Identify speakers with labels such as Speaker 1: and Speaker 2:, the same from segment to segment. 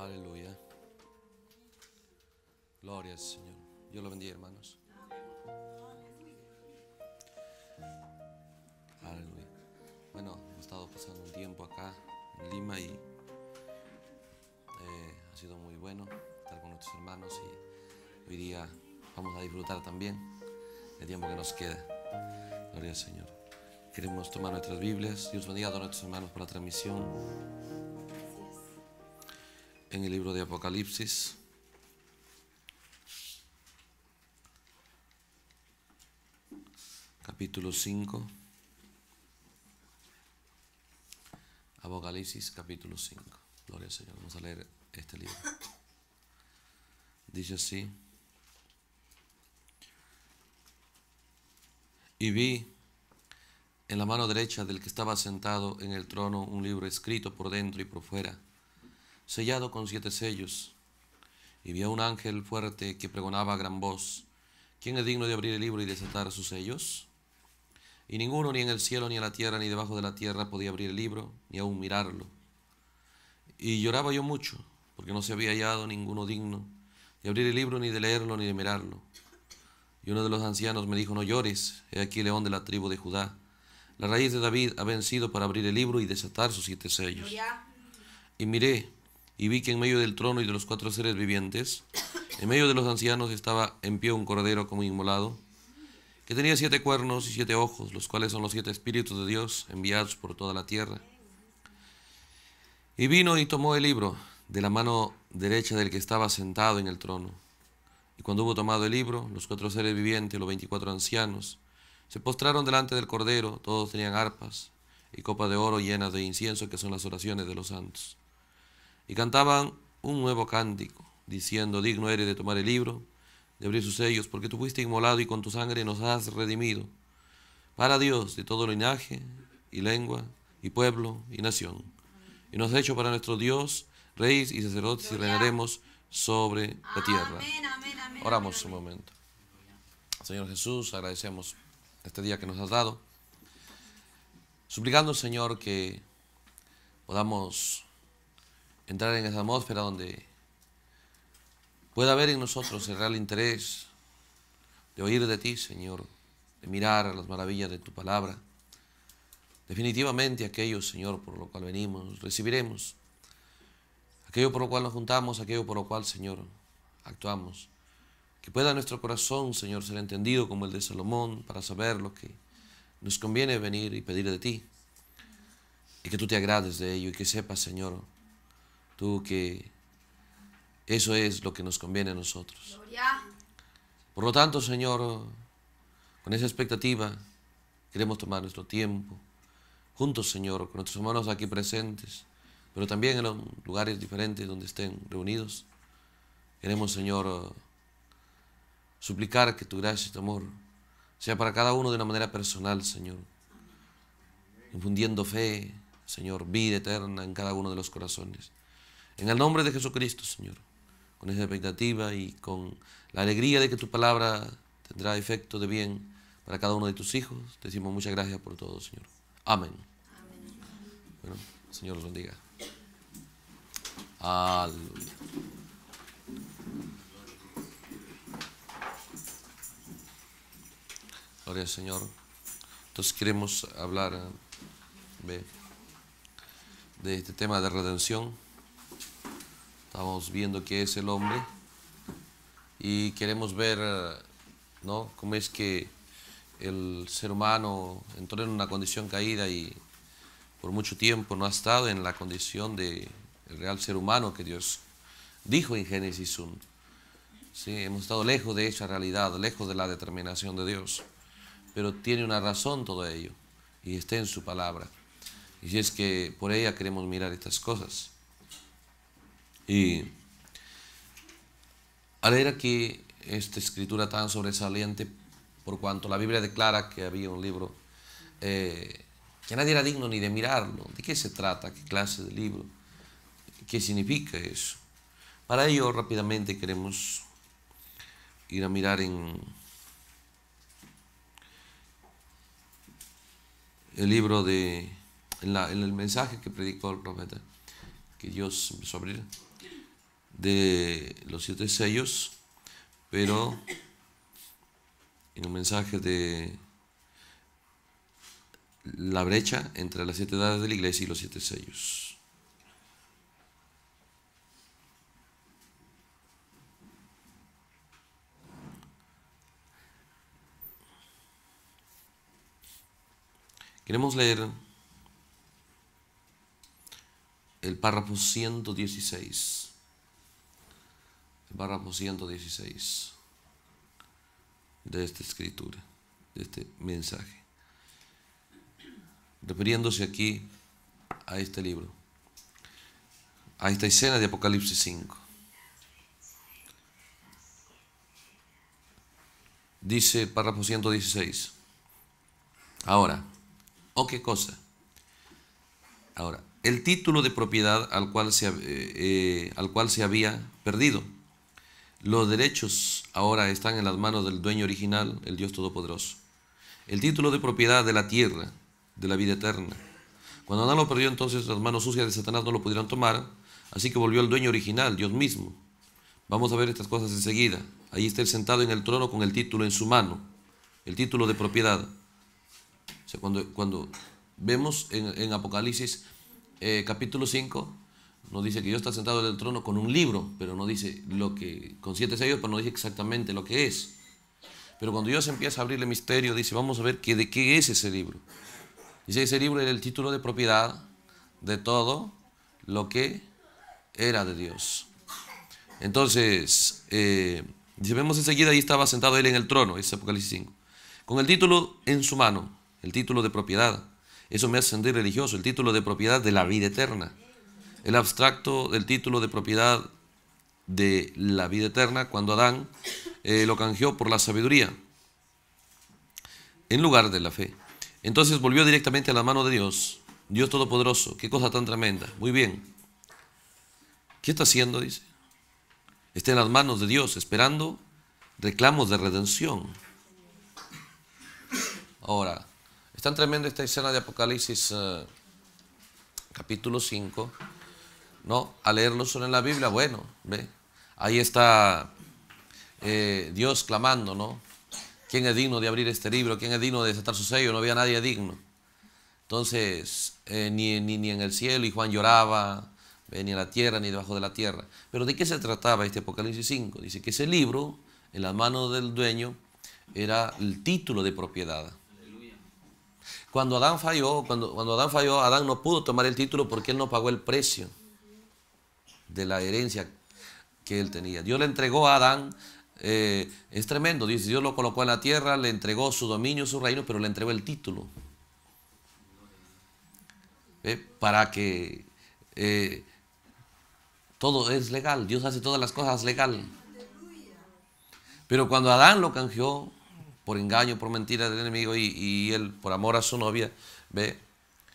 Speaker 1: Aleluya. Gloria al Señor. Yo lo bendiga, hermanos. Aleluya. Bueno, hemos estado pasando un tiempo acá en Lima y eh, ha sido muy bueno estar con nuestros hermanos y hoy día vamos a disfrutar también el tiempo que nos queda. Gloria al Señor. Queremos tomar nuestras Biblias. Dios bendiga a todos nuestros hermanos por la transmisión en el libro de Apocalipsis. Capítulo 5. Apocalipsis capítulo 5. Gloria al Señor. Vamos a leer este libro. Dice así. Y vi en la mano derecha del que estaba sentado en el trono un libro escrito por dentro y por fuera sellado con siete sellos. Y vi a un ángel fuerte que pregonaba a gran voz, ¿quién es digno de abrir el libro y desatar sus sellos? Y ninguno, ni en el cielo, ni en la tierra, ni debajo de la tierra, podía abrir el libro, ni aún mirarlo. Y lloraba yo mucho, porque no se había hallado ninguno digno de abrir el libro, ni de leerlo, ni de mirarlo. Y uno de los ancianos me dijo, no llores, he aquí el león de la tribu de Judá. La raíz de David ha vencido para abrir el libro y desatar sus siete sellos. Y miré, y vi que en medio del trono y de los cuatro seres vivientes, en medio de los ancianos estaba en pie un cordero como inmolado, que tenía siete cuernos y siete ojos, los cuales son los siete espíritus de Dios enviados por toda la tierra. Y vino y tomó el libro de la mano derecha del que estaba sentado en el trono. Y cuando hubo tomado el libro, los cuatro seres vivientes, los veinticuatro ancianos, se postraron delante del cordero, todos tenían arpas y copas de oro llenas de incienso, que son las oraciones de los santos y cantaban un nuevo cántico, diciendo, digno eres de tomar el libro, de abrir sus sellos, porque tú fuiste inmolado y con tu sangre nos has redimido, para Dios de todo linaje y lengua y pueblo y nación. Y nos has hecho para nuestro Dios, reyes y sacerdotes, y reinaremos sobre la tierra. Oramos un momento. Señor Jesús, agradecemos este día que nos has dado, suplicando, Señor, que podamos entrar en esa atmósfera donde pueda haber en nosotros el real interés de oír de ti, Señor, de mirar a las maravillas de tu palabra. Definitivamente aquello, Señor, por lo cual venimos, recibiremos. Aquello por lo cual nos juntamos, aquello por lo cual, Señor, actuamos. Que pueda nuestro corazón, Señor, ser entendido como el de Salomón para saber lo que nos conviene venir y pedir de ti. Y que tú te agrades de ello y que sepas, Señor, tú que eso es lo que nos conviene a nosotros. Por lo tanto, Señor, con esa expectativa queremos tomar nuestro tiempo, juntos, Señor, con nuestros hermanos aquí presentes, pero también en los lugares diferentes donde estén reunidos. Queremos, Señor, suplicar que tu gracia y tu amor sea para cada uno de una manera personal, Señor, infundiendo fe, Señor, vida eterna en cada uno de los corazones. En el nombre de Jesucristo, Señor, con esa expectativa y con la alegría de que tu palabra tendrá efecto de bien para cada uno de tus hijos, te decimos muchas gracias por todo, Señor. Amén. Bueno, Señor los bendiga. Aleluya. Gloria al Señor. Entonces queremos hablar eh, de este tema de redención. Estamos viendo qué es el hombre y queremos ver ¿no? cómo es que el ser humano entró en una condición caída y por mucho tiempo no ha estado en la condición del el real ser humano que Dios dijo en Génesis 1. Sí, hemos estado lejos de esa realidad, lejos de la determinación de Dios. Pero tiene una razón todo ello y está en su palabra. Y si es que por ella queremos mirar estas cosas. Y al leer aquí esta escritura tan sobresaliente, por cuanto la Biblia declara que había un libro eh, que nadie era digno ni de mirarlo, ¿de qué se trata? ¿Qué clase de libro? ¿Qué significa eso? Para ello rápidamente queremos ir a mirar en el libro de, en el mensaje que predicó el profeta, que Dios empezó a abrir de los siete sellos, pero en un mensaje de la brecha entre las siete edades de la iglesia y los siete sellos. Queremos leer el párrafo 116 párrafo 116 de esta escritura, de este mensaje, refiriéndose aquí a este libro, a esta escena de Apocalipsis 5. Dice párrafo 116. Ahora, ¿o oh, qué cosa? Ahora, el título de propiedad al cual se, eh, eh, al cual se había perdido los derechos ahora están en las manos del dueño original, el Dios Todopoderoso. El título de propiedad de la tierra, de la vida eterna. Cuando Adán lo perdió, entonces las manos sucias de Satanás no lo pudieron tomar, así que volvió al dueño original, Dios mismo. Vamos a ver estas cosas enseguida. Ahí está él sentado en el trono con el título en su mano, el título de propiedad. cuando, vemos en, Apocalipsis eh, capítulo 5, nos dice que Dios está sentado en el trono con un libro, pero no dice lo que, con siete sellos, pero no dice exactamente lo que es. Pero cuando Dios empieza a abrirle misterio, dice, vamos a ver que, de qué es ese libro. Dice, ese libro era el título de propiedad de todo lo que era de Dios. Entonces, eh, vemos enseguida, ahí estaba sentado él en el trono, es Apocalipsis 5, con el título en su mano, el título de propiedad. Eso me hace sentir religioso, el título de propiedad de la vida eterna el abstracto del título de propiedad de la vida eterna cuando Adán eh, lo canjeó por la sabiduría en lugar de la fe. Entonces volvió directamente a la mano de Dios, Dios Todopoderoso. Qué cosa tan tremenda. Muy bien. ¿Qué está haciendo? Dice. Está en las manos de Dios, esperando reclamos de redención. Ahora, es tan tremenda esta escena de Apocalipsis eh, capítulo 5 ¿no? A leerlo solo en la Biblia, bueno, ve, ahí está eh, Dios clamando, ¿no? ¿Quién es digno de abrir este libro? ¿Quién es digno de desatar su sello? No había nadie digno. Entonces, eh, ni, ni, en el cielo, y Juan lloraba, ni en la tierra, ni debajo de la tierra. Pero ¿de qué se trataba este Apocalipsis 5? Dice que ese libro, en la mano del dueño, era el título de propiedad. Cuando Adán falló, cuando, cuando Adán falló, Adán no pudo tomar el título porque él no pagó el precio de la herencia que él tenía. Dios le entregó a Adán, eh, es tremendo, dice, Dios lo colocó en la tierra, le entregó su dominio, su reino, pero le entregó el título. Eh, para que eh, todo es legal, Dios hace todas las cosas legal. Pero cuando Adán lo canjeó por engaño, por mentira del enemigo y, él por amor a su novia, ve,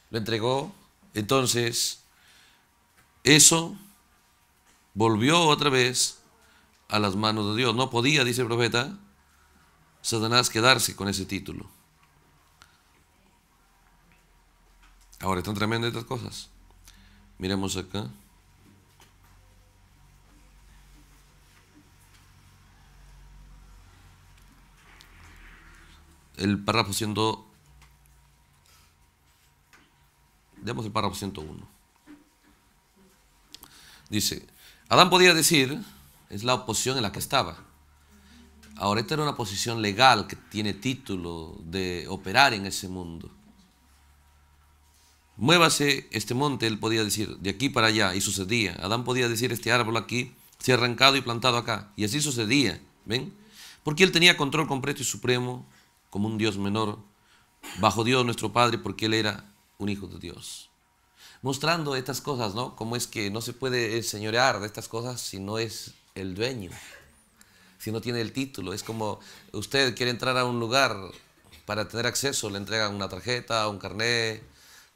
Speaker 1: lo entregó, entonces eso volvió otra vez a las manos de Dios. No podía, dice el profeta, Satanás quedarse con ese título. Ahora, están tremendas estas cosas. Miremos acá. El párrafo siendo. Veamos el párrafo 101. Dice, Adán podía decir, es la oposición en la que estaba. Ahora era una posición legal que tiene título de operar en ese mundo. Muévase este monte, él podía decir, de aquí para allá, y sucedía. Adán podía decir, este árbol aquí, se ha arrancado y plantado acá, y así sucedía, ¿ven? Porque él tenía control completo y supremo, como un Dios menor, bajo Dios nuestro Padre, porque él era un hijo de Dios mostrando estas cosas, ¿no? Cómo es que no se puede señorear de estas cosas si no es el dueño, si no tiene el título. Es como usted quiere entrar a un lugar para tener acceso, le entregan una tarjeta, un carnet,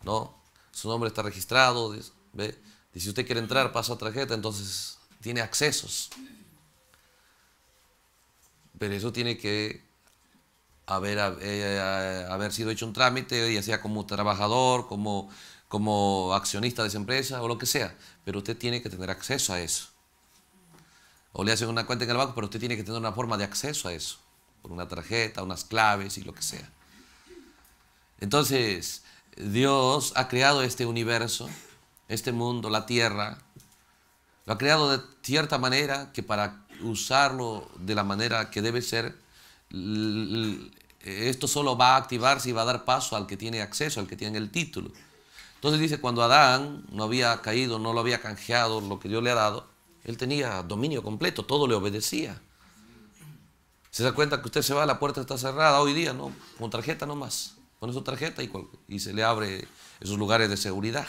Speaker 1: ¿no? Su nombre está registrado, ¿ve? si usted quiere entrar, pasa tarjeta, entonces tiene accesos. Pero eso tiene que haber, eh, eh, haber sido hecho un trámite, ya sea como trabajador, como como accionista de esa empresa o lo que sea, pero usted tiene que tener acceso a eso. O le hacen una cuenta en el banco, pero usted tiene que tener una forma de acceso a eso, por una tarjeta, unas claves y lo que sea. Entonces, Dios ha creado este universo, este mundo, la tierra, lo ha creado de cierta manera que para usarlo de la manera que debe ser, esto solo va a activarse y va a dar paso al que tiene acceso, al que tiene el título. Entonces dice, cuando Adán no había caído, no lo había canjeado lo que Dios le ha dado, él tenía dominio completo, todo le obedecía. Se da cuenta que usted se va, la puerta está cerrada hoy día, ¿no? Con tarjeta nomás. Pone su tarjeta y, se le abre esos lugares de seguridad.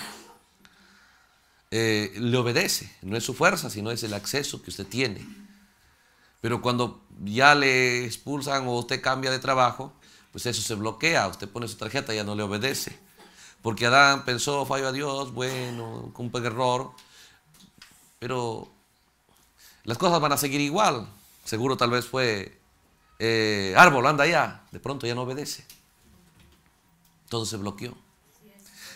Speaker 1: Eh, le obedece, no es su fuerza, sino es el acceso que usted tiene. Pero cuando ya le expulsan o usted cambia de trabajo, pues eso se bloquea, usted pone su tarjeta y ya no le obedece. Porque Adán pensó, fallo a Dios, bueno, un error. Pero las cosas van a seguir igual. Seguro tal vez fue, eh, árbol, anda ya. De pronto ya no obedece. Todo se bloqueó.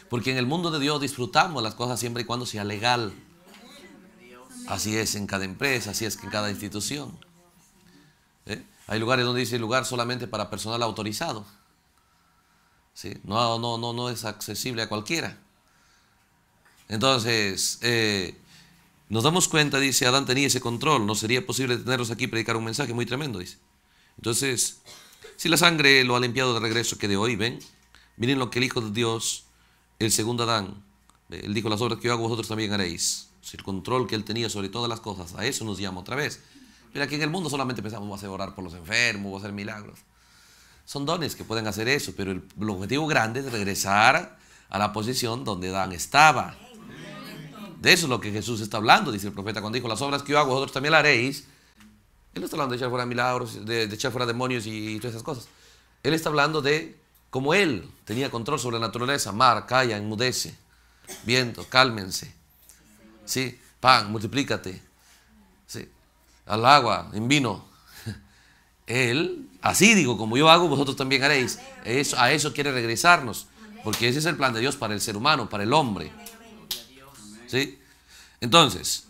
Speaker 1: Porque en el mundo de Dios disfrutamos las cosas siempre y cuando sea legal. Así es en cada empresa, así es en cada institución. ¿Eh? Hay lugares donde dice lugar solamente para personal autorizado. No, no, no, no es accesible a cualquiera. Entonces, eh, nos damos cuenta, dice, Adán tenía ese control, no sería posible tenerlos aquí y predicar un mensaje muy tremendo, dice. Entonces, si la sangre lo ha limpiado de regreso que de hoy, ven, miren lo que el Hijo de Dios, el segundo Adán, eh, él dijo, las obras que yo hago vosotros también haréis. El control que él tenía sobre todas las cosas, a eso nos llama otra vez. Mira, aquí en el mundo solamente pensamos, vamos a orar por los enfermos, vamos a hacer milagros son dones que pueden hacer eso, pero el, objetivo grande es regresar a la posición donde Dan estaba. De eso es lo que Jesús está hablando, dice el profeta, cuando dijo, las obras que yo hago, vosotros también las haréis. Él no está hablando de echar fuera milagros, de, echar fuera demonios y, todas esas cosas. Él está hablando de cómo él tenía control sobre la naturaleza. Mar, calla, enmudece. Viento, cálmense. ¿Sí? Pan, multiplícate. ¿Sí? Al agua, en vino. Él, así digo, como yo hago, vosotros también haréis. Eso, a eso quiere regresarnos, porque ese es el plan de Dios para el ser humano, para el hombre. ¿Sí? Entonces,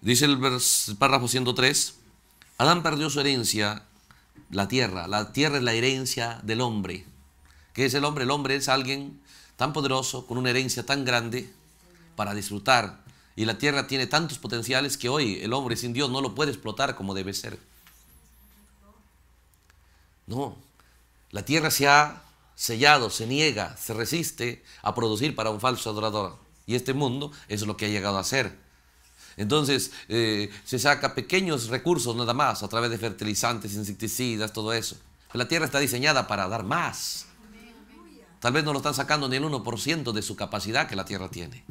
Speaker 1: dice el, el párrafo 103, Adán perdió su herencia, la tierra. La tierra es la herencia del hombre. ¿Qué es el hombre? El hombre es alguien tan poderoso, con una herencia tan grande para disfrutar. Y la tierra tiene tantos potenciales que hoy el hombre sin Dios no lo puede explotar como debe ser. No, la tierra se ha sellado, se niega, se resiste a producir para un falso adorador. Y este mundo es lo que ha llegado a ser. Entonces eh, se saca pequeños recursos nada más a través de fertilizantes, insecticidas, todo eso. la tierra está diseñada para dar más. Tal vez no lo están sacando ni el 1% de su capacidad que la tierra tiene.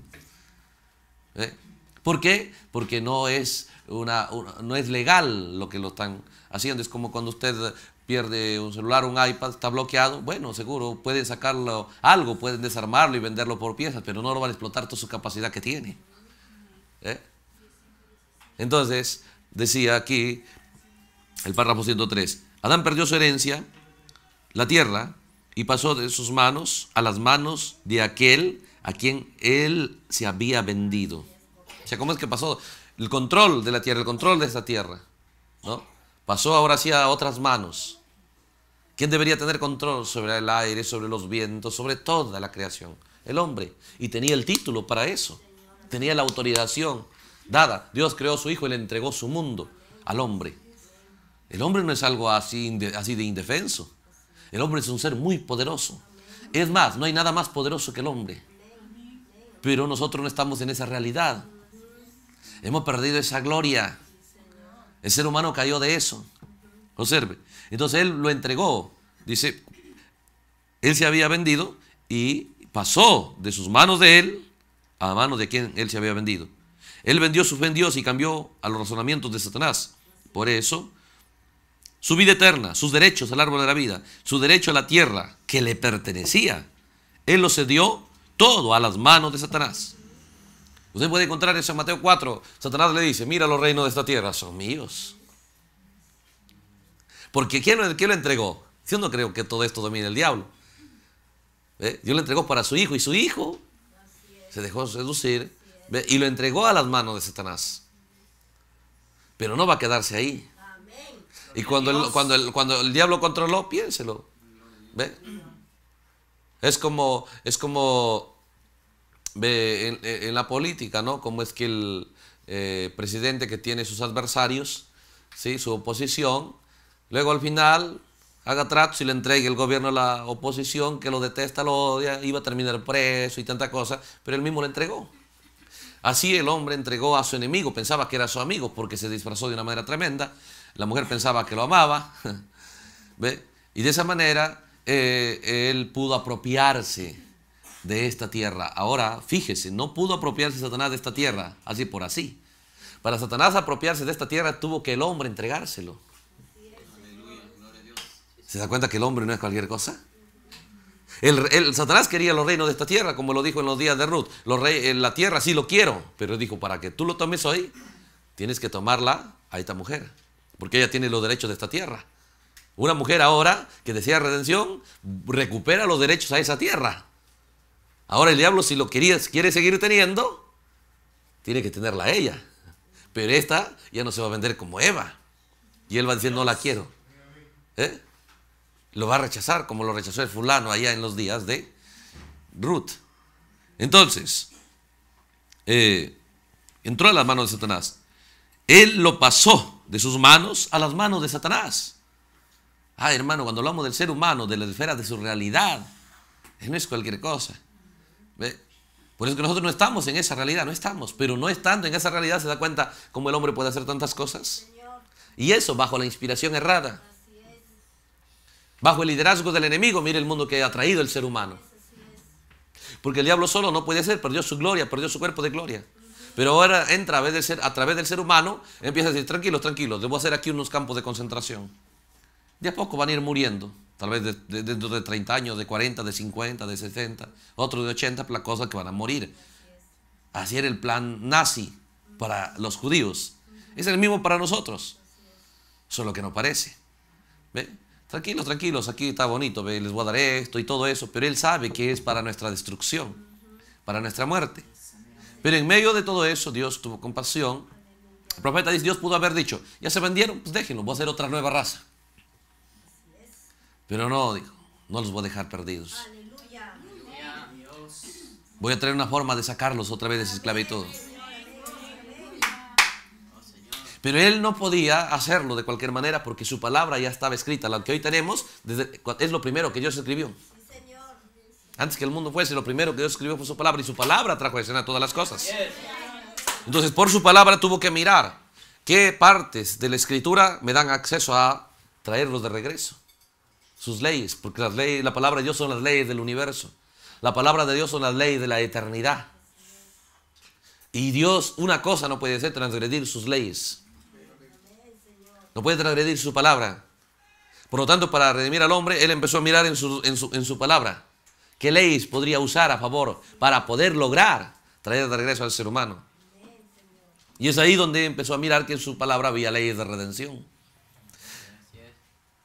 Speaker 1: ¿Eh? ¿Por qué? Porque no es, no es legal lo que lo están haciendo. Es como cuando usted pierde un celular, un iPad, está bloqueado, bueno, seguro pueden sacarlo algo, pueden desarmarlo y venderlo por piezas, pero no lo van a explotar toda su capacidad que tiene. ¿eh? Entonces, decía aquí el párrafo 103, Adán perdió su herencia, la tierra, y pasó de sus manos a las manos de aquel a quien él se había vendido. O sea, ¿cómo es que pasó? El control de la tierra, el control de esa tierra, ¿no? Pasó ahora sí a otras manos. ¿Quién debería tener control sobre el aire, sobre los vientos, sobre toda la creación? El hombre. Y tenía el título para eso. Tenía la autorización dada. Dios creó su hijo y le entregó su mundo al hombre. El hombre no es algo así, así de indefenso. El hombre es un ser muy poderoso. Es más, no hay nada más poderoso que el hombre. Pero nosotros no estamos en esa realidad. Hemos perdido esa gloria. El ser humano cayó de eso. Observe, entonces él lo entregó. Dice, él se había vendido y pasó de sus manos de él a manos de quien él se había vendido. Él vendió sus Dios y cambió a los razonamientos de Satanás. Por eso, su vida eterna, sus derechos al árbol de la vida, su derecho a la tierra que le pertenecía, él lo cedió todo a las manos de Satanás. Usted puede encontrar en Mateo 4, Satanás le dice, mira los reinos de esta tierra, son míos. Porque ¿quién lo, quién lo entregó? Yo no creo que todo esto domine el diablo. ¿Eh? Dios lo entregó para su hijo y su hijo se dejó seducir y lo entregó a las manos de Satanás. Pero no va a quedarse ahí. Y cuando el, cuando, cuando el diablo controló, piénselo. Es como, es como En, la política, ¿no? Como es que el eh, presidente que tiene sus adversarios, ¿sí? su oposición, Luego al final haga tratos y le entregue el gobierno a la oposición que lo detesta, lo odia, iba a terminar preso y tanta cosa, pero él mismo le entregó. Así el hombre entregó a su enemigo, pensaba que era su amigo porque se disfrazó de una manera tremenda, la mujer pensaba que lo amaba, ¿Ve? y de esa manera eh, él pudo apropiarse de esta tierra. Ahora, fíjese, no pudo apropiarse Satanás de esta tierra, así por así. Para Satanás apropiarse de esta tierra tuvo que el hombre entregárselo. ¿Se da cuenta que el hombre no es cualquier cosa? El, Satanás quería los reinos de esta tierra, como lo dijo en los días de Ruth. Los rey, la tierra sí lo quiero, pero dijo, para que tú lo tomes hoy, tienes que tomarla a esta mujer, porque ella tiene los derechos de esta tierra. Una mujer ahora que desea redención, recupera los derechos a esa tierra. Ahora el diablo, si lo quería, quiere seguir teniendo, tiene que tenerla a ella. Pero esta ya no se va a vender como Eva. Y él va diciendo, no la quiero. ¿Eh? lo va a rechazar, como lo rechazó el fulano allá en los días de Ruth. Entonces, eh, entró a las manos de Satanás. Él lo pasó de sus manos a las manos de Satanás. Ah, hermano, cuando hablamos del ser humano, de la esfera de su realidad, no es cualquier cosa. Por eso que nosotros no estamos en esa realidad, no estamos. Pero no estando en esa realidad se da cuenta cómo el hombre puede hacer tantas cosas. Y eso bajo la inspiración errada bajo el liderazgo del enemigo, mire el mundo que ha traído el ser humano. Porque el diablo solo no puede ser, perdió su gloria, perdió su cuerpo de gloria. Pero ahora entra a través del ser, a través del ser humano, empieza a decir, tranquilo, tranquilo, debo hacer aquí unos campos de concentración. De a poco van a ir muriendo, tal vez dentro de 30 años, de 40, de 50, de 60, otros de 80, la cosa que van a morir. Así era el plan nazi para los judíos. Es el mismo para nosotros, solo que no parece. ¿Ve? Tranquilos, tranquilos, aquí está bonito, les voy a dar esto y todo eso, pero Él sabe que es para nuestra destrucción, para nuestra muerte. Pero en medio de todo eso, Dios tuvo compasión. El profeta dice, Dios pudo haber dicho, ya se vendieron, pues déjenlo, voy a hacer otra nueva raza. Pero no, dijo, no los voy a dejar perdidos. Voy a traer una forma de sacarlos otra vez de esa esclavitud. Pero él no podía hacerlo de cualquier manera porque su palabra ya estaba escrita. La que hoy tenemos desde, es lo primero que Dios escribió. Antes que el mundo fuese, lo primero que Dios escribió fue su palabra y su palabra trajo a escena todas las cosas. Entonces, por su palabra tuvo que mirar qué partes de la escritura me dan acceso a traerlos de regreso. Sus leyes, porque las leyes, la palabra de Dios son las leyes del universo. La palabra de Dios son las leyes de la eternidad. Y Dios, una cosa no puede ser transgredir sus leyes. No puede transgredir su palabra. Por lo tanto, para redimir al hombre, él empezó a mirar en su, en su palabra. ¿Qué leyes podría usar a favor para poder lograr traer de regreso al ser humano? Y es ahí donde empezó a mirar que en su palabra había leyes de redención.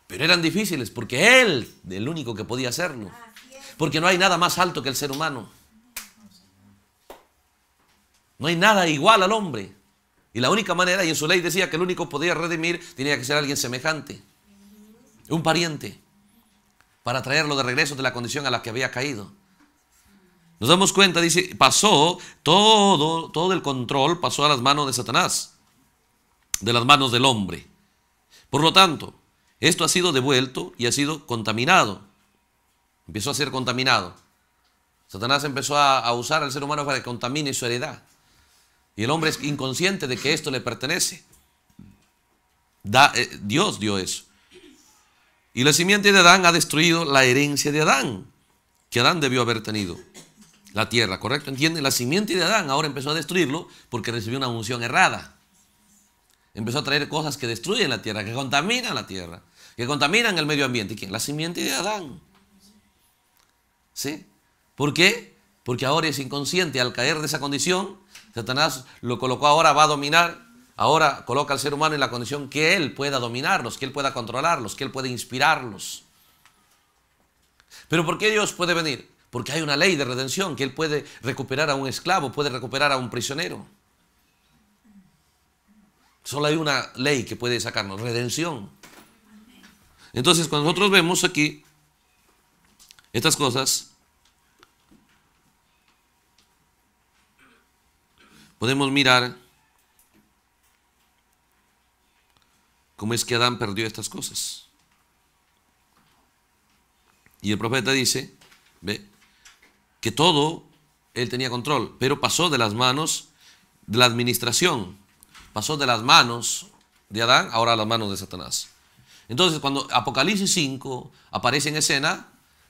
Speaker 1: Pero eran difíciles porque él, el único que podía hacerlo. Porque no hay nada más alto que el ser humano. No hay nada igual al hombre. Y la única manera, y en su ley decía que el único que podía redimir tenía que ser alguien semejante, un pariente, para traerlo de regreso de la condición a la que había caído. Nos damos cuenta, dice, pasó todo, todo el control pasó a las manos de Satanás, de las manos del hombre. Por lo tanto, esto ha sido devuelto y ha sido contaminado. Empezó a ser contaminado. Satanás empezó a, a usar al ser humano para que contamine su heredad. Y el hombre es inconsciente de que esto le pertenece. Da, eh, Dios dio eso. Y la simiente de Adán ha destruido la herencia de Adán, que Adán debió haber tenido. La tierra, ¿correcto? ¿Entienden? La simiente de Adán ahora empezó a destruirlo porque recibió una unción errada. Empezó a traer cosas que destruyen la tierra, que contaminan la tierra, que contaminan el medio ambiente. ¿Quién? La simiente de Adán. ¿Sí? ¿Por qué? Porque ahora es inconsciente. Al caer de esa condición, Satanás lo colocó ahora, va a dominar. Ahora coloca al ser humano en la condición que él pueda dominarlos, que él pueda controlarlos, que él pueda inspirarlos. Pero ¿por qué Dios puede venir? Porque hay una ley de redención, que él puede recuperar a un esclavo, puede recuperar a un prisionero. Solo hay una ley que puede sacarnos, redención. Entonces, cuando nosotros vemos aquí estas cosas, podemos mirar cómo es que Adán perdió estas cosas. Y el profeta dice, ve, que todo él tenía control, pero pasó de las manos de la administración, pasó de las manos de Adán ahora a las manos de Satanás. Entonces, cuando Apocalipsis 5 aparece en escena,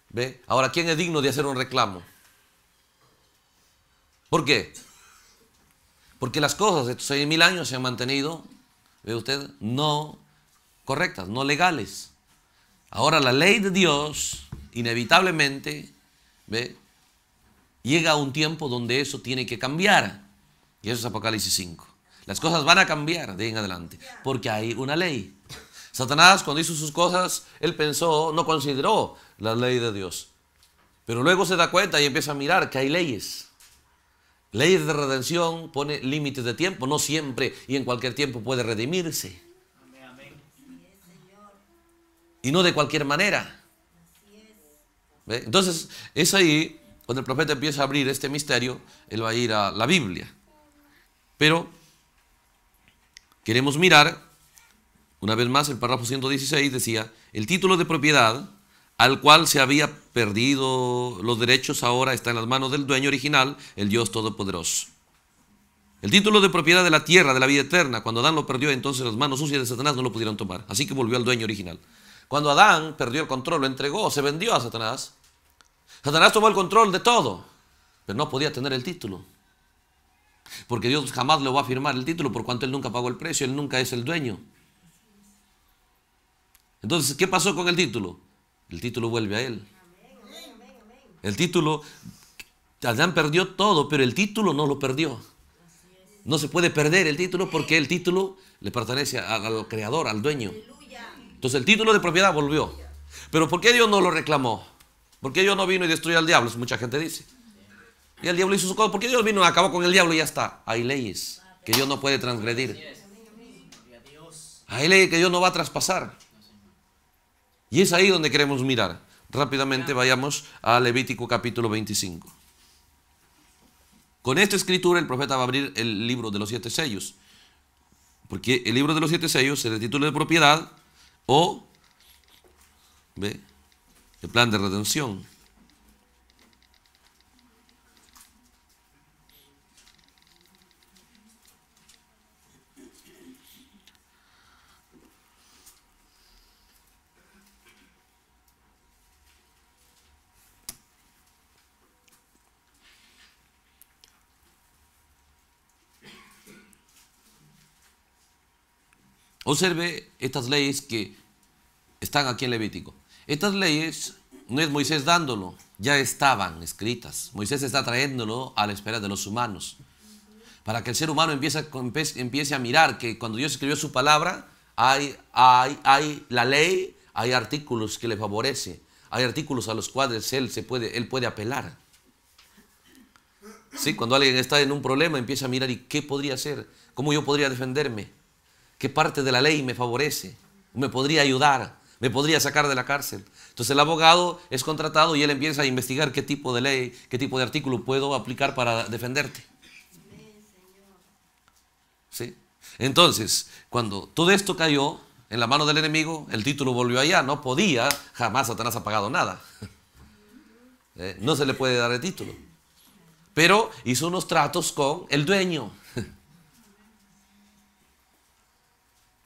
Speaker 1: ¿ve? Ahora, ¿quién es digno de hacer un reclamo? ¿Por qué? Porque las cosas de estos 6.000 años se han mantenido, ve usted, no correctas, no legales. Ahora la ley de Dios, inevitablemente, ve, llega a un tiempo donde eso tiene que cambiar. Y eso es Apocalipsis 5. Las cosas van a cambiar de en adelante, porque hay una ley. Satanás cuando hizo sus cosas, él pensó, no consideró la ley de Dios. Pero luego se da cuenta y empieza a mirar que hay leyes. Ley de redención pone límites de tiempo, no siempre y en cualquier tiempo puede redimirse. Y no de cualquier manera. Entonces, es ahí cuando el profeta empieza a abrir este misterio, él va a ir a la Biblia. Pero queremos mirar, una vez más, el párrafo 116 decía, el título de propiedad al cual se había perdido los derechos, ahora está en las manos del dueño original, el Dios Todopoderoso. El título de propiedad de la tierra, de la vida eterna, cuando Adán lo perdió, entonces las manos sucias de Satanás no lo pudieron tomar. Así que volvió al dueño original. Cuando Adán perdió el control, lo entregó, se vendió a Satanás. Satanás tomó el control de todo, pero no podía tener el título. Porque Dios jamás le va a firmar el título por cuanto él nunca pagó el precio, él nunca es el dueño. Entonces, ¿qué pasó con el título? El título vuelve a él. El título, Adán perdió todo, pero el título no lo perdió. No se puede perder el título porque el título le pertenece al, creador, al dueño. Entonces el título de propiedad volvió. Pero ¿por qué Dios no lo reclamó? ¿Por qué Dios no vino y destruyó al diablo? mucha gente dice. Y el diablo hizo su cosa. ¿Por qué Dios vino y acabó con el diablo y ya está? Hay leyes que Dios no puede transgredir. Hay leyes que Dios no va a traspasar. Y es ahí donde queremos mirar. Rápidamente vayamos a Levítico capítulo 25. Con esta escritura el profeta va a abrir el libro de los siete sellos. Porque el libro de los siete sellos es el título de propiedad o el plan de redención. Observe estas leyes que están aquí en Levítico. Estas leyes no es Moisés dándolo, ya estaban escritas. Moisés está trayéndolo a la espera de los humanos. Para que el ser humano empiece, a mirar que cuando Dios escribió su palabra, hay, la ley, hay artículos que le favorece, hay artículos a los cuales él, se puede, él puede apelar. ¿Sí? Cuando alguien está en un problema, empieza a mirar y qué podría hacer, cómo yo podría defenderme. ¿Qué parte de la ley me favorece? ¿Me podría ayudar? ¿Me podría sacar de la cárcel? Entonces el abogado es contratado y él empieza a investigar qué tipo de ley, qué tipo de artículo puedo aplicar para defenderte. ¿Sí? Entonces, cuando todo esto cayó en la mano del enemigo, el título volvió allá. No podía, jamás Satanás ha pagado nada. Eh, no se le puede dar el título. Pero hizo unos tratos con el dueño.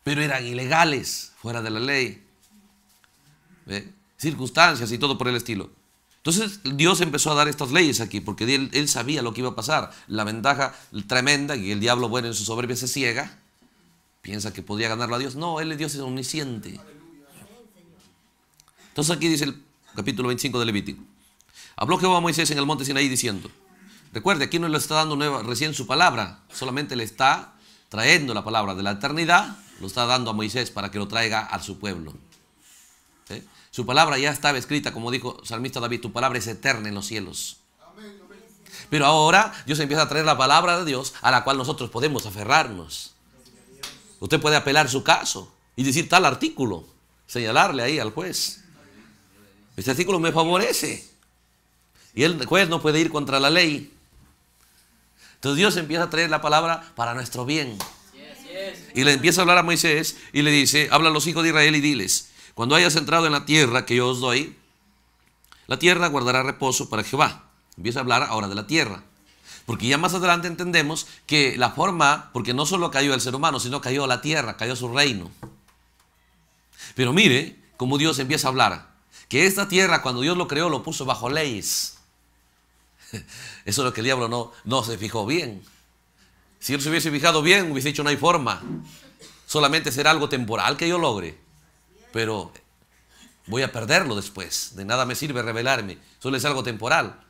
Speaker 1: pero eran ilegales, fuera de la ley. Circunstancias y todo por el estilo. Entonces Dios empezó a dar estas leyes aquí, porque él, sabía lo que iba a pasar. La ventaja tremenda, y el diablo, bueno, en su soberbia se ciega, piensa que podía ganarlo a Dios. No, él es Dios, es omnisciente. Entonces aquí dice el capítulo 25 de Levítico. Habló Jehová a Moisés en el monte Sinaí diciendo, recuerde, aquí no le está dando nueva, recién su palabra, solamente le está trayendo la palabra de la eternidad lo está dando a Moisés para que lo traiga a su pueblo. Su palabra ya estaba escrita, como dijo salmista David, tu palabra es eterna en los cielos. Pero ahora Dios empieza a traer la palabra de Dios a la cual nosotros podemos aferrarnos. Usted puede apelar su caso y decir tal artículo, señalarle ahí al juez. Este artículo me favorece. Y el juez no puede ir contra la ley. Entonces Dios empieza a traer la palabra para nuestro bien. Y le empieza a hablar a Moisés y le dice, habla a los hijos de Israel y diles, cuando hayas entrado en la tierra que yo os doy, la tierra guardará reposo para Jehová. Empieza a hablar ahora de la tierra. Porque ya más adelante entendemos que la forma, porque no solo cayó el ser humano, sino cayó la tierra, cayó su reino. Pero mire cómo Dios empieza a hablar. Que esta tierra, cuando Dios lo creó, lo puso bajo leyes. Eso es lo que el diablo no, no se fijó bien. Si él se hubiese fijado bien, hubiese dicho, no hay forma. Solamente será algo temporal que yo logre. Pero voy a perderlo después. De nada me sirve revelarme. Solo es algo temporal.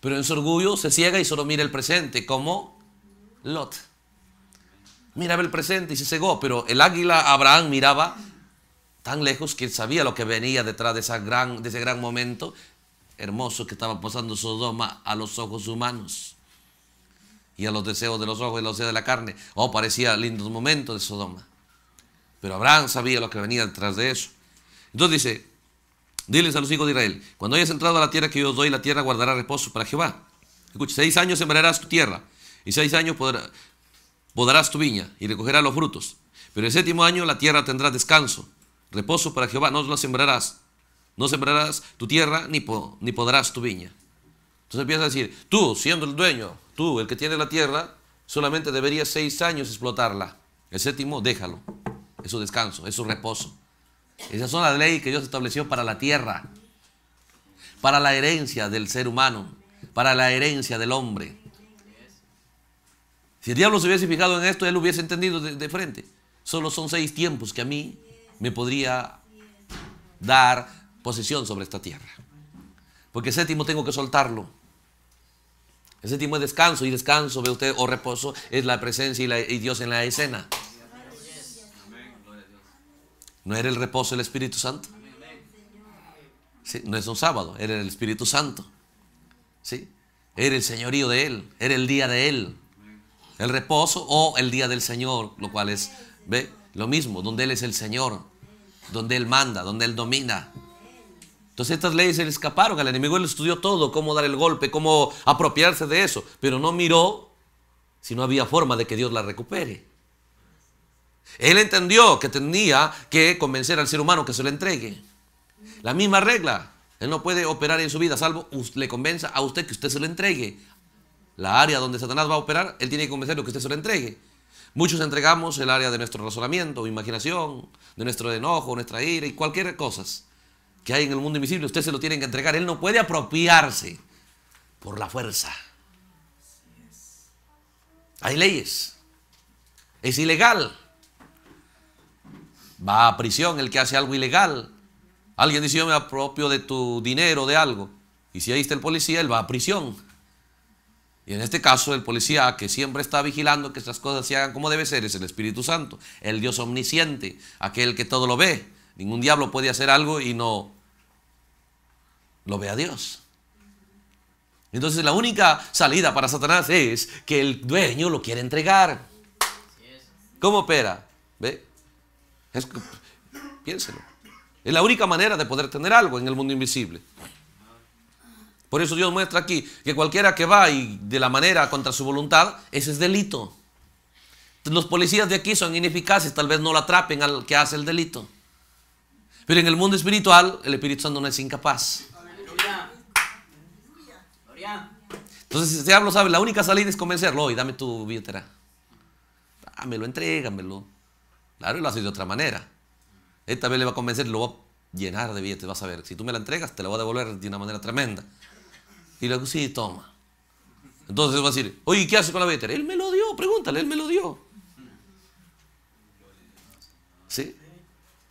Speaker 1: Pero en su orgullo se ciega y solo mira el presente, como Lot. Miraba el presente y se cegó. Pero el águila Abraham miraba tan lejos que sabía lo que venía detrás de, gran, de ese gran momento hermoso que estaba pasando Sodoma a los ojos humanos y a los deseos de los ojos y los deseos de la carne. Oh, parecía lindos momentos de Sodoma. Pero Abraham sabía lo que venía detrás de eso. Entonces dice, diles a los hijos de Israel, cuando hayas entrado a la tierra que yo os doy, la tierra guardará reposo para Jehová. Escucha, seis años sembrarás tu tierra y seis años podrá, podarás tu viña y recogerás los frutos. Pero el séptimo año la tierra tendrá descanso, reposo para Jehová, no la sembrarás. No sembrarás tu tierra ni, podrás ni tu viña. Entonces empieza a decir, tú siendo el dueño Tú, el que tiene la tierra, solamente deberías seis años explotarla. El séptimo, déjalo. Es su descanso, es su reposo. Esas son las leyes que Dios estableció para la tierra, para la herencia del ser humano, para la herencia del hombre. Si el diablo se hubiese fijado en esto, él hubiese entendido de, frente. Solo son seis tiempos que a mí me podría dar posesión sobre esta tierra. Porque el séptimo tengo que soltarlo. Ese tipo de descanso y descanso, ve usted, o reposo, es la presencia y, Dios en la escena. ¿No era el reposo del Espíritu Santo? no es un sábado, era el Espíritu Santo. ¿Sí? Era el señorío de Él, era el día de Él. El reposo o el día del Señor, lo cual es, ¿ve? Lo mismo, donde Él es el Señor, donde Él manda, donde Él domina. Entonces estas leyes se le escaparon, al enemigo él estudió todo, cómo dar el golpe, cómo apropiarse de eso, pero no miró si no había forma de que Dios la recupere. Él entendió que tenía que convencer al ser humano que se lo entregue. La misma regla, él no puede operar en su vida, salvo le convenza a usted que usted se lo entregue. La área donde Satanás va a operar, él tiene que convencerlo que usted se lo entregue. Muchos entregamos el área de nuestro razonamiento, imaginación, de nuestro enojo, nuestra ira y cualquier cosa que hay en el mundo invisible, usted se lo tiene que entregar. Él no puede apropiarse por la fuerza. Hay leyes. Es ilegal. Va a prisión el que hace algo ilegal. Alguien dice yo me apropio de tu dinero, de algo. Y si ahí está el policía, él va a prisión. Y en este caso, el policía que siempre está vigilando que estas cosas se hagan como debe ser es el Espíritu Santo, el Dios omnisciente, aquel que todo lo ve. Ningún diablo puede hacer algo y no lo vea Dios. Entonces la única salida para Satanás es que el dueño lo quiere entregar. ¿Cómo opera? ¿Ve? Es, piénselo. Es la única manera de poder tener algo en el mundo invisible. Por eso Dios muestra aquí que cualquiera que va y de la manera contra su voluntad, ese es delito. Los policías de aquí son ineficaces, tal vez no lo atrapen al que hace el delito. Pero en el mundo espiritual, el Espíritu Santo no es incapaz. Entonces el este diablo sabe, la única salida es convencerlo y dame tu billetera. Dámelo, ah, lo Claro, él lo hace de otra manera. Él también le va a convencer, lo va a llenar de billetes, vas a ver. Si tú me la entregas, te la voy a devolver de una manera tremenda. Y le digo, sí, toma. Entonces va a decir, oye, ¿qué haces con la billetera? Él me lo dio, pregúntale, él me lo dio. ¿Sí?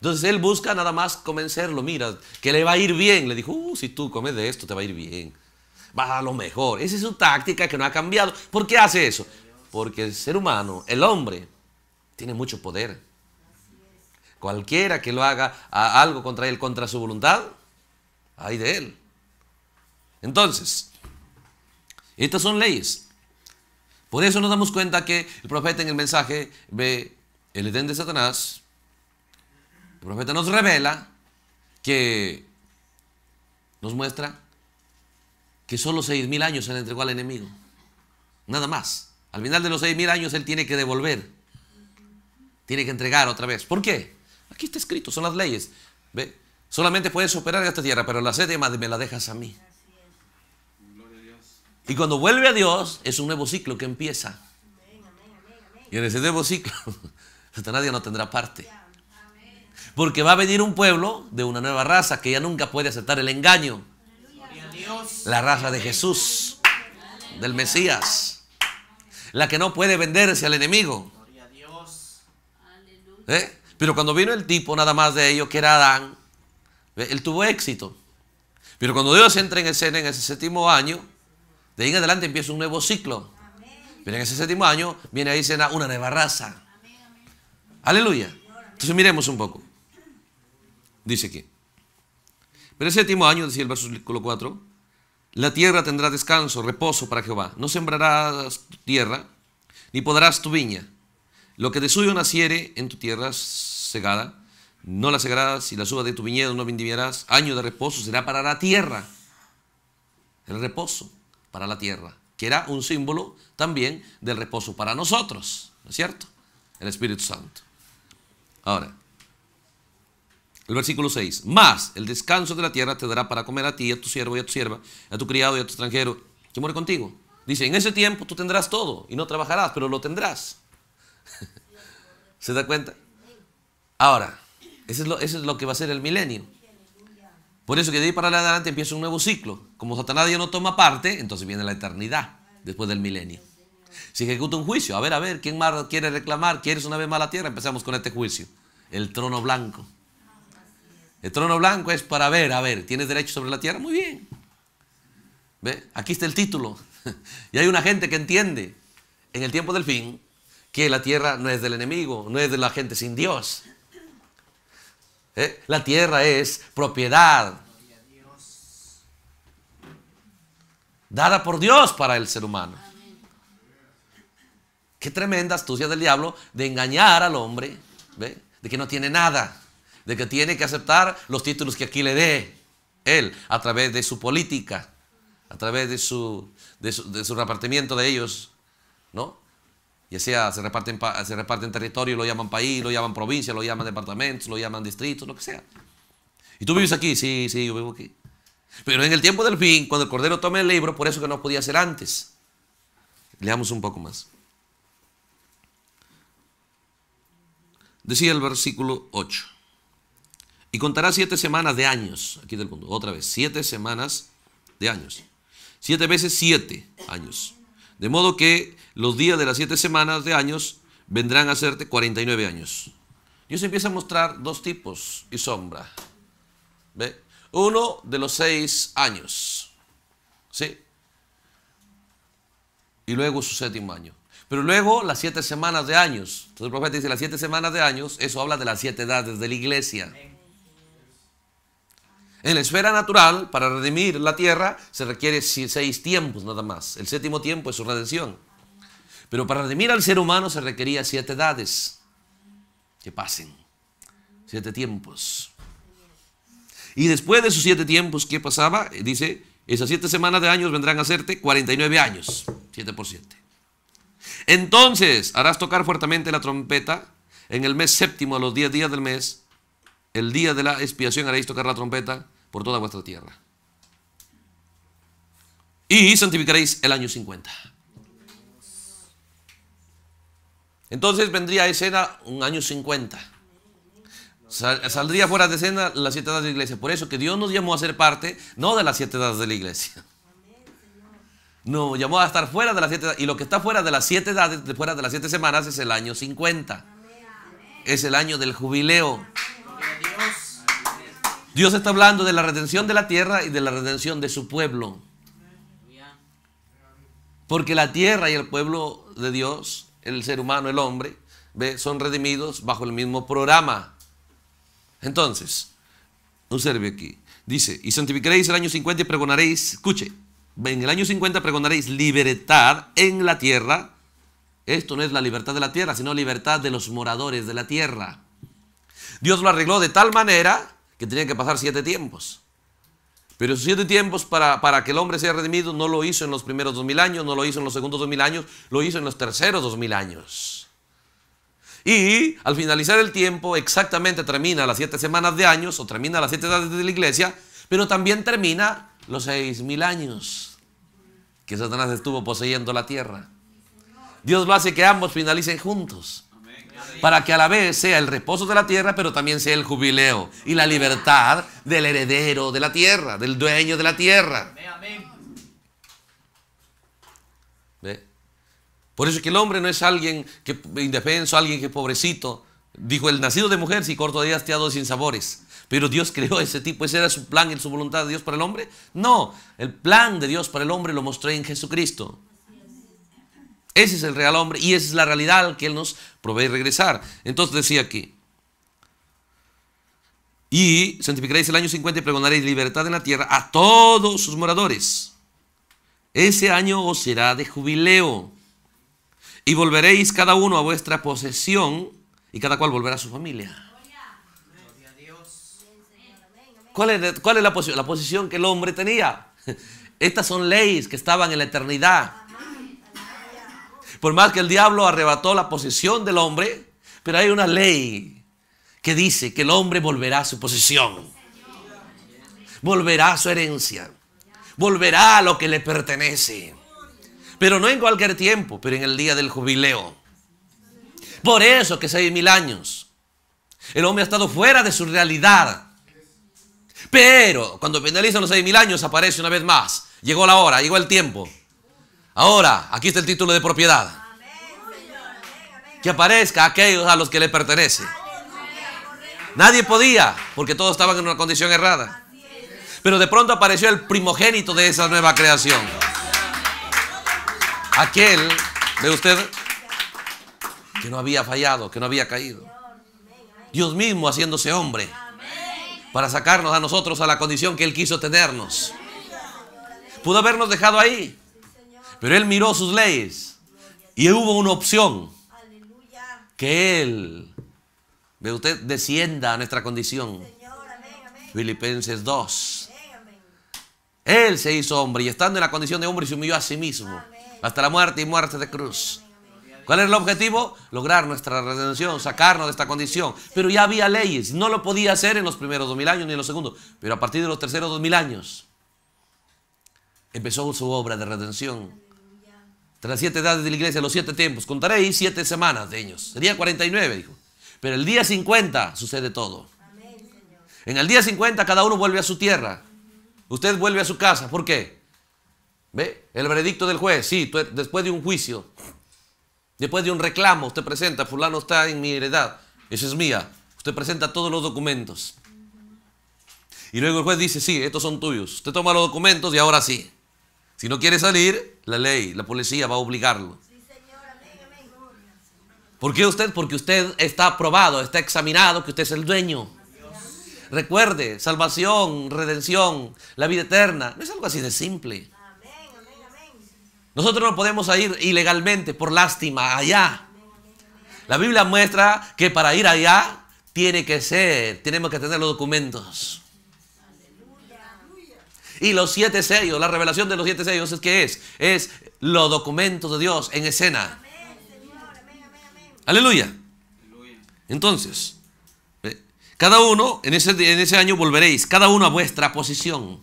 Speaker 1: Entonces él busca nada más convencerlo, mira, que le va a ir bien. Le dijo, uh, si tú comes de esto, te va a ir bien va a lo mejor. Esa es su táctica que no ha cambiado. ¿Por qué hace eso? Porque el ser humano, el hombre, tiene mucho poder. Cualquiera que lo haga algo contra él, contra su voluntad, hay de él. Entonces, estas son leyes. Por eso nos damos cuenta que el profeta en el mensaje ve el Edén de Satanás. El profeta nos revela que nos muestra que solo mil años se le entregó al enemigo. Nada más. Al final de los seis mil años él tiene que devolver. Tiene que entregar otra vez. ¿Por qué? Aquí está escrito, son las leyes. Solamente puedes operar esta tierra, pero la madre me la dejas a mí. Y cuando vuelve a Dios, es un nuevo ciclo que empieza. Y en ese nuevo ciclo, hasta nadie no tendrá parte. Porque va a venir un pueblo de una nueva raza que ya nunca puede aceptar el engaño la raza de Jesús, del Mesías, la que no puede venderse al enemigo. ¿Eh? Pero cuando vino el tipo nada más de ellos, que era Adán, ¿eh? él tuvo éxito. Pero cuando Dios entra en escena en ese séptimo año, de ahí en adelante empieza un nuevo ciclo. Pero en ese séptimo año viene ahí cena una nueva raza. Aleluya. Entonces miremos un poco. Dice aquí. Pero ese séptimo año, Dice el versículo 4, la tierra tendrá descanso, reposo para Jehová. No sembrarás tierra, ni podrás tu viña. Lo que de suyo naciere en tu tierra segada, no la segarás y la suba de tu viñedo no vindiviarás. Año de reposo será para la tierra. El reposo para la tierra, que era un símbolo también del reposo para nosotros, ¿no es cierto? El Espíritu Santo. Ahora, el versículo 6. Más el descanso de la tierra te dará para comer a ti, a tu siervo y a tu sierva, a tu criado y a tu extranjero que muere contigo. Dice, en ese tiempo tú tendrás todo y no trabajarás, pero lo tendrás. ¿Se da cuenta? Ahora, eso es, lo, que va a ser el milenio. Por eso que de ahí para adelante empieza un nuevo ciclo. Como Satanás ya no toma parte, entonces viene la eternidad después del milenio. Se ejecuta un juicio. A ver, a ver, ¿quién más quiere reclamar? ¿Quieres una vez más la tierra? Empezamos con este juicio. El trono blanco. El trono blanco es para ver, a ver, ¿tienes derecho sobre la tierra? Muy bien. ¿Ve? Aquí está el título. Y hay una gente que entiende en el tiempo del fin que la tierra no es del enemigo, no es de la gente sin Dios. ¿Eh? La tierra es propiedad dada por Dios para el ser humano. Qué tremenda astucia del diablo de engañar al hombre, de que no tiene nada de que tiene que aceptar los títulos que aquí le dé él a través de su política, a través de su, de su, repartimiento de ellos, ¿no? Ya sea se reparten, se reparten territorio, lo llaman país, lo llaman provincia, lo llaman departamentos, lo llaman distritos, lo que sea. ¿Y tú vives aquí? Sí, sí, yo vivo aquí. Pero en el tiempo del fin, cuando el Cordero tome el libro, por eso que no podía ser antes. Leamos un poco más. Decía el versículo 8. Y contará siete semanas de años. Aquí del mundo, Otra vez. Siete semanas de años. Siete veces siete años. De modo que los días de las siete semanas de años vendrán a hacerte 49 años. Dios empieza a mostrar dos tipos y sombra. ¿Ve? Uno de los seis años. ¿Sí? Y luego su séptimo año. Pero luego las siete semanas de años. Entonces el profeta dice las siete semanas de años, eso habla de las siete edades de la iglesia. En la esfera natural, para redimir la tierra, se requiere seis tiempos nada más. El séptimo tiempo es su redención. Pero para redimir al ser humano se requería siete edades que pasen, siete tiempos. Y después de esos siete tiempos, ¿qué pasaba? Dice, esas siete semanas de años vendrán a hacerte 49 años, Siete por siete. Entonces harás tocar fuertemente la trompeta en el mes séptimo, a los diez días del mes, el día de la expiación haréis tocar la trompeta por toda vuestra tierra. Y santificaréis el año 50. Entonces vendría a escena un año 50. saldría fuera de escena las siete edades de la iglesia. Por eso que Dios nos llamó a ser parte, no de las siete edades de la iglesia. No, llamó a estar fuera de las siete edades. Y lo que está fuera de las siete edades, fuera de las siete semanas, es el año 50. Es el año del jubileo. Dios está hablando de la redención de la tierra y de la redención de su pueblo. Porque la tierra y el pueblo de Dios, el ser humano, el hombre, son redimidos bajo el mismo programa. Entonces, observe aquí. Dice, y santificaréis el año 50 y pregonaréis, escuche, en el año 50 pregonaréis libertad en la tierra. Esto no es la libertad de la tierra, sino libertad de los moradores de la tierra. Dios lo arregló de tal manera que tenía que pasar siete tiempos. Pero esos siete tiempos para, para que el hombre sea redimido no lo hizo en los primeros dos mil años, no lo hizo en los segundos dos mil años, lo hizo en los terceros dos mil años. Y al finalizar el tiempo, exactamente termina las siete semanas de años o termina las siete edades de la iglesia, pero también termina los seis mil años que Satanás estuvo poseyendo la tierra. Dios lo hace que ambos finalicen juntos. Para que a la vez sea el reposo de la tierra, pero también sea el jubileo y la libertad del heredero de la tierra, del dueño de la tierra. Por eso es que el hombre no es alguien que indefenso, alguien que pobrecito. Dijo, el nacido de mujer, si corto de días te ha dado sin sabores. Pero Dios creó ese tipo, ese era su plan y su voluntad de Dios para el hombre. No, el plan de Dios para el hombre lo mostré en Jesucristo. Ese es el real hombre y esa es la realidad al que Él nos provee regresar. Entonces decía aquí, y santificaréis el año 50 y pregonaréis libertad en la tierra a todos sus moradores. Ese año os será de jubileo. Y volveréis cada uno a vuestra posesión y cada cual volverá a su familia. ¿Cuál es, cuál es la, la posición que el hombre tenía? Estas son leyes que estaban en la eternidad. Por más que el diablo arrebató la posesión del hombre, pero hay una ley que dice que el hombre volverá a su posesión, volverá a su herencia, volverá a lo que le pertenece. Pero no en cualquier tiempo, pero en el día del jubileo. Por eso que seis mil años. El hombre ha estado fuera de su realidad. Pero cuando finalizan los seis mil años aparece una vez más. Llegó la hora, llegó el tiempo. Ahora, aquí está el título de propiedad. Que aparezca aquellos a los que le pertenece. Nadie podía, porque todos estaban en una condición errada. Pero de pronto apareció el primogénito de esa nueva creación. Aquel ¿ve usted que no había fallado, que no había caído. Dios mismo haciéndose hombre para sacarnos a nosotros a la condición que Él quiso tenernos. Pudo habernos dejado ahí, pero él miró sus leyes y hubo una opción. Que él, ve usted, descienda a nuestra condición. Filipenses 2. Él se hizo hombre y estando en la condición de hombre se humilló a sí mismo hasta la muerte y muerte de cruz. ¿Cuál era el objetivo? Lograr nuestra redención, sacarnos de esta condición. Pero ya había leyes, no lo podía hacer en los primeros dos mil años ni en los segundos, pero a partir de los terceros dos mil años empezó su obra de redención. ...tras las siete edades de la iglesia, los siete tiempos. ...contaré ahí siete semanas de ellos. Sería 49, dijo. Pero el día 50 sucede todo. En el día 50 cada uno vuelve a su tierra. Usted vuelve a su casa. ¿Por qué? ¿Ve? El veredicto del juez. Sí, después de un juicio. Después de un reclamo, usted presenta, fulano está en mi heredad, esa es mía. Usted presenta todos los documentos. Y luego el juez dice, sí, estos son tuyos. Usted toma los documentos y ahora sí. Si no quiere salir, la ley, la policía va a obligarlo. ¿Por qué usted? Porque usted está aprobado, está examinado, que usted es el dueño. Recuerde, salvación, redención, la vida eterna, no es algo así de simple. Nosotros no podemos ir ilegalmente por lástima allá. La Biblia muestra que para ir allá tiene que ser, tenemos que tener los documentos. Y los siete sellos, la revelación de los siete sellos es que es, es los documentos de Dios en escena. Amén, Señor. Aleluya. Entonces, cada uno, en ese, en ese año volveréis, cada uno a vuestra posición.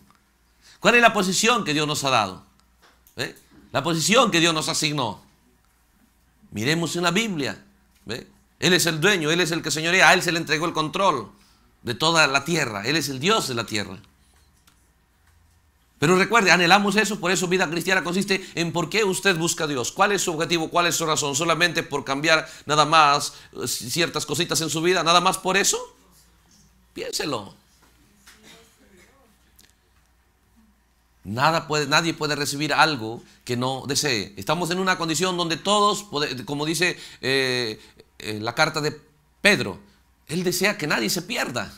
Speaker 1: ¿Cuál es la posición que Dios nos ha dado? La posición que Dios nos asignó. Miremos en la Biblia. Él es el dueño, Él es el que señorea, a Él se le entregó el control de toda la tierra, Él es el Dios de la tierra. Pero recuerde, anhelamos eso, por eso vida cristiana consiste en por qué usted busca a Dios, cuál es su objetivo, cuál es su razón, solamente por cambiar nada más eh, ciertas cositas en su vida, nada más por eso. Piénselo. Nada puede, nadie puede recibir algo que no desee. Estamos en una condición donde todos, como dice eh, eh, la carta de Pedro, él desea que nadie se pierda.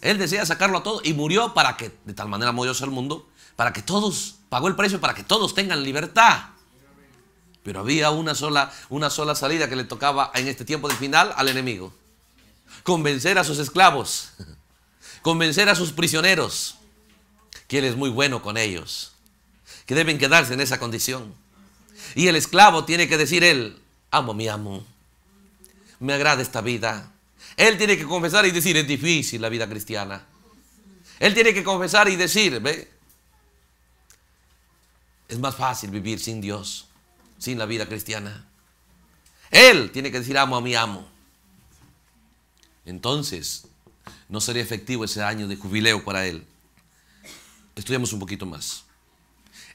Speaker 1: Él desea sacarlo a todos y murió para que, de tal manera, murió el mundo, para que todos, pagó el precio para que todos tengan libertad. Pero había una sola, una sola salida que le tocaba en este tiempo de final al enemigo. Convencer a sus esclavos, convencer a sus prisioneros, que Él es muy bueno con ellos, que deben quedarse en esa condición. Y el esclavo tiene que decir Él, amo mi amo, me agrada esta vida. Él tiene que confesar y decir, es difícil la vida cristiana. Él tiene que confesar y decir, ve, es más fácil vivir sin Dios, sin la vida cristiana. Él tiene que decir amo a mi amo. Entonces, no sería efectivo ese año de jubileo para él. Estudiamos un poquito más.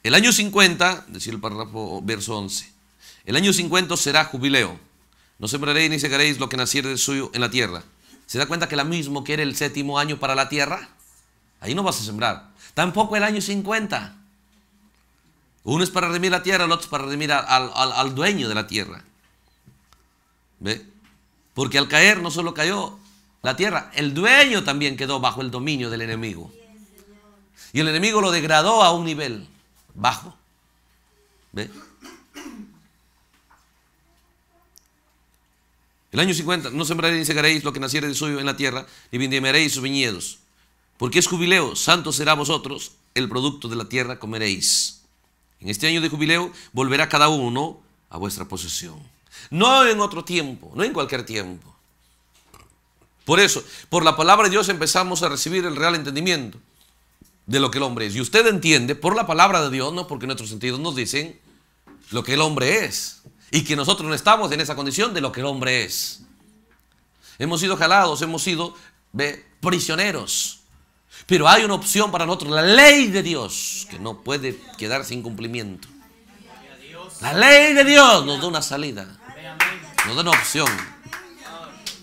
Speaker 1: El año 50, decir el párrafo verso 11, el año 50 será jubileo. No sembraréis ni segaréis lo que naciere suyo en la tierra. ¿Se da cuenta que lo mismo que era el séptimo año para la tierra? Ahí no vas a sembrar. Tampoco el año 50. Uno es para redimir la tierra, el otro es para redimir al, dueño de la tierra. ¿Ve? Porque al caer no solo cayó la tierra, el dueño también quedó bajo el dominio del enemigo. Y el enemigo lo degradó a un nivel bajo. ¿Ve? El año 50, no sembraréis ni segaréis lo que naciere de suyo en la tierra, ni vindimaréis sus viñedos. Porque es jubileo, santo será vosotros, el producto de la tierra comeréis. En este año de jubileo volverá cada uno a vuestra posesión. No en otro tiempo, no en cualquier tiempo. Por eso, por la palabra de Dios empezamos a recibir el real entendimiento de lo que el hombre es. Y usted entiende por la palabra de Dios, no porque nuestros sentidos nos dicen lo que el hombre es. Y que nosotros no estamos en esa condición de lo que el hombre es. Hemos sido jalados, hemos sido prisioneros pero hay una opción para nosotros, la ley de Dios, que no puede quedar sin cumplimiento. La ley de Dios nos da una salida, nos da una opción.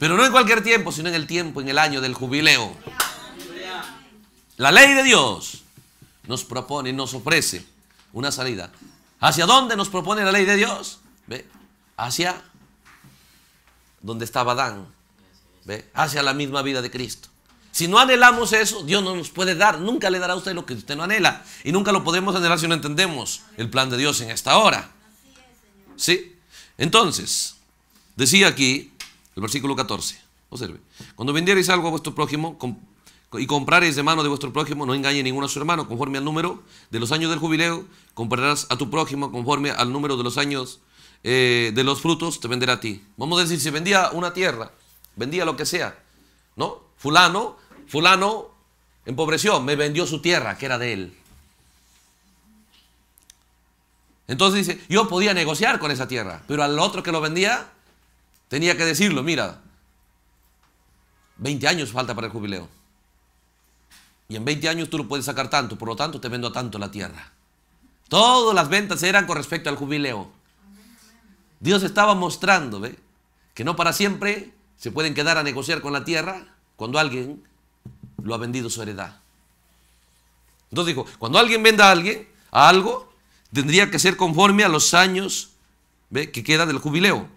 Speaker 1: Pero no en cualquier tiempo, sino en el tiempo, en el año del jubileo. La ley de Dios nos propone, y nos ofrece una salida. ¿Hacia dónde nos propone la ley de Dios? ¿Ve? Hacia donde estaba Adán. Hacia la misma vida de Cristo. Si no anhelamos eso, Dios no nos puede dar. Nunca le dará a usted lo que usted no anhela. Y nunca lo podemos anhelar si no entendemos el plan de Dios en esta hora. ¿Sí? Entonces, decía aquí el versículo 14. Observe. Cuando vendierais algo a vuestro prójimo y comprareis de mano de vuestro prójimo, no engañe ninguno a su hermano conforme al número de los años del jubileo. Comprarás a tu prójimo conforme al número de los años eh, de los frutos, te venderá a ti. Vamos a decir, si vendía una tierra, vendía lo que sea, ¿no? fulano, fulano empobreció, me vendió su tierra que era de él. Entonces dice, yo podía negociar con esa tierra, pero al otro que lo vendía tenía que decirlo, mira, 20 años falta para el jubileo. Y en 20 años tú lo puedes sacar tanto, por lo tanto te vendo a tanto la tierra. Todas las ventas eran con respecto al jubileo. Dios estaba mostrando que no para siempre se pueden quedar a negociar con la tierra, cuando alguien lo ha vendido su heredad. Entonces dijo, cuando alguien venda a alguien, a algo, tendría que ser conforme a los años que queda del jubileo.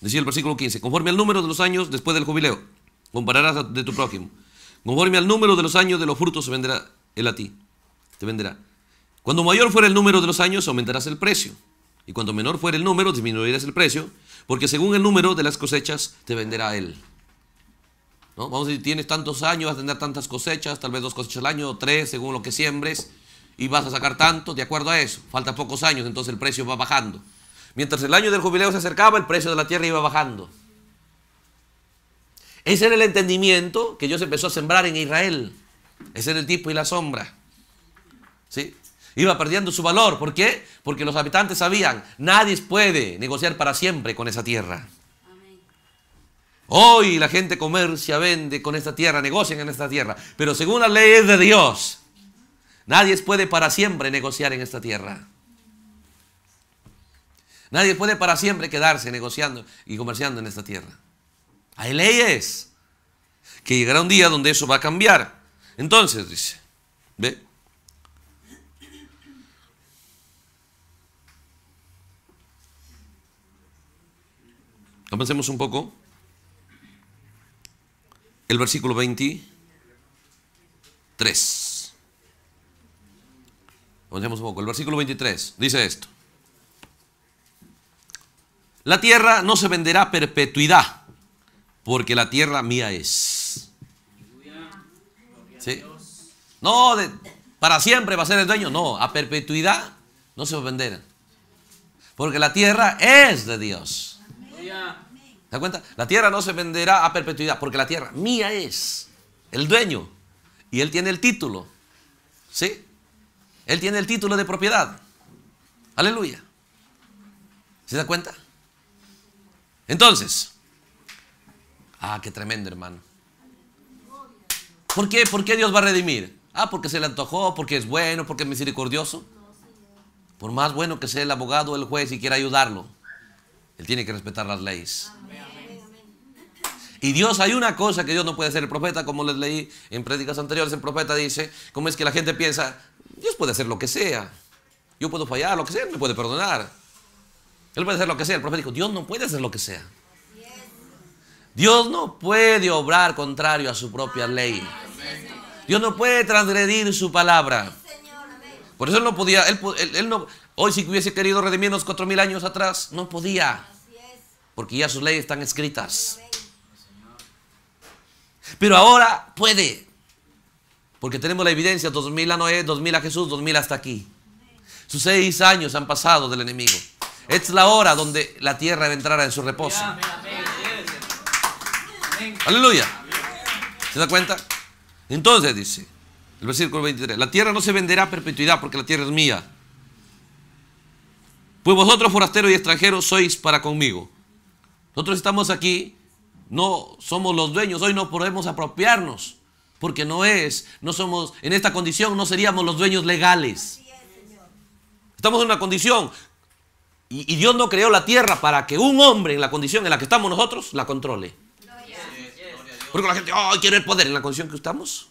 Speaker 1: Decía el versículo 15, conforme al número de los años después del jubileo, compararás de tu prójimo. Conforme al número de los años de los frutos se venderá él a ti, te venderá. Cuando mayor fuera el número de los años, aumentarás el precio. Y cuando menor fuera el número, disminuirás el precio, porque según el número de las cosechas, te venderá él. Vamos a decir, tienes tantos años, vas a tener tantas cosechas, tal vez dos cosechas al año, o tres, según lo que siembres, y vas a sacar tanto, de acuerdo a eso. Faltan pocos años, entonces el precio va bajando. Mientras el año del jubileo se acercaba, el precio de la tierra iba bajando. Ese era el entendimiento que Dios empezó a sembrar en Israel. Ese era el tipo y la sombra. ¿Sí? Iba perdiendo su valor. ¿Por qué? Porque los habitantes sabían, nadie puede negociar para siempre con esa tierra. Hoy la gente comercia, vende con esta tierra, negocian en esta tierra. Pero según las leyes de Dios, nadie puede para siempre negociar en esta tierra. Nadie puede para siempre quedarse negociando y comerciando en esta tierra. Hay leyes que llegará un día donde eso va a cambiar. Entonces, dice, ¿ve? Avancemos un poco el versículo 23. Ponemos un poco. El versículo 23 dice esto. La tierra no se venderá a perpetuidad, porque la tierra mía es. ¿Sí? No, para siempre va a ser el dueño. No, a perpetuidad no se va a vender. Porque la tierra es de Dios. ¿Se da cuenta? La tierra no se venderá a perpetuidad porque la tierra mía es el dueño y él tiene el título. ¿Sí? Él tiene el título de propiedad. Aleluya. ¿Se da cuenta? Entonces, ah, qué tremendo hermano. ¿Por qué? ¿Por qué Dios va a redimir? Ah, porque se le antojó, porque es bueno, porque es misericordioso. Por más bueno que sea el abogado o el juez y quiera ayudarlo, él tiene que respetar las leyes. Y Dios, hay una cosa que Dios no puede hacer. El profeta, como les leí en prédicas anteriores, el profeta dice, ¿cómo es que la gente piensa? Dios puede hacer lo que sea. Yo puedo fallar, lo que sea, Él me puede perdonar. Él puede hacer lo que sea. El profeta dijo, Dios no puede hacer lo que sea. Dios no puede obrar contrario a su propia ley. Dios no puede transgredir su palabra. Por eso él no podía, él, no, hoy si hubiese querido redimirnos cuatro mil años atrás, no podía. Porque ya sus leyes están escritas. Pero ahora puede. Porque tenemos la evidencia, 2000 a Noé, 2000 a Jesús, 2000 hasta aquí. Sus seis años han pasado del enemigo. Es la hora donde la tierra entrará en su reposo. Aleluya. ¿Se da cuenta? Entonces dice, el versículo 23, la tierra no se venderá a perpetuidad porque la tierra es mía. Pues vosotros, forasteros y extranjeros, sois para conmigo. Nosotros estamos aquí no somos los dueños, hoy no podemos apropiarnos, porque no es, no somos, en esta condición no seríamos los dueños legales. Estamos en una condición, y, Dios no creó la tierra para que un hombre en la condición en la que estamos nosotros la controle. Porque la gente, ay quiere el poder en la condición que estamos.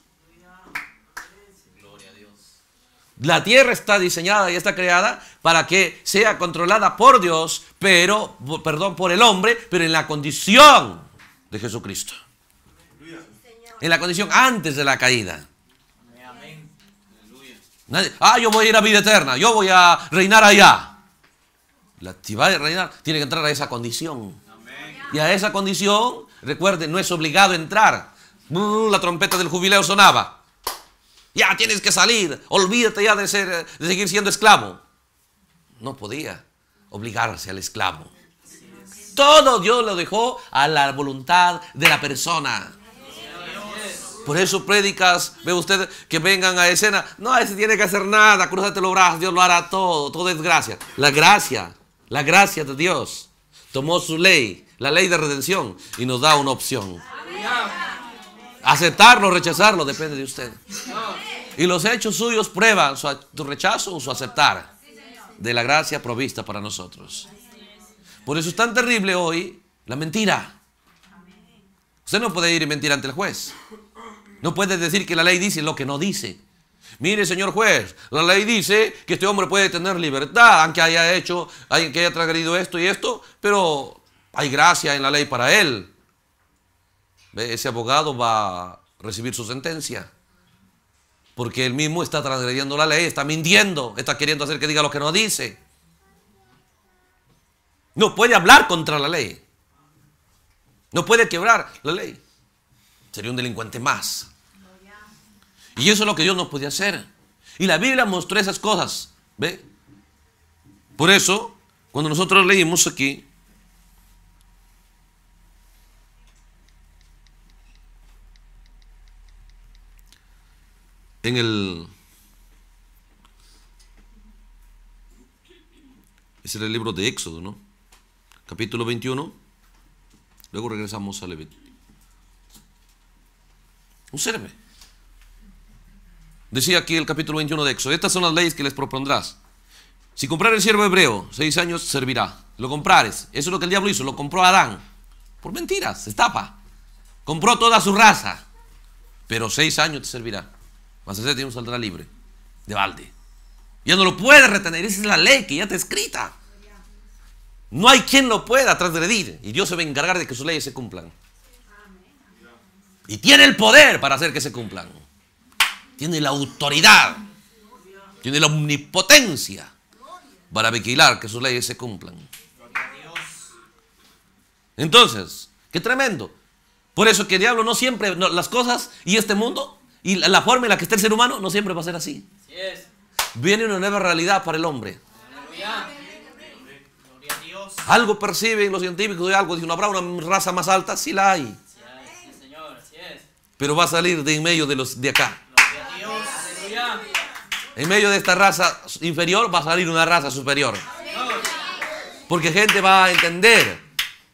Speaker 1: La tierra está diseñada y está creada para que sea controlada por Dios, pero, perdón, por el hombre, pero en la condición de Jesucristo. En la condición antes de la caída. ah, yo voy a ir a vida eterna, yo voy a reinar allá. La actividad de reinar tiene que entrar a esa condición. Y a esa condición, recuerde, no es obligado entrar. Mm, la trompeta del jubileo sonaba. Ya tienes que salir, olvídate ya de, ser, de seguir siendo esclavo. No podía obligarse al esclavo. Todo Dios lo dejó a la voluntad de la persona. Por eso predicas, ve usted que vengan a escena. No, ese tiene que hacer nada, cruzate los brazos, Dios lo hará todo, todo es gracia. La gracia, la gracia de Dios tomó su ley, la ley de redención, y nos da una opción. Aceptarlo, rechazarlo, depende de usted. Y los hechos suyos prueban su, rechazo o su aceptar de la gracia provista para nosotros. Por eso es tan terrible hoy la mentira. Usted no puede ir y mentir ante el juez. No puede decir que la ley dice lo que no dice. Mire, señor juez, la ley dice que este hombre puede tener libertad, aunque haya hecho, que haya transgredido esto y esto, pero hay gracia en la ley para él. Ese abogado va a recibir su sentencia. Porque él mismo está transgrediendo la ley, está mintiendo, está queriendo hacer que diga lo que no dice. No puede hablar contra la ley. No puede quebrar la ley. Sería un delincuente más. Y eso es lo que Dios no podía hacer. Y la Biblia mostró esas cosas. ¿Ve? Por eso, cuando nosotros leímos aquí, en el es el libro de Éxodo, ¿no? capítulo 21. Luego regresamos a Un Observe. Decía aquí el capítulo 21 de Éxodo, estas son las leyes que les propondrás. Si comprar el siervo hebreo, seis años servirá. Lo comprares. Eso es lo que el diablo hizo. Lo compró Adán. Por mentiras, se estapa. Compró toda su raza. Pero seis años te servirá. Más ese tiempo saldrá libre. De balde. Ya no lo puedes retener. Esa es la ley que ya está escrita. No hay quien lo pueda transgredir y Dios se va a encargar de que sus leyes se cumplan. Y tiene el poder para hacer que se cumplan. Tiene la autoridad. Tiene la omnipotencia para vigilar que sus leyes se cumplan. Entonces, qué tremendo. Por eso que el diablo no siempre, las cosas y este mundo y la, forma en la que está el ser humano no siempre va a ser así. Viene una nueva realidad para el hombre. ¡Aleluya! Algo perciben los científicos de algo. Dicen, habrá una raza más alta? Sí la hay. Pero va a salir de en medio de los de acá. En medio de esta raza inferior va a salir una raza superior. Porque gente va a entender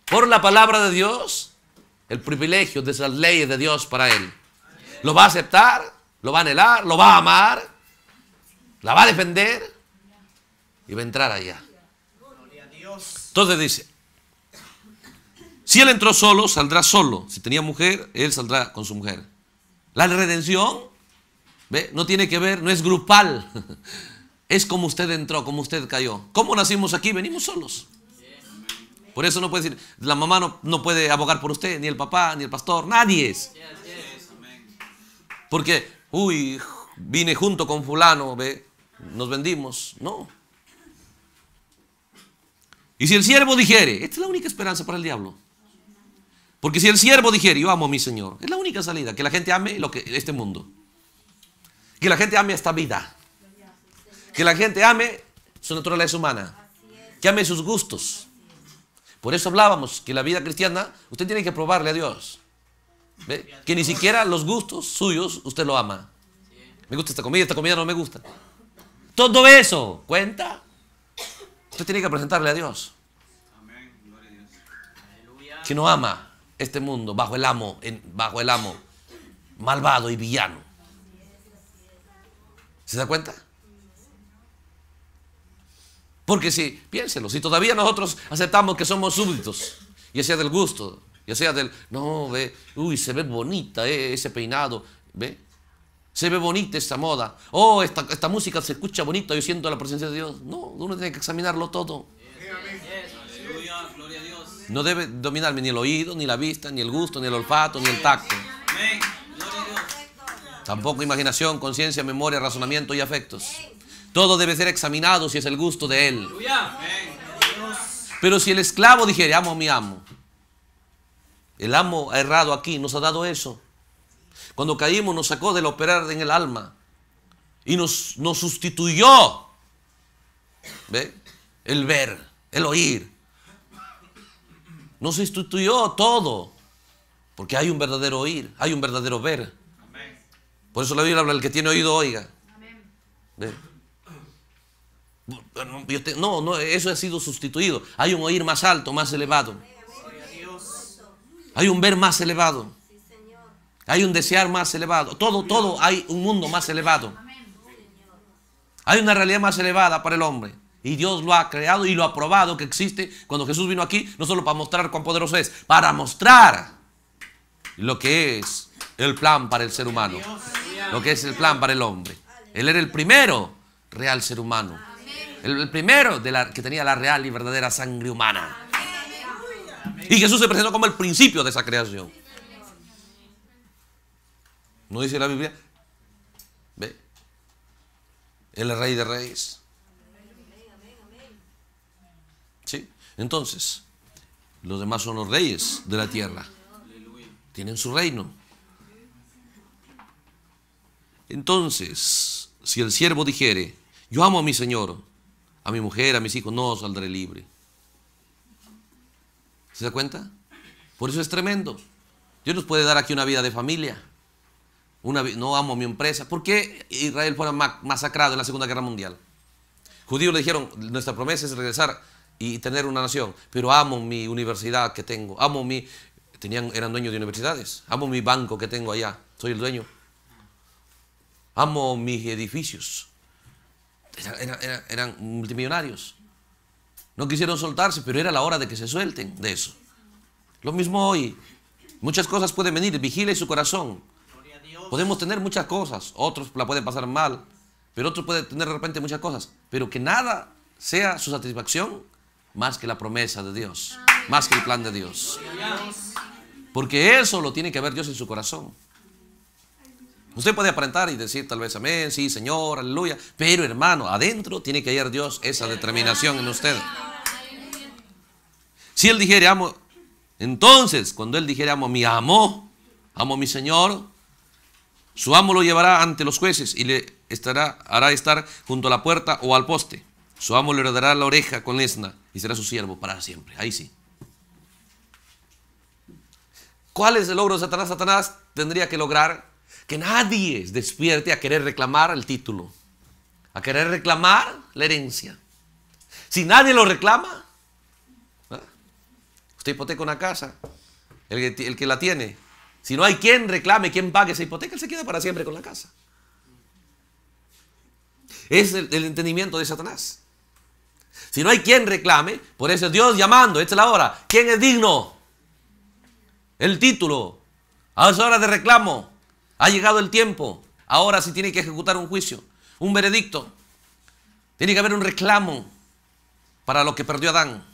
Speaker 1: por la palabra de Dios el privilegio de esas leyes de Dios para él. Lo va a aceptar, lo va a anhelar, lo va a amar, la va a defender y va a entrar allá. Entonces dice, si él entró solo, saldrá solo. Si tenía mujer, él saldrá con su mujer. La redención ¿ve? no tiene que ver, no es grupal. Es como usted entró, como usted cayó. ¿Cómo nacimos aquí? Venimos solos. Por eso no puede decir, la mamá no, puede abogar por usted, ni el papá, ni el pastor, nadie es. Porque, uy, vine junto con fulano, ¿ve? nos vendimos. No. Y si el siervo dijere, esta es la única esperanza para el diablo. Porque si el siervo dijere, yo amo a mi Señor, es la única salida, que la gente ame lo que, este mundo. Que la gente ame esta vida. Que la gente ame su naturaleza humana. Que ame sus gustos. Por eso hablábamos que la vida cristiana, usted tiene que probarle a Dios. Que ni siquiera los gustos suyos usted lo ama. Me gusta esta comida, esta comida no me gusta. Todo eso cuenta. Usted tiene que presentarle a Dios. Que no ama este mundo bajo el amo, bajo el amo malvado y villano. ¿Se da cuenta? Porque si, piénselo, si todavía nosotros aceptamos que somos súbditos, ya sea del gusto, ya sea del, no, ve, uy, se ve bonita eh, ese peinado, ve, se ve bonita esta moda. Oh, esta, esta música se escucha bonita, yo siento la presencia de Dios. No, uno tiene que examinarlo todo. No debe dominarme ni el oído, ni la vista, ni el gusto, ni el olfato, ni el tacto. Tampoco imaginación, conciencia, memoria, razonamiento y afectos. Todo debe ser examinado si es el gusto de Él. Pero si el esclavo dijera, amo a mi amo, el amo ha errado aquí, nos ha dado eso. Cuando caímos nos sacó del operar en el alma y nos, sustituyó. El ver, el oír. Nos sustituyó todo. Porque hay un verdadero oír, hay un verdadero ver. Por eso la Biblia habla, el que tiene oído oiga. No, no, eso ha sido sustituido. Hay un oír más alto, más elevado. Hay un ver más elevado. Hay un desear más elevado. Todo, todo, hay un mundo más elevado. Hay una realidad más elevada para el hombre. Y Dios lo ha creado y lo ha probado que existe cuando Jesús vino aquí, no solo para mostrar cuán poderoso es, para mostrar lo que es el plan para el ser humano, lo que es el plan para el hombre. Él era el primero real ser humano, el, primero de la, que tenía la real y verdadera sangre humana. Y Jesús se presentó como el principio de esa creación. ¿No dice la Biblia? ¿Ve? Él es rey de reyes. ¿Sí? Entonces, los demás son los reyes de la tierra. Tienen su reino. Entonces, si el siervo dijere, yo amo a mi Señor, a mi mujer, a mis hijos, no saldré libre. ¿Se da cuenta? Por eso es tremendo. Dios nos puede dar aquí una vida de familia no amo mi empresa. ¿Por qué Israel fue masacrado en la Segunda Guerra Mundial? Judíos le dijeron, nuestra promesa es regresar y tener una nación, pero amo mi universidad que tengo, amo mi... Tenían, eran dueños de universidades, amo mi banco que tengo allá, soy el dueño, amo mis edificios. Eran, eran multimillonarios. No quisieron soltarse, pero era la hora de que se suelten de eso. Lo mismo hoy. Muchas cosas pueden venir, vigile su corazón. Podemos tener muchas cosas, otros la pueden pasar mal, pero otros pueden tener de repente muchas cosas, pero que nada sea su satisfacción más que la promesa de Dios, más que el plan de Dios. Porque eso lo tiene que ver Dios en su corazón. Usted puede aparentar y decir tal vez amén, sí, Señor, aleluya, pero hermano, adentro tiene que hallar Dios esa determinación en usted. Si Él dijere amo, entonces cuando Él dijere amo, mi amo, amo mi Señor, su amo lo llevará ante los jueces y le estará, hará estar junto a la puerta o al poste. Su amo le heredará la oreja con esna y será su siervo para siempre. Ahí sí. ¿Cuál es el logro de Satanás? Satanás tendría que lograr que nadie despierte a querer reclamar el título, a querer reclamar la herencia. Si nadie lo reclama, usted hipoteca una casa, el que la tiene si no hay quien reclame, quien pague esa hipoteca, él se queda para siempre con la casa. Es el, entendimiento de Satanás. Si no hay quien reclame, por eso Dios llamando, esta es la hora. ¿Quién es digno? El título. A ah, esa hora de reclamo. Ha llegado el tiempo. Ahora sí tiene que ejecutar un juicio, un veredicto. Tiene que haber un reclamo para lo que perdió Adán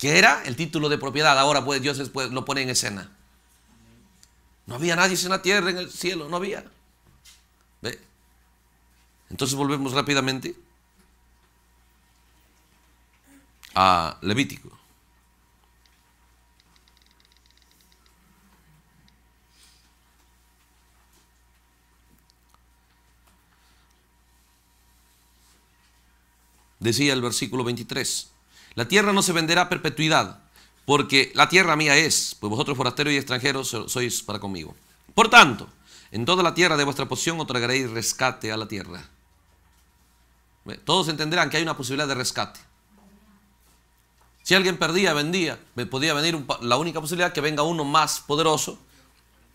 Speaker 1: que era el título de propiedad. Ahora pues Dios pues, lo pone en escena. No había nadie en la tierra, en el cielo, no había. Entonces volvemos rápidamente a Levítico. Decía el versículo 23. La tierra no se venderá a perpetuidad, porque la tierra mía es, pues vosotros forasteros y extranjeros sois para conmigo. Por tanto, en toda la tierra de vuestra posición otorgaréis rescate a la tierra. Todos entenderán que hay una posibilidad de rescate. Si alguien perdía, vendía, me podía venir la única posibilidad que venga uno más poderoso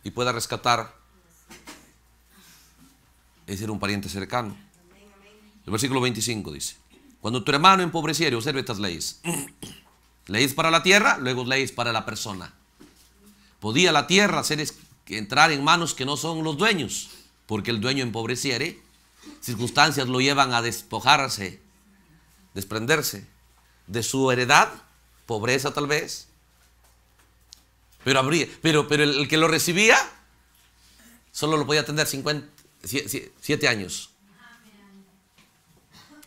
Speaker 1: y pueda rescatar. Es decir, un pariente cercano. El versículo 25 dice. Cuando tu hermano empobreciere, observe estas leyes. Leyes para la tierra, luego leyes para la persona. Podía la tierra ser, entrar en manos que no son los dueños, porque el dueño empobreciere, circunstancias lo llevan a despojarse, desprenderse de su heredad, pobreza tal vez. Pero, pero, pero el, que lo recibía solo lo podía tener siete años.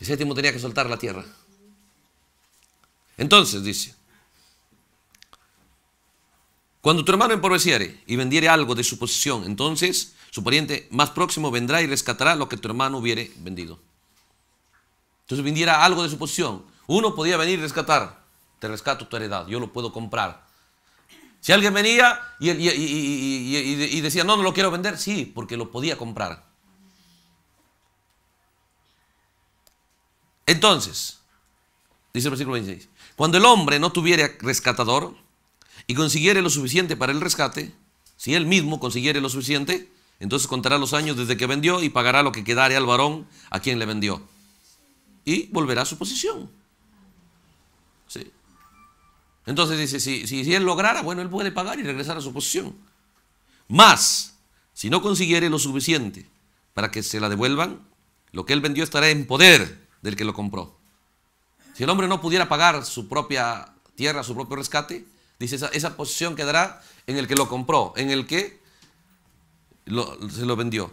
Speaker 1: El séptimo tenía que soltar la tierra. Entonces, dice, cuando tu hermano empobreciere y vendiere algo de su posición, entonces su pariente más próximo vendrá y rescatará lo que tu hermano hubiere vendido. Entonces vendiera algo de su posición, Uno podía venir y rescatar. Te rescato tu heredad, yo lo puedo comprar. Si alguien venía y decía, no, no lo quiero vender, sí, porque lo podía comprar. Entonces, dice el versículo 26, cuando el hombre no tuviera rescatador y consiguiere lo suficiente para el rescate, si él mismo consiguiere lo suficiente, entonces contará los años desde que vendió y pagará lo que quedare al varón a quien le vendió. Y volverá a su posición. Entonces dice, si, si, si, él lograra, bueno, él puede pagar y regresar a su posición. Más, si no consiguiere lo suficiente para que se la devuelvan, lo que él vendió estará en poder del que lo compró. Si el hombre no pudiera pagar su propia tierra, su propio rescate, dice, esa, posición quedará en el que lo compró, en el que se lo vendió.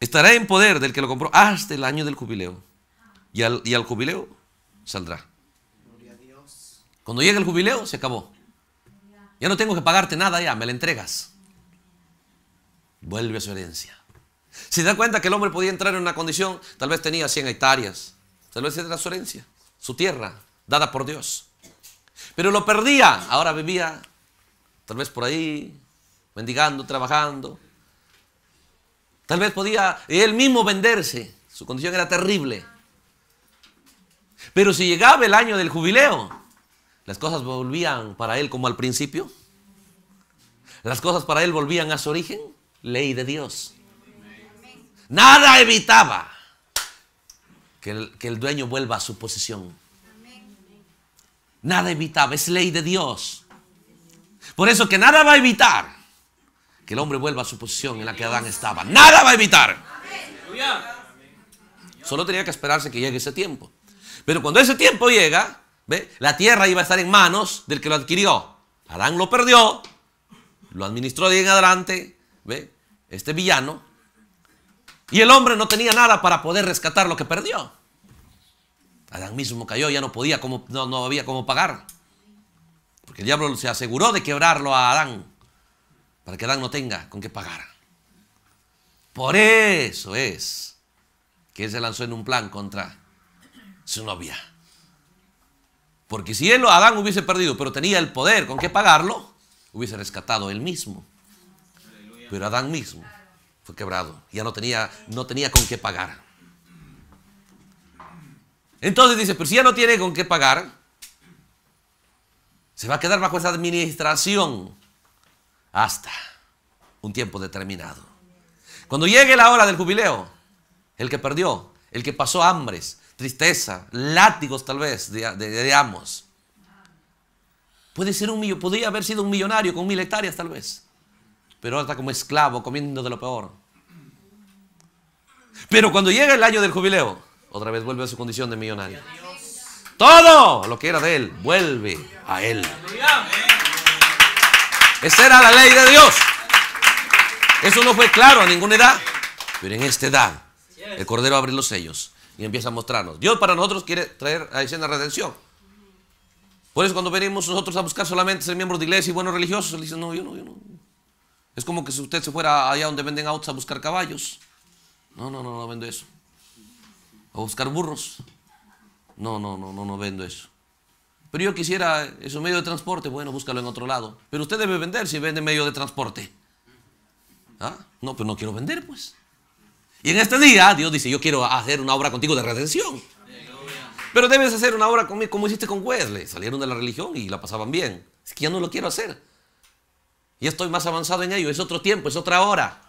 Speaker 1: Estará en poder del que lo compró hasta el año del jubileo. Y al, jubileo saldrá. Cuando llegue el jubileo, se acabó. Ya no tengo que pagarte nada, ya me la entregas. Vuelve a su herencia. Se da cuenta que el hombre podía entrar en una condición, tal vez tenía 100 hectáreas, tal vez era su herencia, su tierra, dada por Dios. Pero lo perdía, ahora vivía tal vez por ahí, mendigando, trabajando. Tal vez podía él mismo venderse, su condición era terrible. Pero si llegaba el año del jubileo, las cosas volvían para él como al principio. Las cosas para él volvían a su origen, ley de Dios. Nada evitaba que el, dueño vuelva a su posición. Nada evitaba, es ley de Dios. Por eso que nada va a evitar que el hombre vuelva a su posición en la que Adán estaba. Nada va a evitar. Solo tenía que esperarse que llegue ese tiempo. Pero cuando ese tiempo llega, ¿ve? la tierra iba a estar en manos del que lo adquirió. Adán lo perdió, lo administró de en adelante, ¿ve? este villano, y el hombre no tenía nada para poder rescatar lo que perdió. Adán mismo cayó, ya no podía, como, no, había cómo pagar. Porque el diablo se aseguró de quebrarlo a Adán, para que Adán no tenga con qué pagar. Por eso es que él se lanzó en un plan contra su novia. Porque si él, Adán, hubiese perdido, pero tenía el poder con qué pagarlo, hubiese rescatado él mismo. Pero Adán mismo fue quebrado. Ya no tenía, no tenía con qué pagar. Entonces dice, pero si ya no tiene con qué pagar, se va a quedar bajo esa administración hasta un tiempo determinado. Cuando llegue la hora del jubileo, el que perdió, el que pasó hambres, tristeza, látigos tal vez de, amos, puede ser un millón, podría haber sido un millonario con mil hectáreas tal vez, pero ahora está como esclavo comiendo de lo peor. Pero cuando llega el año del jubileo, otra vez vuelve a su condición de millonario. Todo lo que era de él vuelve a él. Esa era la ley de Dios. Eso no fue claro a ninguna edad. Pero en esta edad, el Cordero abre los sellos y empieza a mostrarnos. Dios para nosotros quiere traer a escena redención. Por eso cuando venimos nosotros a buscar solamente ser miembros de iglesia y buenos religiosos, le dicen, no, yo no, yo no. Es como que si usted se fuera allá donde venden autos a buscar caballos. No, no, no, no vendo eso. A buscar burros. No, no, no, no, no vendo eso. Pero yo quisiera eh, eso, medio de transporte. Bueno, búscalo en otro lado. Pero usted debe vender si vende medio de transporte. ¿Ah? No, pero pues no quiero vender, pues. Y en este día Dios dice, yo quiero hacer una obra contigo de redención. Pero debes hacer una obra conmigo como hiciste con Wesley. Salieron de la religión y la pasaban bien. Es que ya no lo quiero hacer. Ya estoy más avanzado en ello. Es otro tiempo, es otra hora.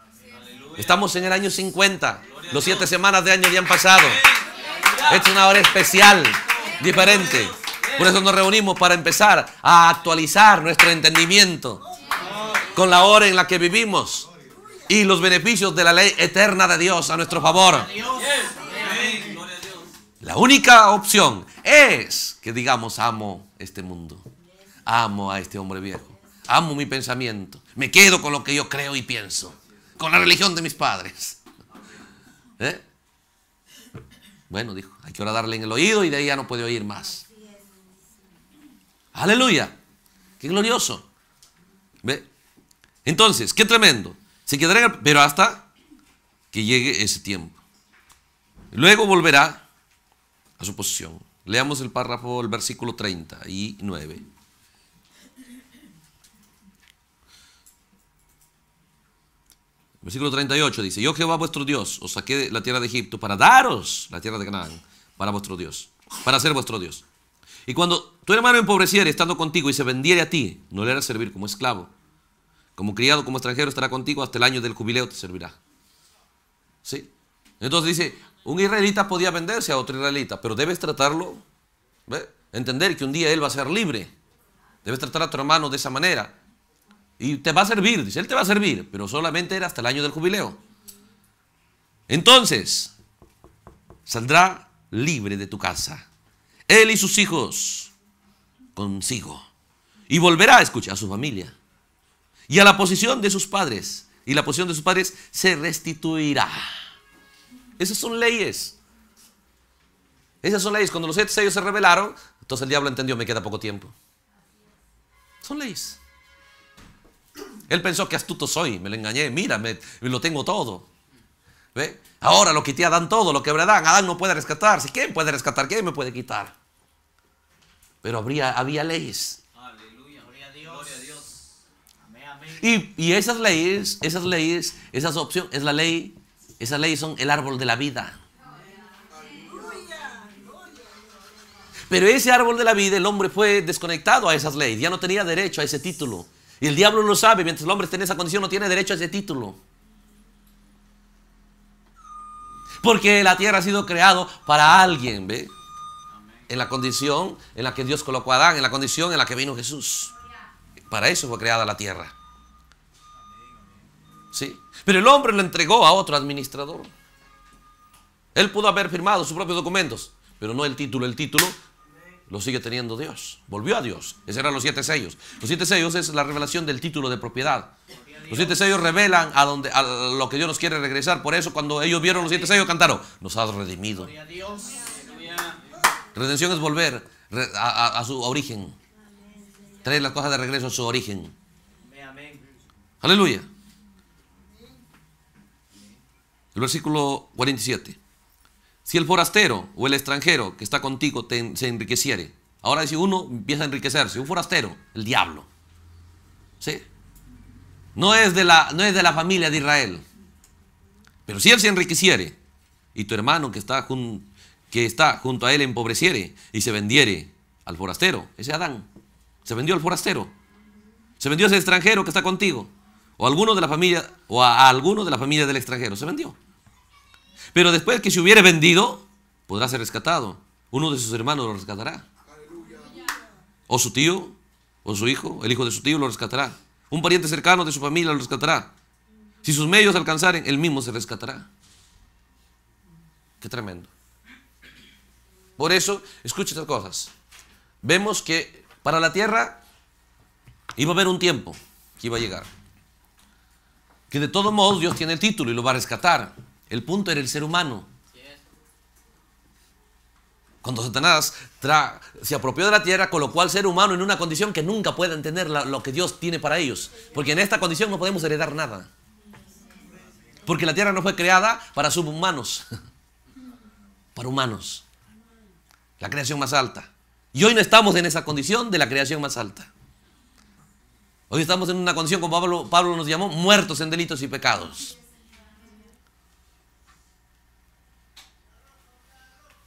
Speaker 1: Estamos en el año 50. Los siete semanas de año ya han pasado. Es una hora especial, diferente. Por eso nos reunimos para empezar a actualizar nuestro entendimiento con la hora en la que vivimos y los beneficios de la ley eterna de Dios a nuestro favor. La única opción es que digamos amo este mundo, amo a este hombre viejo, amo mi pensamiento, me quedo con lo que yo creo y pienso con la religión de mis padres. ¿Eh? Bueno, dijo, hay que ahora darle en el oído y de ahí ya no puede oír más. Aleluya. Qué glorioso. ¿Ve? Entonces, qué tremendo. Se quedará pero hasta que llegue ese tiempo. Luego volverá a su posición. Leamos el párrafo, el versículo 39. Versículo 38 dice, yo Jehová vuestro Dios, os saqué de la tierra de Egipto para daros la tierra de Canaán, para vuestro Dios, para ser vuestro Dios. Y cuando tu hermano empobreciere estando contigo y se vendiere a ti, no le harás servir como esclavo. Como criado, como extranjero estará contigo hasta el año del jubileo te servirá. ¿Sí? Entonces dice, un israelita podía venderse a otro israelita, pero debes tratarlo, entender que un día él va a ser libre. Debes tratar a tu hermano de esa manera. Y te va a servir, dice, Él te va a servir, pero solamente era hasta el año del jubileo. Entonces, saldrá libre de tu casa, Él y sus hijos consigo. Y volverá, escucha, a su familia. Y a la posición de sus padres. Y la posición de sus padres se restituirá. Esas son leyes. Esas son leyes. Cuando los siete sellos se revelaron, entonces el diablo entendió, me queda poco tiempo. Son leyes. Él pensó que astuto soy, me lo engañé, mira, me, lo tengo todo. Ahora lo quité a Adán todo, lo que a Adán. Adán no puede rescatarse. ¿Quién puede rescatar? ¿Quién me puede quitar? Pero habría, había leyes. Y, esas leyes, esas leyes, esas opciones, es la ley, esas leyes son el árbol de la vida. Pero ese árbol de la vida, el hombre fue desconectado a esas leyes, ya no tenía derecho a ese título. Y el diablo lo sabe, mientras el hombre esté en esa condición no tiene derecho a ese título. Porque la tierra ha sido creada para alguien, ¿ve? En la condición en la que Dios colocó a Adán, en la condición en la que vino Jesús. Para eso fue creada la tierra. ¿Sí? Pero el hombre lo entregó a otro administrador. Él pudo haber firmado sus propios documentos, pero no el título. El título lo sigue teniendo Dios. Volvió a Dios. Ese eran los siete sellos. Los siete sellos es la revelación del título de propiedad. Los siete sellos revelan a, donde, a lo que Dios nos quiere regresar. Por eso cuando ellos vieron los siete sellos cantaron, nos has redimido. Redención es volver a, a su origen. Traer las cosas de regreso a su origen. Aleluya. El versículo 47. Si el forastero o el extranjero que está contigo se enriqueciere, ahora si uno empieza a enriquecerse, un forastero, el diablo. ¿Sí? No es de la, no es de la familia de Israel. Pero si él se enriqueciere y tu hermano que está, que está junto a él empobreciere y se vendiere al forastero, ese Adán, se vendió al forastero, se vendió a ese extranjero que está contigo, o alguno de la familia, o a alguno de la familia del extranjero, se vendió. Pero después que se hubiere vendido, podrá ser rescatado. Uno de sus hermanos lo rescatará. O su tío, o su hijo, el hijo de su tío lo rescatará. Un pariente cercano de su familia lo rescatará. Si sus medios alcanzaren, él mismo se rescatará. Qué tremendo. Por eso, escuchen estas cosas. Vemos que para la tierra iba a haber un tiempo que iba a llegar. Que de todos modos Dios tiene el título y lo va a rescatar. El punto era el ser humano. Cuando Satanás se apropió de la tierra, colocó al ser humano en una condición que nunca pueden tener lo que Dios tiene para ellos. Porque en esta condición no podemos heredar nada. Porque la tierra no fue creada para subhumanos, para humanos. La creación más alta. Y hoy no estamos en esa condición de la creación más alta. Hoy estamos en una condición, como Pablo nos llamó, muertos en delitos y pecados.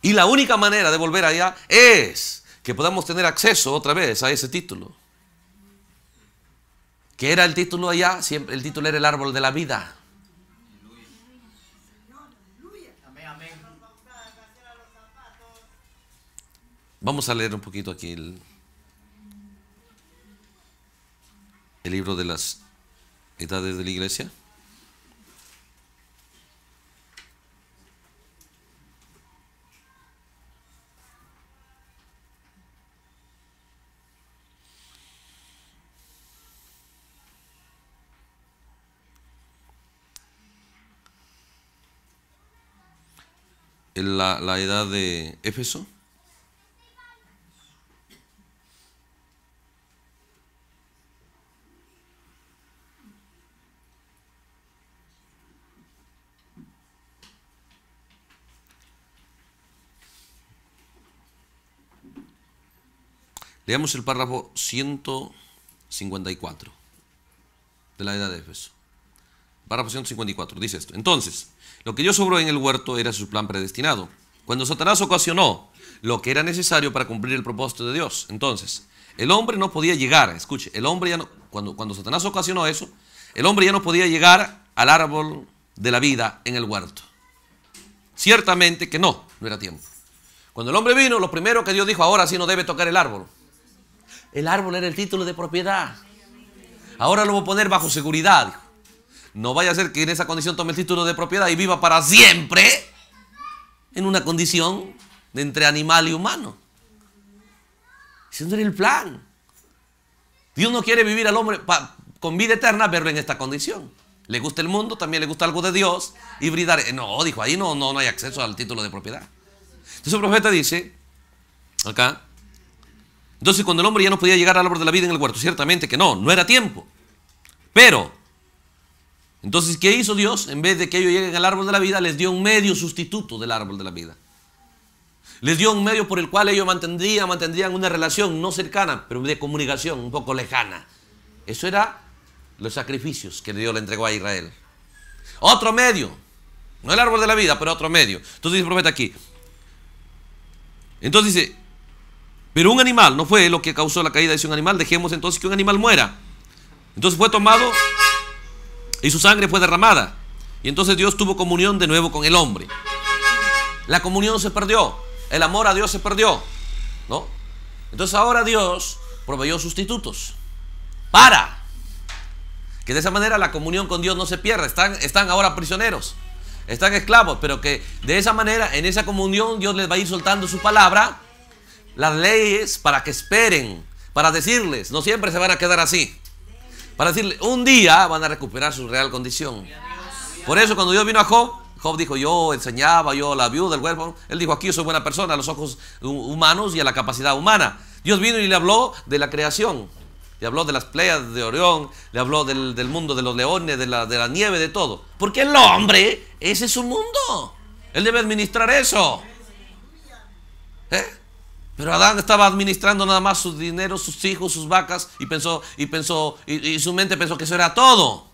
Speaker 1: Y la única manera de volver allá es que podamos tener acceso otra vez a ese título. Que era el título allá, siempre, el título era el árbol de la vida. Vamos a leer un poquito aquí el, el libro de las edades de la iglesia. en la, edad de Éfeso. Leamos el párrafo 154 de la edad de Éfeso. Párrafo 154. Dice esto. Entonces, lo que Dios sobró en el huerto era su plan predestinado. Cuando Satanás ocasionó lo que era necesario para cumplir el propósito de Dios. Entonces, el hombre no podía llegar, escuche, el hombre ya no, cuando, cuando Satanás ocasionó eso, el hombre ya no podía llegar al árbol de la vida en el huerto. Ciertamente que no, no era tiempo. Cuando el hombre vino, lo primero que Dios dijo, ahora sí no debe tocar el árbol. El árbol era el título de propiedad. Ahora lo voy a poner bajo seguridad. No vaya a ser que en esa condición tome el título de propiedad y viva para siempre en una condición de entre animal y humano. Ese no era el plan. Dios no quiere vivir al hombre con vida eterna, verlo en esta condición. Le gusta el mundo, también le gusta algo de Dios y brindar, eh, No, dijo, ahí no, no, no hay acceso al título de propiedad. Entonces el profeta dice, acá, entonces cuando el hombre ya no podía llegar al árbol de la vida en el huerto, ciertamente que no, no era tiempo. Pero entonces, ¿qué hizo Dios? En vez de que ellos lleguen al árbol de la vida, les dio un medio sustituto del árbol de la vida. Les dio un medio por el cual ellos mantendrían, mantendrían una relación no cercana, pero de comunicación un poco lejana. Eso era los sacrificios que Dios le entregó a Israel. Otro medio, no el árbol de la vida, pero otro medio. Entonces dice el profeta aquí. Entonces dice, pero un animal, no fue lo que causó la caída, de ese animal, dejemos entonces que un animal muera. Entonces fue tomado y su sangre fue derramada. Y entonces Dios tuvo comunión de nuevo con el hombre. La comunión se perdió, el amor a Dios se perdió, ¿no? Entonces ahora Dios proveyó sustitutos para que de esa manera la comunión con Dios no se pierda. Están, están ahora prisioneros, están esclavos, pero que de esa manera, en esa comunión, Dios les va a ir soltando su palabra, las leyes para que esperen, para decirles, no siempre se van a quedar así. Para decirle, un día van a recuperar su real condición. Por eso cuando Dios vino a Job, Job dijo, yo enseñaba, yo la viuda, del huérfano. Él dijo, aquí yo soy buena persona a los ojos humanos y a la capacidad humana. Dios vino y le habló de la creación. Le habló de las playas de Orión, le habló del, mundo de los leones, de la, nieve, de todo. Porque el hombre, ese es su mundo. Él debe administrar eso. ¿Eh? Pero Adán estaba administrando nada más sus dineros, sus hijos, sus vacas y pensó y pensó y, su mente pensó que eso era todo.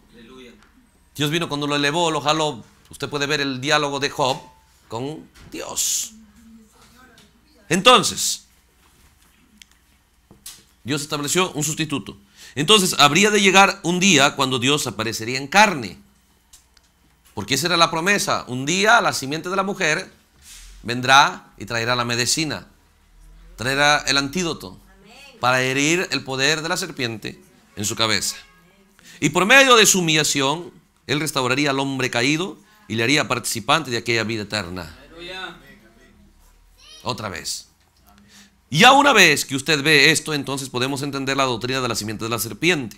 Speaker 1: Dios vino cuando lo elevó, lo jaló. Usted puede ver el diálogo de Job con Dios. Entonces, Dios estableció un sustituto. Entonces, habría de llegar un día cuando Dios aparecería en carne. Porque esa era la promesa. Un día la simiente de la mujer vendrá y traerá la medicina traerá el antídoto para herir el poder de la serpiente en su cabeza. Y por medio de su humillación, Él restauraría al hombre caído y le haría participante de aquella vida eterna. Otra vez. Ya una vez que usted ve esto, entonces podemos entender la doctrina de la simiente de la serpiente.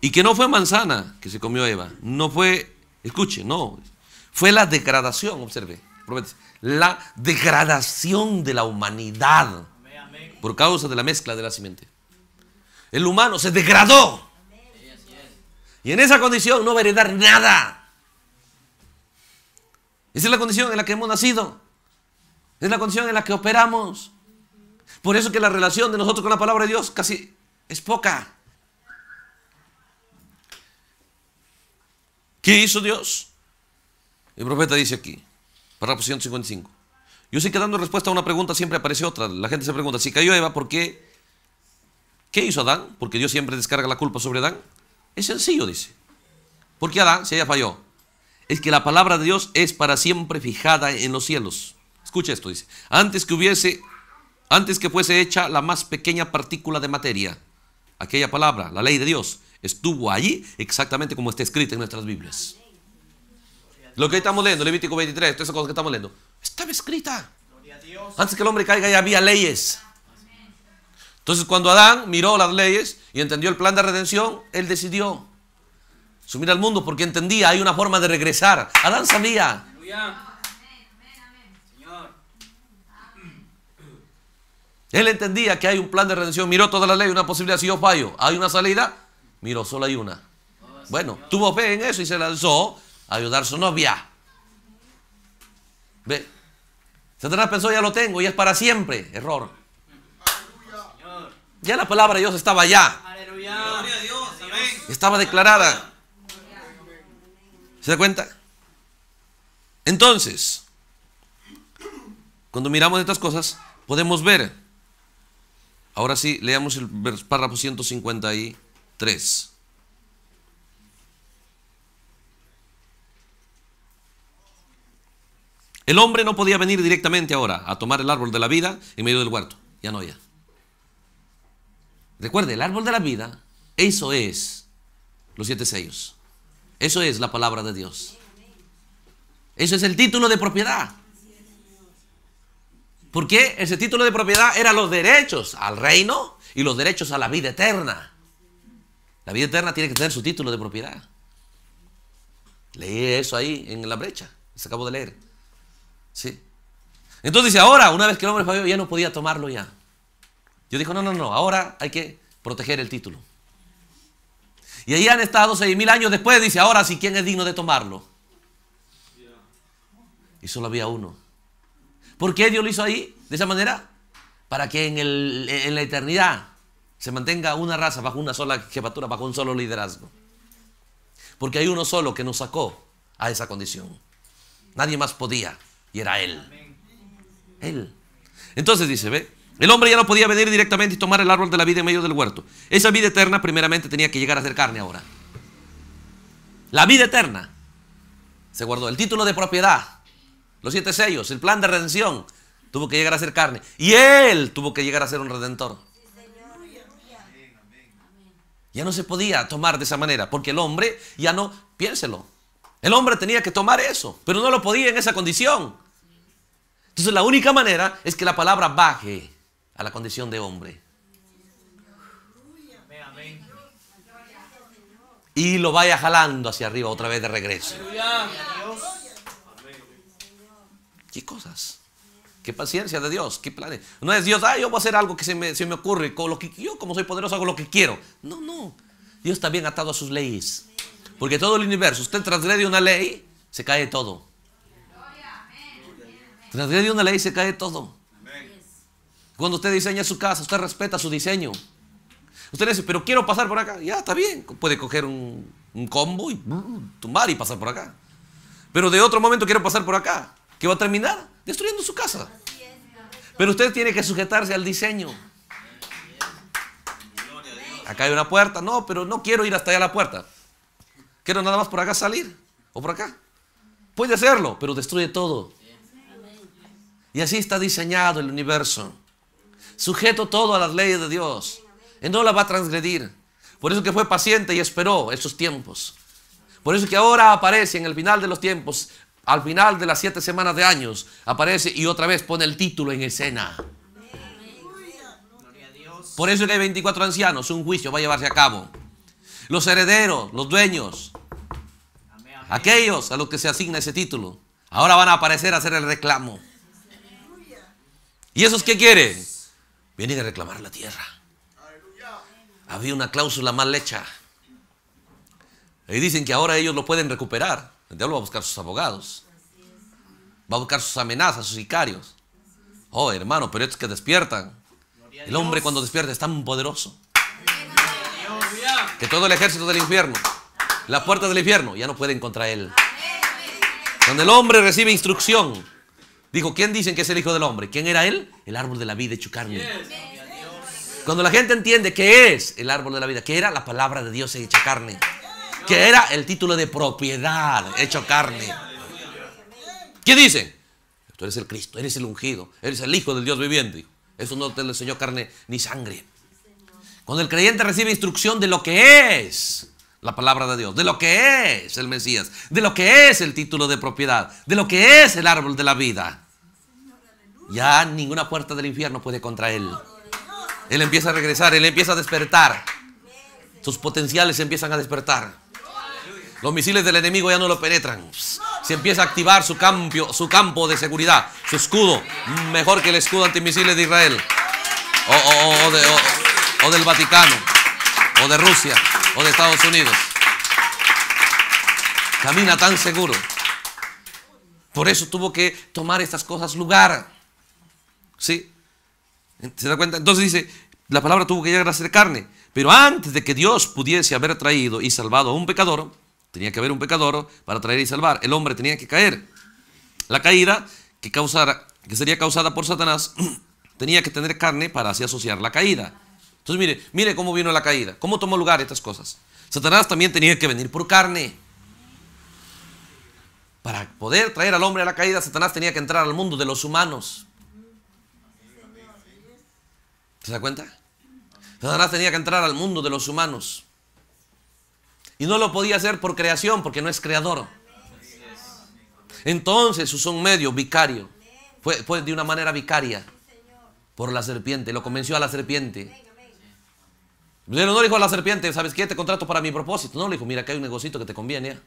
Speaker 1: Y que no fue manzana que se comió Eva, no fue, escuche, no, fue la degradación, observe la degradación de la humanidad por causa de la mezcla de la simiente. El humano se degradó. Y en esa condición no va a heredar nada. Esa es la condición en la que hemos nacido. Es la condición en la que operamos. Por eso que la relación de nosotros con la palabra de Dios casi es poca. ¿Qué hizo Dios? El profeta dice aquí, Párrafo 155. Yo sé que dando respuesta a una pregunta siempre aparece otra. La gente se pregunta, si cayó Eva, ¿por qué? ¿Qué hizo Adán? Porque Dios siempre descarga la culpa sobre Adán. Es sencillo, dice. ¿Por qué Adán? Si ella falló. Es que la palabra de Dios es para siempre fijada en los cielos. Escucha esto, dice. Antes que hubiese, antes que fuese hecha la más pequeña partícula de materia, aquella palabra, la ley de Dios, estuvo allí exactamente como está escrita en nuestras Biblias. Lo que estamos leyendo, Levítico 23, todas esas cosas que estamos leyendo, estaba escrita. Antes que el hombre caiga ya había leyes. Entonces cuando Adán miró las leyes y entendió el plan de redención, él decidió sumir al mundo porque entendía, hay una forma de regresar. Adán sabía. Él entendía que hay un plan de redención, miró toda la ley, una posibilidad, si yo fallo, hay una salida, miró, solo hay una. Oh, bueno, tuvo fe en eso y se lanzó ayudar a su novia. ¿Ve? Satanás pensó, ya lo tengo y es para siempre. Error. Ya la palabra de Dios estaba allá. Estaba declarada. ¿Se da cuenta? Entonces, cuando miramos estas cosas, podemos ver. Ahora sí, leamos el párrafo 153. El hombre no podía venir directamente ahora a tomar el árbol de la vida en medio del huerto. Ya no, había. Recuerde, el árbol de la vida, eso es los siete sellos. Eso es la palabra de Dios. Eso es el título de propiedad. Porque ese título de propiedad era los derechos al reino y los derechos a la vida eterna. La vida eterna tiene que tener su título de propiedad. Leí eso ahí en la brecha. Se acabo de leer. ¿Sí? Entonces ahora, una vez que el hombre falló, ya no podía tomarlo ya. Yo dijo, no, no, no, ahora hay que proteger el título. Y ahí han estado seis mil años después, dice, ahora sí, ¿quién es digno de tomarlo? Y solo había uno. ¿Por qué Dios lo hizo ahí, de esa manera? Para que en, en la eternidad se mantenga una raza bajo una sola jefatura, bajo un solo liderazgo. Porque hay uno solo que nos sacó a esa condición. Nadie más podía. Y era él. Él. Entonces dice, ve, el hombre ya no podía venir directamente y tomar el árbol de la vida en medio del huerto. Esa vida eterna primeramente tenía que llegar a ser carne ahora. La vida eterna. Se guardó el título de propiedad, los siete sellos, el plan de redención. Tuvo que llegar a ser carne. Y él tuvo que llegar a ser un redentor. Ya no se podía tomar de esa manera, porque el hombre ya no, piénselo, el hombre tenía que tomar eso, pero no lo podía en esa condición. Entonces la única manera es que la palabra baje a la condición de hombre. Y lo vaya jalando hacia arriba otra vez de regreso. ¿Qué cosas? Qué paciencia de Dios, qué planes. No es Dios, yo voy a hacer algo que se me, se me ocurre, con lo que, yo como soy poderoso hago lo que quiero. No, no. Dios está bien atado a sus leyes. Porque todo el universo, usted transgrede una ley, se cae todo. Transgrede una ley, se cae todo. Cuando usted diseña su casa, usted respeta su diseño. Usted dice, pero quiero pasar por acá. Ya, está bien. Puede coger un, combo y uh, tumbar y pasar por acá. Pero de otro momento quiero pasar por acá. Que va a terminar? Destruyendo su casa. Pero usted tiene que sujetarse al diseño. Acá hay una puerta. No, pero no quiero ir hasta allá a la puerta. Quiero nada más por acá salir o por acá. Puede hacerlo, pero destruye todo. Y así está diseñado el universo. Sujeto todo a las leyes de Dios. Él no la va a transgredir. Por eso que fue paciente y esperó esos tiempos. Por eso que ahora aparece en el final de los tiempos, al final de las siete semanas de años, aparece y otra vez pone el título en escena. Por eso que hay 24 ancianos, un juicio va a llevarse a cabo los herederos, los dueños, aquellos a los que se asigna ese título, ahora van a aparecer a hacer el reclamo. ¿Y esos qué quieren? Vienen a reclamar la tierra. Había una cláusula mal hecha. Y dicen que ahora ellos lo pueden recuperar. El diablo va a buscar sus abogados. Va a buscar sus amenazas, sus sicarios. Oh, hermano, pero estos que despiertan. El hombre cuando despierta es tan poderoso. Que todo el ejército del infierno. Las puertas del infierno ya no pueden contra él. Cuando el hombre recibe instrucción, dijo, ¿quién dicen que es el Hijo del Hombre? ¿Quién era él? El árbol de la vida hecho carne. Cuando la gente entiende que es el árbol de la vida, que era la palabra de Dios hecha carne, que era el título de propiedad hecho carne. ¿Qué dicen? Tú eres el Cristo, eres el ungido, eres el Hijo del Dios viviente. Eso no te enseñó carne ni sangre. Cuando el creyente recibe instrucción de lo que es la palabra de Dios, de lo que es el Mesías, de lo que es el título de propiedad, de lo que es el árbol de la vida, ya ninguna puerta del infierno puede contra él. Él empieza a regresar, él empieza a despertar. Sus potenciales empiezan a despertar. Los misiles del enemigo ya no lo penetran. Se empieza a activar su, campo, su campo de seguridad, su escudo, mejor que el escudo antimisiles de Israel. o, de, o del Vaticano o de Rusia o de Estados Unidos. Camina tan seguro. Por eso tuvo que tomar estas cosas lugar. ¿Sí? ¿Se da cuenta? Entonces dice, la palabra tuvo que llegar a ser carne. Pero antes de que Dios pudiese haber traído y salvado a un pecador, tenía que haber un pecador para traer y salvar. El hombre tenía que caer. La caída que, causara, que sería causada por Satanás tenía que tener carne para así asociar la caída. Entonces mire, mire cómo vino la caída, cómo tomó lugar estas cosas. Satanás también tenía que venir por carne. Para poder traer al hombre a la caída, Satanás tenía que entrar al mundo de los humanos. ¿Se da cuenta? Satanás tenía que entrar al mundo de los humanos. Y no lo podía hacer por creación, porque no es creador. Entonces usó un medio vicario. fue de una manera vicaria por la serpiente. Lo convenció a la serpiente. Pues no le dijo a la serpiente, ¿sabes qué? Te contrato para mi propósito. No, le dijo, mira, acá hay un negocito que te conviene. ¿eh?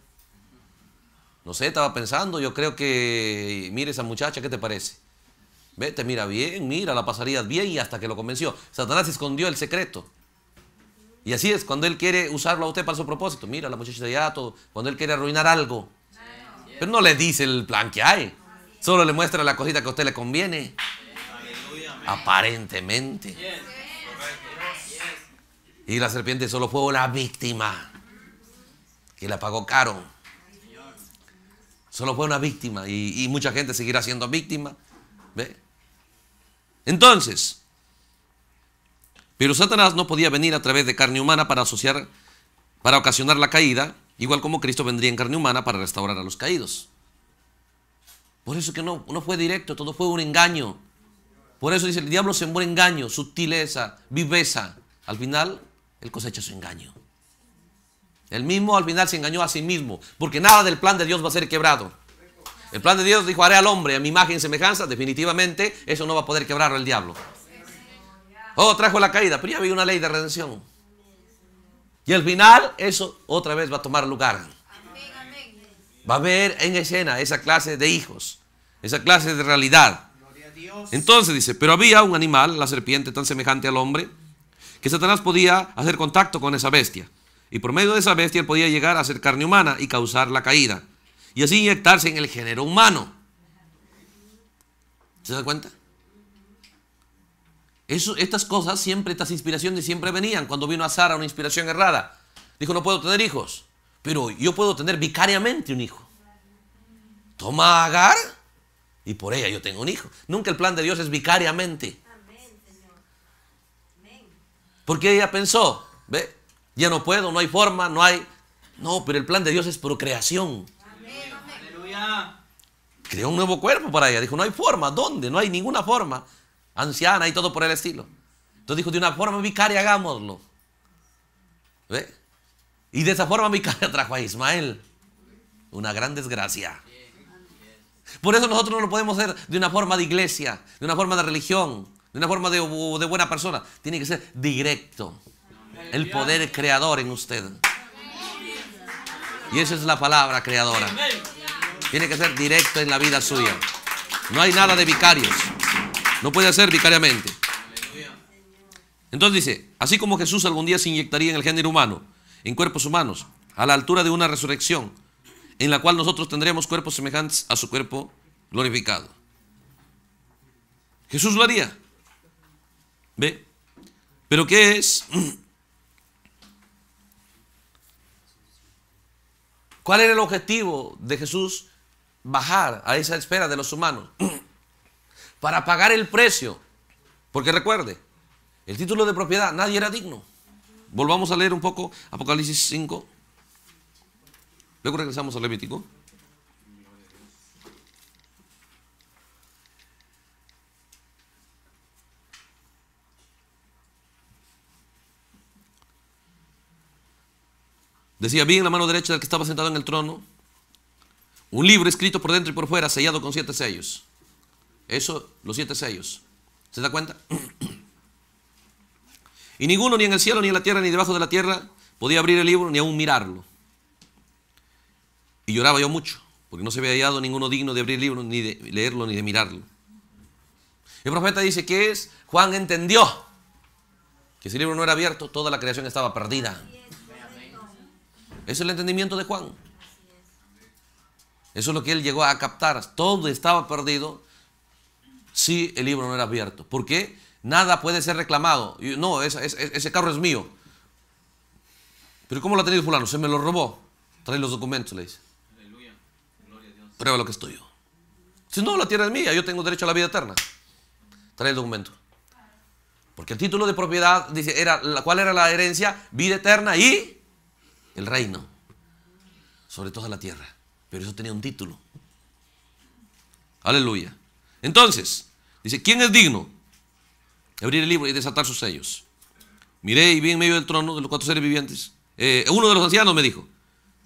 Speaker 1: No sé, estaba pensando, yo creo que, mira esa muchacha, ¿qué te parece? Vete, mira bien, mira, la pasarías bien y hasta que lo convenció. Satanás escondió el secreto. Y así es, cuando él quiere usarlo a usted para su propósito, mira, la muchacha de cuando él quiere arruinar algo. Pero no le dice el plan que hay, solo le muestra la cosita que a usted le conviene. Aparentemente. Y la serpiente solo fue una víctima que la pagó caro. Solo fue una víctima y, mucha gente seguirá siendo víctima. ¿Ve? Entonces, pero Satanás no podía venir a través de carne humana para asociar, para ocasionar la caída, igual como Cristo vendría en carne humana para restaurar a los caídos. Por eso que no, no fue directo, todo fue un engaño. Por eso dice, el diablo sembró engaño, sutileza, viveza. Al final él cosecha su engaño. El mismo al final se engañó a sí mismo, porque nada del plan de Dios va a ser quebrado. El plan de Dios dijo, haré al hombre a mi imagen y semejanza, definitivamente eso no va a poder quebrarlo el diablo. Oh, trajo la caída, pero ya había una ley de redención. Y al final eso otra vez va a tomar lugar. Va a haber en escena esa clase de hijos, esa clase de realidad. Entonces dice, pero había un animal, la serpiente tan semejante al hombre, que Satanás podía hacer contacto con esa bestia. Y por medio de esa bestia él podía llegar a ser carne humana y causar la caída. Y así inyectarse en el género humano. ¿Se da cuenta? Eso, estas cosas siempre, estas inspiraciones siempre venían. Cuando vino a Sara una inspiración errada, dijo no puedo tener hijos, pero yo puedo tener vicariamente un hijo. Toma a Agar y por ella yo tengo un hijo. Nunca el plan de Dios es vicariamente. Porque ella pensó, ve, ya no puedo, no hay forma, no hay... No, pero el plan de Dios es procreación. Aleluya. Creó un nuevo cuerpo para ella. Dijo, no hay forma. ¿Dónde? No hay ninguna forma. Anciana y todo por el estilo. Entonces dijo, de una forma vicaria hagámoslo. ¿Ve? Y de esa forma vicaria trajo a Ismael. Una gran desgracia. Por eso nosotros no lo podemos hacer de una forma de iglesia, de una forma de religión, de una forma de, de buena persona. Tiene que ser directo. El poder creador en usted. Y esa es la palabra creadora. Tiene que ser directo en la vida suya. No hay nada de vicarios. No puede ser vicariamente. Entonces dice, así como Jesús algún día se inyectaría en el género humano, en cuerpos humanos, a la altura de una resurrección, en la cual nosotros tendremos cuerpos semejantes a su cuerpo glorificado. Jesús lo haría. ¿Ve? ¿Pero qué es? ¿Cuál era el objetivo de Jesús? Bajar a esa espera de los humanos para pagar el precio. Porque recuerde, el título de propiedad, nadie era digno. Volvamos a leer un poco Apocalipsis 5. Luego regresamos al Levítico. Decía, vi en la mano derecha del que estaba sentado en el trono un libro escrito por dentro y por fuera, sellado con siete sellos. Eso, los siete sellos. ¿Se da cuenta? y ninguno, ni en el cielo, ni en la tierra, ni debajo de la tierra, podía abrir el libro, ni aún mirarlo. Y lloraba yo mucho, porque no se había hallado ninguno digno de abrir el libro, ni de leerlo, ni de mirarlo. El profeta dice que es, Juan entendió que si el libro no era abierto, toda la creación estaba perdida. Es el entendimiento de Juan. Eso es lo que él llegó a captar. Todo estaba perdido si el libro no era abierto. ¿Por qué? Nada puede ser reclamado. No, ese, carro es mío. Pero ¿cómo lo ha tenido fulano? Se me lo robó. Trae los documentos, le dice. Gloria a Dios. Prueba lo que estoy tuyo. Si no, la tierra es mía, yo tengo derecho a la vida eterna. Trae el documento. Porque el título de propiedad dice, era, ¿cuál era la herencia? Vida eterna y el reino sobre toda la tierra. Pero eso tenía un título. Aleluya. Entonces, dice, ¿quién es digno? de Abrir el libro y desatar sus sellos. Miré y vi en medio del trono de los cuatro seres vivientes. Eh, uno de los ancianos me dijo,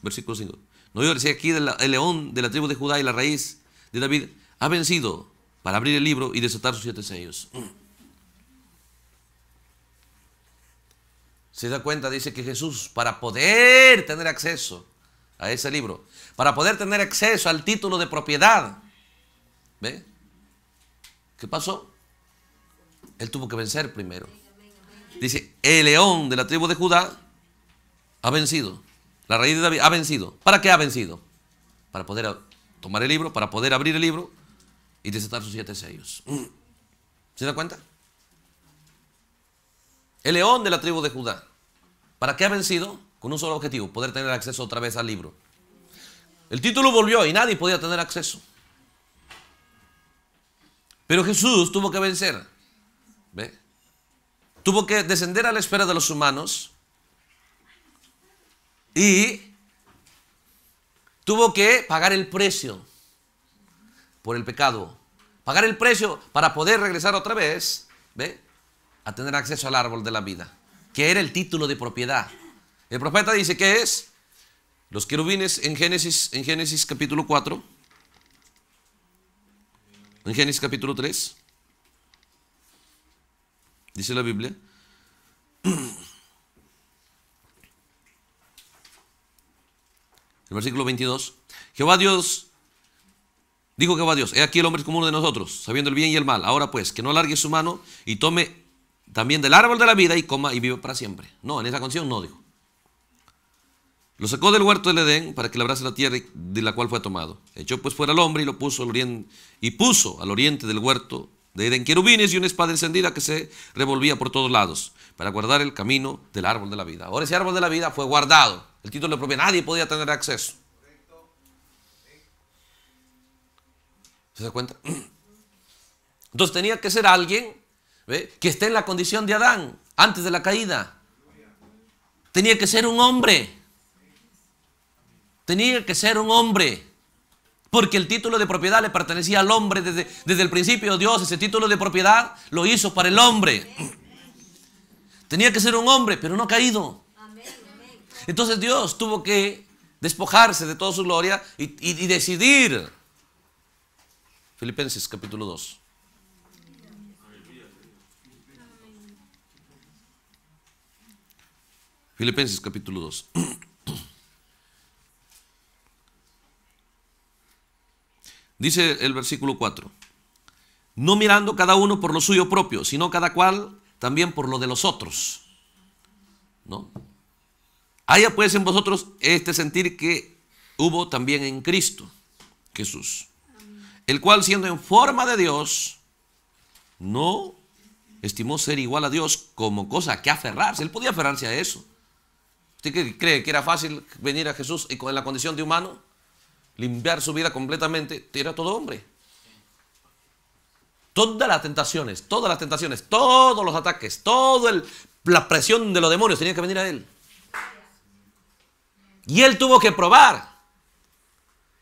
Speaker 1: versículo 5, no yo decía aquí el león de la tribu de Judá y la raíz de David ha vencido para abrir el libro y desatar sus siete sellos. se da cuenta, dice que Jesús, para poder tener acceso a ese libro, para poder tener acceso al título de propiedad, ¿ve? ¿Qué pasó? Él tuvo que vencer primero. Dice, el león de la tribu de Judá ha vencido. La raíz de David ha vencido. ¿Para qué ha vencido? Para poder tomar el libro, para poder abrir el libro y desatar sus siete sellos. ¿Se da cuenta? El león de la tribu de Judá. ¿Para qué ha vencido? Con un solo objetivo, poder tener acceso otra vez al libro. El título volvió y nadie podía tener acceso. Pero Jesús tuvo que vencer. Tuvo que descender a la esfera de los humanos y tuvo que pagar el precio por el pecado. Pagar el precio para poder regresar otra vez a tener acceso al árbol de la vida que era el título de propiedad. El profeta dice, que es? Los querubines en Génesis, en Génesis capítulo 4, en Génesis capítulo 3, dice la Biblia. El versículo 22. Jehová Dios, dijo Jehová Dios, he aquí el hombre es común de nosotros, sabiendo el bien y el mal. Ahora pues, que no alargue su mano y tome también del árbol de la vida y coma y vive para siempre. No, en esa canción no dijo. Lo sacó del huerto del Edén para que labrase la tierra de la cual fue tomado. Echó pues fuera al hombre y lo puso al oriente, y puso al oriente del huerto de Edén querubines y una espada encendida que se revolvía por todos lados para guardar el camino del árbol de la vida. Ahora ese árbol de la vida fue guardado. El título de propio, nadie podía tener acceso. ¿Se da cuenta? Entonces tenía que ser alguien que esté en la condición de Adán antes de la caída. Tenía que ser un hombre. Tenía que ser un hombre. Porque el título de propiedad le pertenecía al hombre desde, el principio. Dios ese título de propiedad lo hizo para el hombre. Tenía que ser un hombre, pero no ha caído. Entonces Dios tuvo que despojarse de toda su gloria y decidir. Filipenses capítulo 2. Filipenses capítulo 2. Dice el versículo 4, no mirando cada uno por lo suyo propio, sino cada cual también por lo de los otros. ¿No? Haya pues en vosotros este sentir que hubo también en Cristo Jesús, el cual siendo en forma de Dios, no estimó ser igual a Dios como cosa que aferrarse. Él podía aferrarse a eso. ¿Usted cree que era fácil venir a Jesús y con la condición de humano? Limpiar su vida completamente. Era todo hombre. Todas las tentaciones, todas las tentaciones, todos los ataques, toda la presión de los demonios tenía que venir a él. Y él tuvo que probar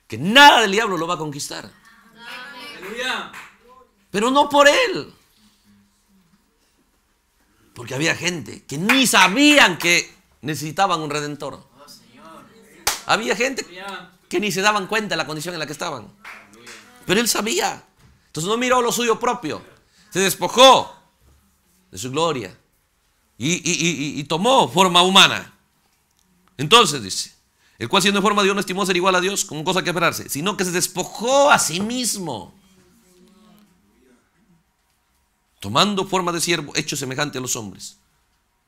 Speaker 1: que nada del diablo lo va a conquistar. Pero no por él. Porque había gente que ni sabían que necesitaban un redentor. Había gente que ni se daban cuenta de la condición en la que estaban. Pero él sabía. Entonces no miró lo suyo propio. Se despojó de su gloria y, tomó forma humana. Entonces dice, el cual siendo en forma de Dios no estimó ser igual a Dios como cosa que esperarse, sino que se despojó a sí mismo. Tomando forma de siervo, hecho semejante a los hombres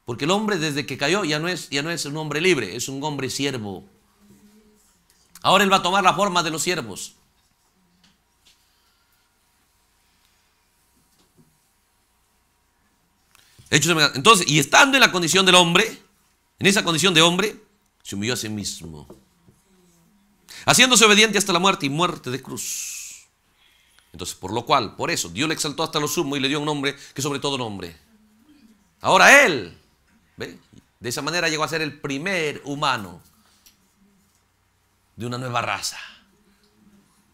Speaker 1: porque el hombre desde que cayó ya no es, ya no es un hombre libre, es un hombre siervo. Ahora él va a tomar la forma de los siervos. Entonces, y estando en la condición del hombre, en esa condición de hombre, se humilló a sí mismo, haciéndose obediente hasta la muerte y muerte de cruz. Entonces, por lo cual, por eso, Dios le exaltó hasta lo sumo y le dio un nombre que sobre todo nombre. Ahora él de esa manera llegó a ser el primer humano de una nueva raza.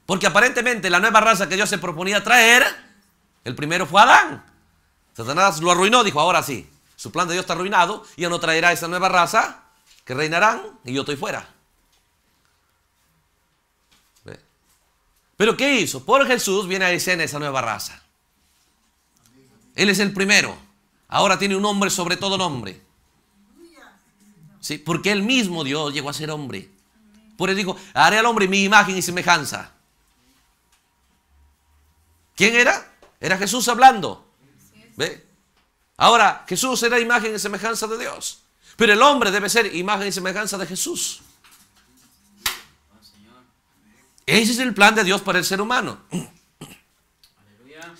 Speaker 1: Porque aparentemente la nueva raza que Dios se proponía traer, el primero fue Adán. Satanás lo arruinó, dijo, ahora sí, su plan de Dios está arruinado, y ya no traerá esa nueva raza que reinarán y yo estoy fuera. Pero ¿qué hizo? Por Jesús viene a escena esa nueva raza. Él es el primero. Ahora tiene un nombre sobre todo nombre. Porque el mismo Dios llegó a ser hombre. Por eso dijo, haré al hombre mi imagen y semejanza. ¿Quién era? Era Jesús hablando. Ahora, Jesús era imagen y semejanza de Dios. Pero el hombre debe ser imagen y semejanza de Jesús. Ese es el plan de Dios para el ser humano.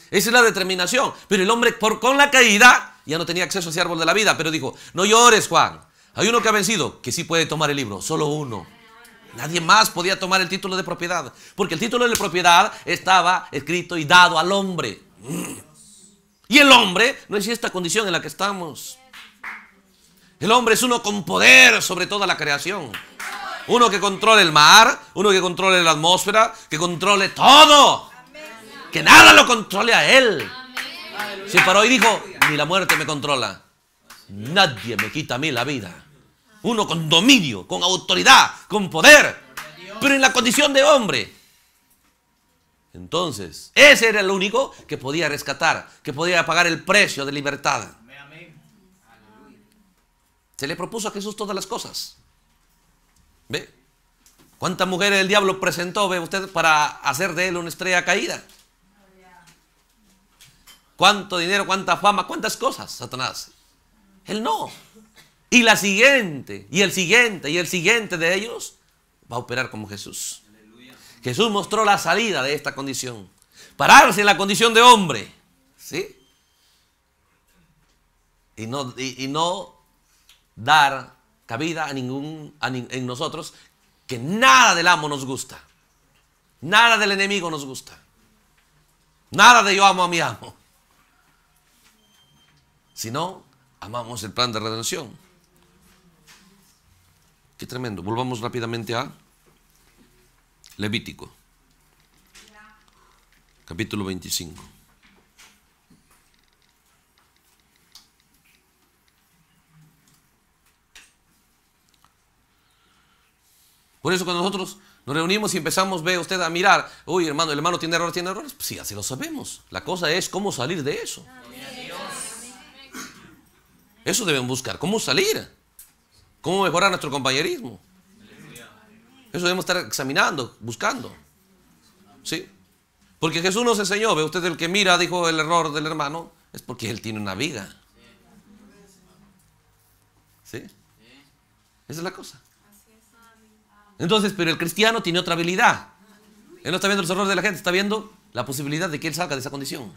Speaker 1: Esa es la determinación. Pero el hombre, por, con la caída, ya no tenía acceso a ese árbol de la vida. Pero dijo, no llores, Juan. Hay uno que ha vencido, que sí puede tomar el libro, solo uno. Nadie más podía tomar el título de propiedad, porque el título de propiedad estaba escrito y dado al hombre. Y el hombre no es esta condición en la que estamos. El hombre es uno con poder sobre toda la creación. Uno que controle el mar, uno que controle la atmósfera, que controle todo. Que nada lo controle a él. Se paró y dijo, ni la muerte me controla. Nadie me quita a mí la vida uno con dominio, con autoridad, con poder, pero en la condición de hombre. Entonces, ese era el único que podía rescatar, que podía pagar el precio de libertad. Se le propuso a Jesús todas las cosas. ¿Ve? ¿Cuántas mujeres el diablo presentó, ve usted, para hacer de él una estrella caída? ¿Cuánto dinero, cuánta fama, cuántas cosas, Satanás? Él no. Y la siguiente, y el siguiente, y el siguiente de ellos va a operar como Jesús. Jesús mostró la salida de esta condición. Pararse en la condición de hombre. ¿Sí? Y no, no dar cabida a ningún en nosotros que nada del amo nos gusta. Nada del enemigo nos gusta. Nada de yo amo a mi amo. no, amamos el plan de redención. Qué tremendo. Volvamos rápidamente a Levítico, capítulo 25. Por eso cuando nosotros nos reunimos y empezamos, ve usted a mirar, uy hermano, el hermano tiene errores, tiene errores, pues sí, así lo sabemos. La cosa es cómo salir de eso. Eso deben buscar, cómo salir. ¿Cómo mejorar nuestro compañerismo? Eso debemos estar examinando, buscando. ¿Sí? Porque Jesús nos enseñó, ve usted el que mira, dijo el error del hermano, es porque él tiene una viga. ¿Sí? Esa es la cosa. Entonces, pero el cristiano tiene otra habilidad. Él no está viendo los errores de la gente, está viendo la posibilidad de que él salga de esa condición.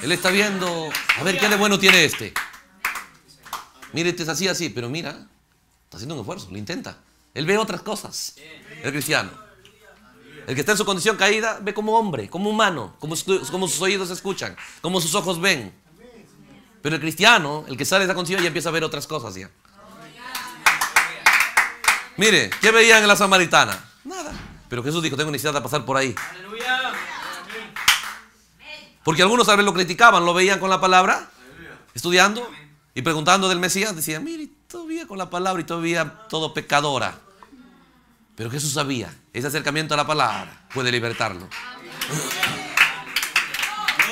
Speaker 1: Él está viendo, a ver qué de bueno tiene este. Mire, este es así, así, pero mira, está haciendo un esfuerzo, lo intenta. Él ve otras cosas. El cristiano. El que está en su condición caída ve como hombre, como humano, como, sus oídos escuchan, como sus ojos ven. Pero el cristiano, el que sale de esa condición, ya empieza a ver otras cosas ya. Mire, ¿qué veían en la samaritana? Nada. Pero Jesús dijo, tengo necesidad de pasar por ahí. Porque algunos a lo criticaban, lo veían con la palabra, estudiando, y preguntando del Mesías, decía, mire, todavía con la palabra y todavía todo pecadora. Pero Jesús sabía, ese acercamiento a la palabra puede libertarlo.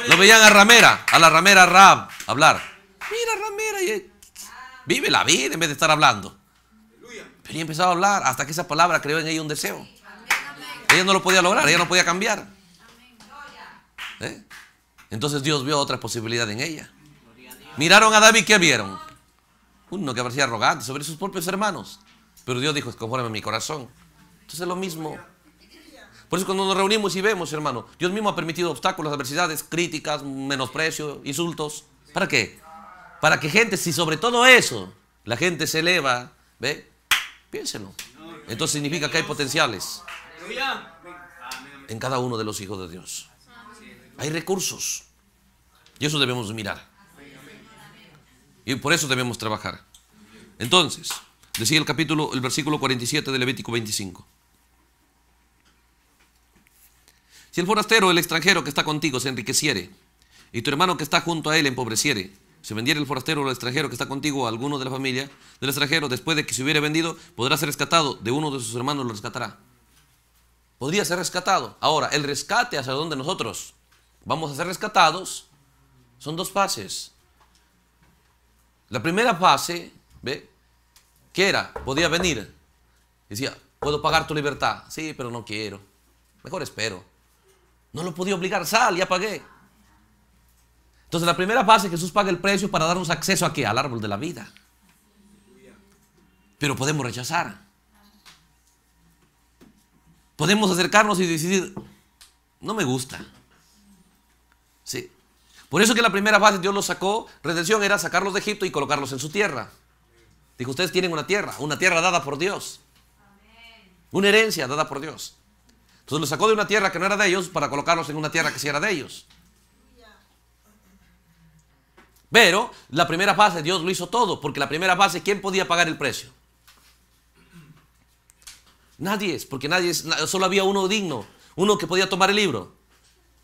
Speaker 1: Lo veían a Ramera, a la Ramera Rab, hablar. Mira Ramera, vive la vida en vez de estar hablando. Pero ella empezaba a hablar hasta que esa palabra creó en ella un deseo. Ella no lo podía lograr, ella no podía cambiar. ¿Eh? Entonces Dios vio otra posibilidad en ella. Miraron a David, ¿qué vieron? Uno que parecía arrogante sobre sus propios hermanos. Pero Dios dijo, conforme a mi corazón. Entonces es lo mismo. Por eso cuando nos reunimos y vemos, hermano, Dios mismo ha permitido obstáculos, adversidades, críticas, menosprecio, insultos. ¿Para qué? Para que gente, si sobre todo eso, la gente se eleva, ¿ve? Piénselo. Entonces significa que hay potenciales en cada uno de los hijos de Dios. Hay recursos. Y eso debemos mirar. Y por eso debemos trabajar. Entonces, decía el capítulo, el versículo 47 de Levítico 25. Si el forastero, el extranjero que está contigo, se enriqueciere, y tu hermano que está junto a él empobreciere, si vendiere el forastero o el extranjero que está contigo a alguno de la familia del extranjero, después de que se hubiere vendido, podrá ser rescatado, de uno de sus hermanos lo rescatará. Podría ser rescatado. Ahora, el rescate hacia donde nosotros vamos a ser rescatados son dos fases. La primera fase, ¿ve? ¿Qué era? Podía venir. Decía, puedo pagar tu libertad. Sí, pero no quiero. Mejor espero. No lo podía obligar, sal, ya pagué. Entonces, la primera fase, Jesús paga el precio para darnos acceso a qué? Al árbol de la vida. Pero podemos rechazar. Podemos acercarnos y decidir, no me gusta. Sí, por eso que la primera fase Dios los sacó, redención era sacarlos de Egipto y colocarlos en su tierra. Dijo, ustedes tienen una tierra, una tierra dada por Dios. Una herencia dada por Dios. Entonces los sacó de una tierra que no era de ellos para colocarlos en una tierra que sí era de ellos. Pero la primera fase Dios lo hizo todo, porque la primera base, ¿quién podía pagar el precio? Nadie, porque nadie, solo había uno digno, uno que podía tomar el libro.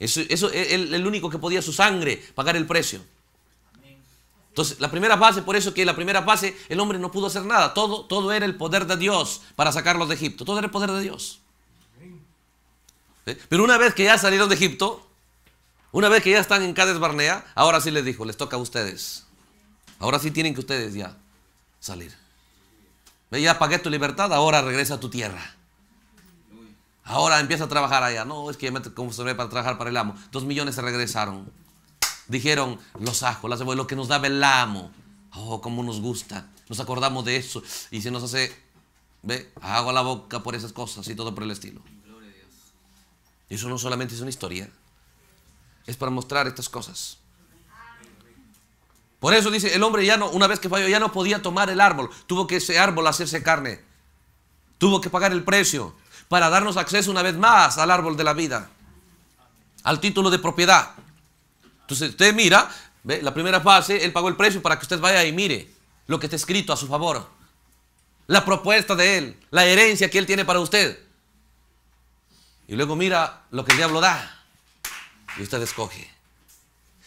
Speaker 1: Eso, es e, el, único que podía su sangre pagar el precio. Entonces, la primera fase, por eso que la primera fase el hombre no pudo hacer nada. Todo, todo era el poder de Dios para sacarlos de Egipto. Todo era el poder de Dios. ¿Eh? Pero una vez que ya salieron de Egipto, una vez que ya están en Cádiz Barnea, ahora sí les dijo, les toca a ustedes. Ahora sí tienen que ustedes ya salir. Ya pagué tu libertad, ahora regresa a tu tierra. Ahora empieza a trabajar allá. No, es que ya me ve para trabajar para el amo. Dos millones se regresaron. Dijeron los ajos, las cebollas, lo que nos daba el amo. Oh, cómo nos gusta. Nos acordamos de eso. Y se nos hace, ve, hago la boca por esas cosas y todo por el estilo. Y Eso no solamente es una historia. Es para mostrar estas cosas. Por eso dice, el hombre ya no, una vez que falló, ya no podía tomar el árbol. Tuvo que ese árbol hacerse carne. Tuvo que pagar el precio para darnos acceso una vez más al árbol de la vida, al título de propiedad. Entonces usted mira, la primera fase, él pagó el precio para que usted vaya y mire lo que está escrito a su favor, la propuesta de él, la herencia que él tiene para usted. Y luego mira lo que el diablo da y usted escoge.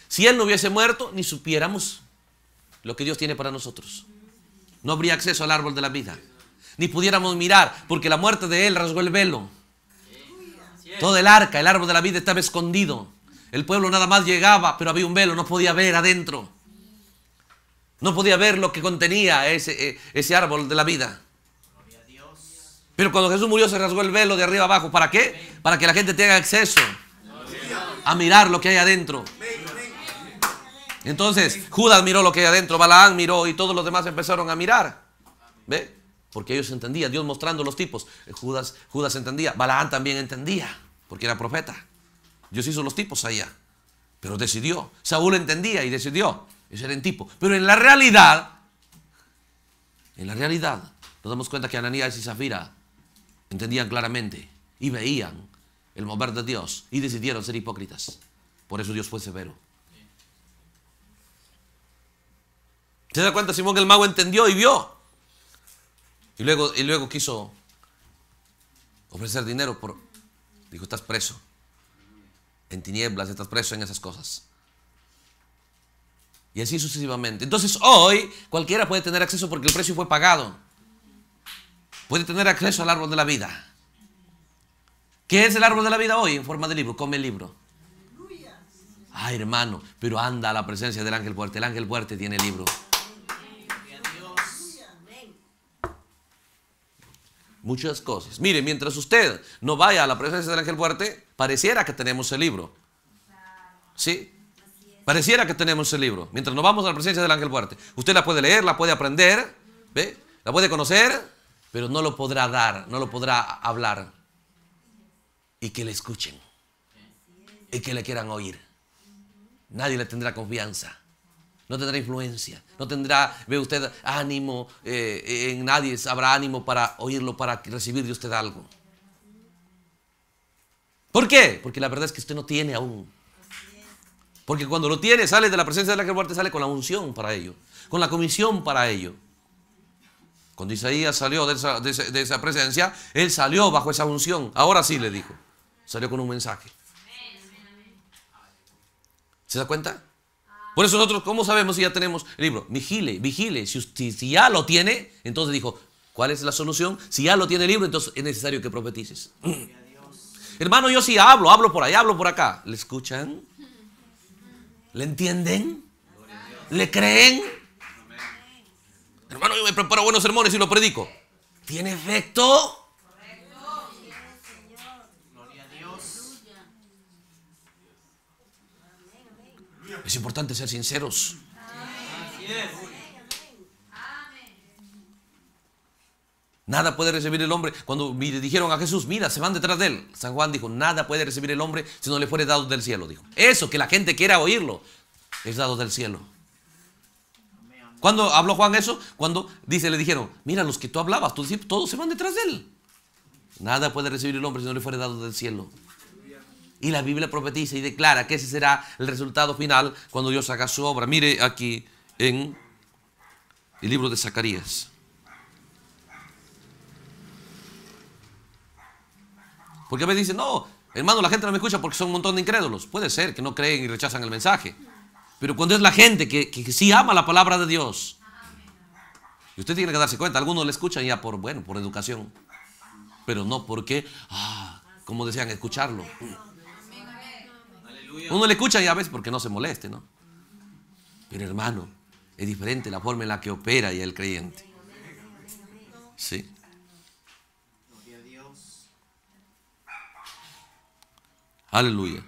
Speaker 1: Si él no hubiese muerto, ni supiéramos lo que Dios tiene para nosotros. No habría acceso al árbol de la vida ni pudiéramos mirar, porque la muerte de Él rasgó el velo. Todo el arca, el árbol de la vida estaba escondido. El pueblo nada más llegaba, pero había un velo, no podía ver adentro. No podía ver lo que contenía ese, eh, árbol de la vida. Pero cuando Jesús murió se rasgó el velo de arriba abajo. ¿Para qué? Para que la gente tenga acceso a mirar lo que hay adentro. Entonces, Judas miró lo que hay adentro, Balaán miró y todos los demás empezaron a mirar. ¿Ve? porque ellos entendían, Dios mostrando los tipos. Eh, Judas, Judas entendía, Balaán también entendía, porque era profeta. Dios hizo los tipos allá, pero decidió. Saúl entendía y decidió, ese era el tipo. Pero en la realidad, en la realidad, nos damos cuenta que Ananías y Zafira entendían claramente y veían el mover de Dios y decidieron ser hipócritas. Por eso Dios fue severo. ¿Se da cuenta? Simón el mago entendió y vio. Y luego, y luego quiso ofrecer dinero por... Dijo, estás preso. En tinieblas, estás preso en esas cosas. Y así sucesivamente. Entonces hoy cualquiera puede tener acceso porque el precio fue pagado. Puede tener acceso al árbol de la vida. ¿Qué es el árbol de la vida hoy en forma de libro? Come el libro. Ay, hermano, pero anda a la presencia del ángel fuerte. El ángel fuerte tiene libro. muchas cosas. Mire, mientras usted no vaya a la presencia del ángel fuerte, pareciera que tenemos el libro. ¿Sí? Pareciera que tenemos el libro. Mientras no vamos a la presencia del ángel fuerte. Usted la puede leer, la puede aprender, ¿ve? la puede conocer, pero no lo podrá dar, no lo podrá hablar. Y que le escuchen. Y que le quieran oír. Nadie le tendrá confianza no tendrá influencia, no tendrá, ve usted, ánimo eh, en nadie, habrá ánimo para oírlo, para recibir de usted algo. ¿Por qué? Porque la verdad es que usted no tiene aún. Porque cuando lo tiene, sale de la presencia de la que muerte, sale con la unción para ello, con la comisión para ello. Cuando Isaías salió de esa, de esa, presencia, él salió bajo esa unción. Ahora sí le dijo. Salió con un mensaje. ¿Se da cuenta? Por eso nosotros, ¿cómo sabemos si ya tenemos el libro? Vigile, vigile. Si, usted, ya lo tiene, entonces dijo, ¿cuál es la solución? Si ya lo tiene el libro, entonces es necesario que profetices. Hermano, yo sí hablo, hablo por ahí, hablo por acá. ¿Le escuchan? ¿Le entienden? ¿Le creen? Hermano, yo me preparo buenos sermones y lo predico. ¿Tiene efecto? Es importante ser sinceros. Nada puede recibir el hombre. Cuando dijeron a Jesús, mira, se van detrás de él. San Juan dijo, nada puede recibir el hombre si no le fuere dado del cielo. Dijo, eso que la gente quiera oírlo es dado del cielo. Cuando habló Juan eso? Cuando dice, le dijeron, mira, los que tú hablabas, todos se van detrás de él. Nada puede recibir el hombre si no le fuere dado del cielo. Y la Biblia profetiza y declara que ese será el resultado final cuando Dios haga su obra. Mire aquí en el libro de Zacarías. Porque a veces dicen, no, hermano, la gente no me escucha porque son un montón de incrédulos. Puede ser que no creen y rechazan el mensaje. Pero cuando es la gente que, que, sí ama la palabra de Dios, y usted tiene que darse cuenta, algunos le escuchan ya por, bueno, por educación, pero no porque, ah, como decían, escucharlo. Uno le escucha ya a veces porque no se moleste, ¿no? Pero hermano, es diferente la forma en la que opera ya el creyente. Sí. Aleluya.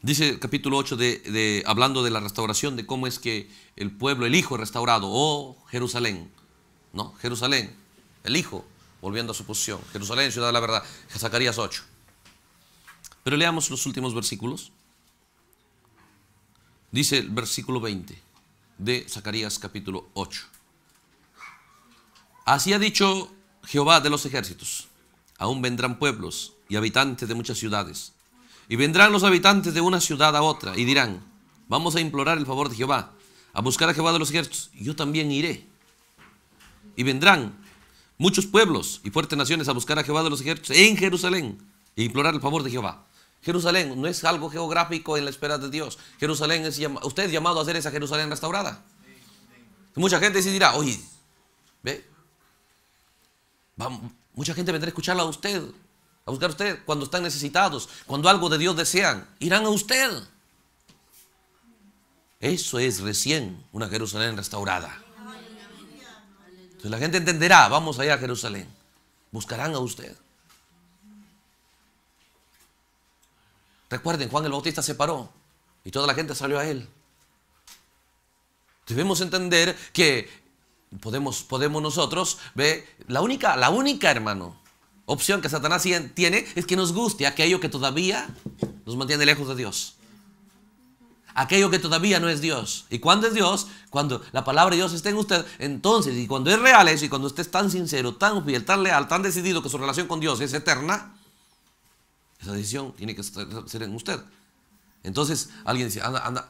Speaker 1: Dice el capítulo 8 de, hablando de la restauración, de cómo es que el pueblo, el Hijo restaurado, oh Jerusalén, ¿no? Jerusalén, el Hijo, volviendo a su posición. Jerusalén, ciudad de la verdad. Zacarías 8. Pero leamos los últimos versículos. Dice el versículo 20 de Zacarías capítulo 8. Así ha dicho Jehová de los ejércitos. Aún vendrán pueblos y habitantes de muchas ciudades. Y vendrán los habitantes de una ciudad a otra y dirán, vamos a implorar el favor de Jehová, a buscar a Jehová de los ejércitos. Yo también iré. Y vendrán muchos pueblos y fuertes naciones a buscar a Jehová de los ejércitos en Jerusalén e implorar el favor de Jehová. Jerusalén no es algo geográfico en la espera de Dios. Jerusalén es usted llamado a hacer esa Jerusalén restaurada. mucha gente se dirá, oye, ve, mucha gente vendrá a escucharla a usted, a buscar a usted cuando están necesitados, cuando algo de Dios desean, irán a usted. Eso es recién una Jerusalén restaurada la gente entenderá, vamos allá a Jerusalén, buscarán a usted. Recuerden, Juan el Bautista se paró y toda la gente salió a él. Debemos entender que podemos, podemos nosotros, ve, la única, la única, hermano, opción que Satanás tiene es que nos guste aquello que todavía nos mantiene lejos de Dios aquello que todavía no es Dios. ¿Y cuando es Dios? Cuando la palabra de Dios está en usted. Entonces, y cuando es real eso, y cuando usted es tan sincero, tan fiel, tan leal, tan decidido que su relación con Dios es eterna, esa decisión tiene que ser en usted. Entonces, alguien dice, anda, anda,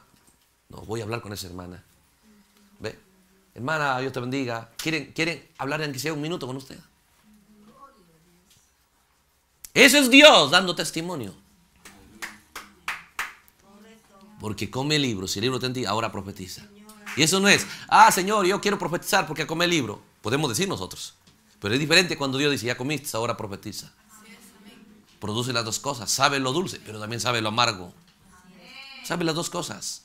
Speaker 1: no, voy a hablar con esa hermana. Ve, hermana, Dios te bendiga. ¿Quieren, quieren hablar aunque sea un minuto con usted? Ese es Dios dando testimonio porque come libro, si el libro te en ahora profetiza. Y eso no es, ah, Señor, yo quiero profetizar porque come libro. Podemos decir nosotros. Pero es diferente cuando Dios dice, ya comiste, ahora profetiza. Produce las dos cosas. Sabe lo dulce, pero también sabe lo amargo. Sabe las dos cosas.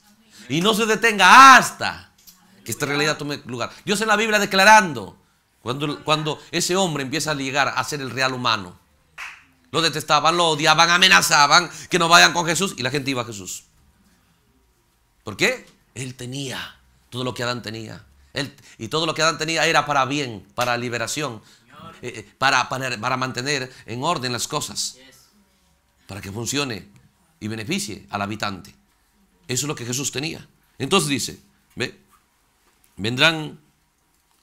Speaker 1: Y no se detenga hasta que esta realidad tome lugar. Dios en la Biblia declarando, cuando, cuando ese hombre empieza a llegar a ser el real humano, lo detestaban, lo odiaban, amenazaban que no vayan con Jesús y la gente iba a Jesús. ¿Por qué? Él tenía todo lo que Adán tenía. Él, y todo lo que Adán tenía era para bien, para liberación, eh, eh, para, para, mantener en orden las cosas, para que funcione y beneficie al habitante. Eso es lo que Jesús tenía. Entonces dice, ¿ve? vendrán, el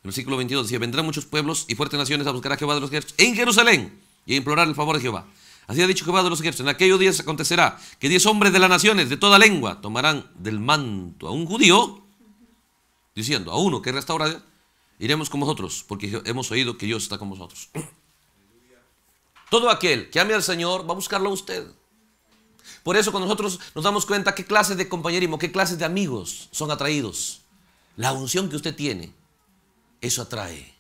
Speaker 1: versículo 22 dice, vendrán muchos pueblos y fuertes naciones a buscar a Jehová de los ejércitos en Jerusalén y a implorar el favor de Jehová. Así ha dicho Jehová de los ejércitos, en aquellos días acontecerá que diez hombres de las naciones de toda lengua tomarán del manto a un judío, diciendo, a uno que restaura, iremos con vosotros, porque hemos oído que Dios está con vosotros. Todo aquel que ame al Señor va a buscarlo a usted. Por eso cuando nosotros nos damos cuenta qué clase de compañerismo, qué clase de amigos son atraídos, la unción que usted tiene, eso atrae.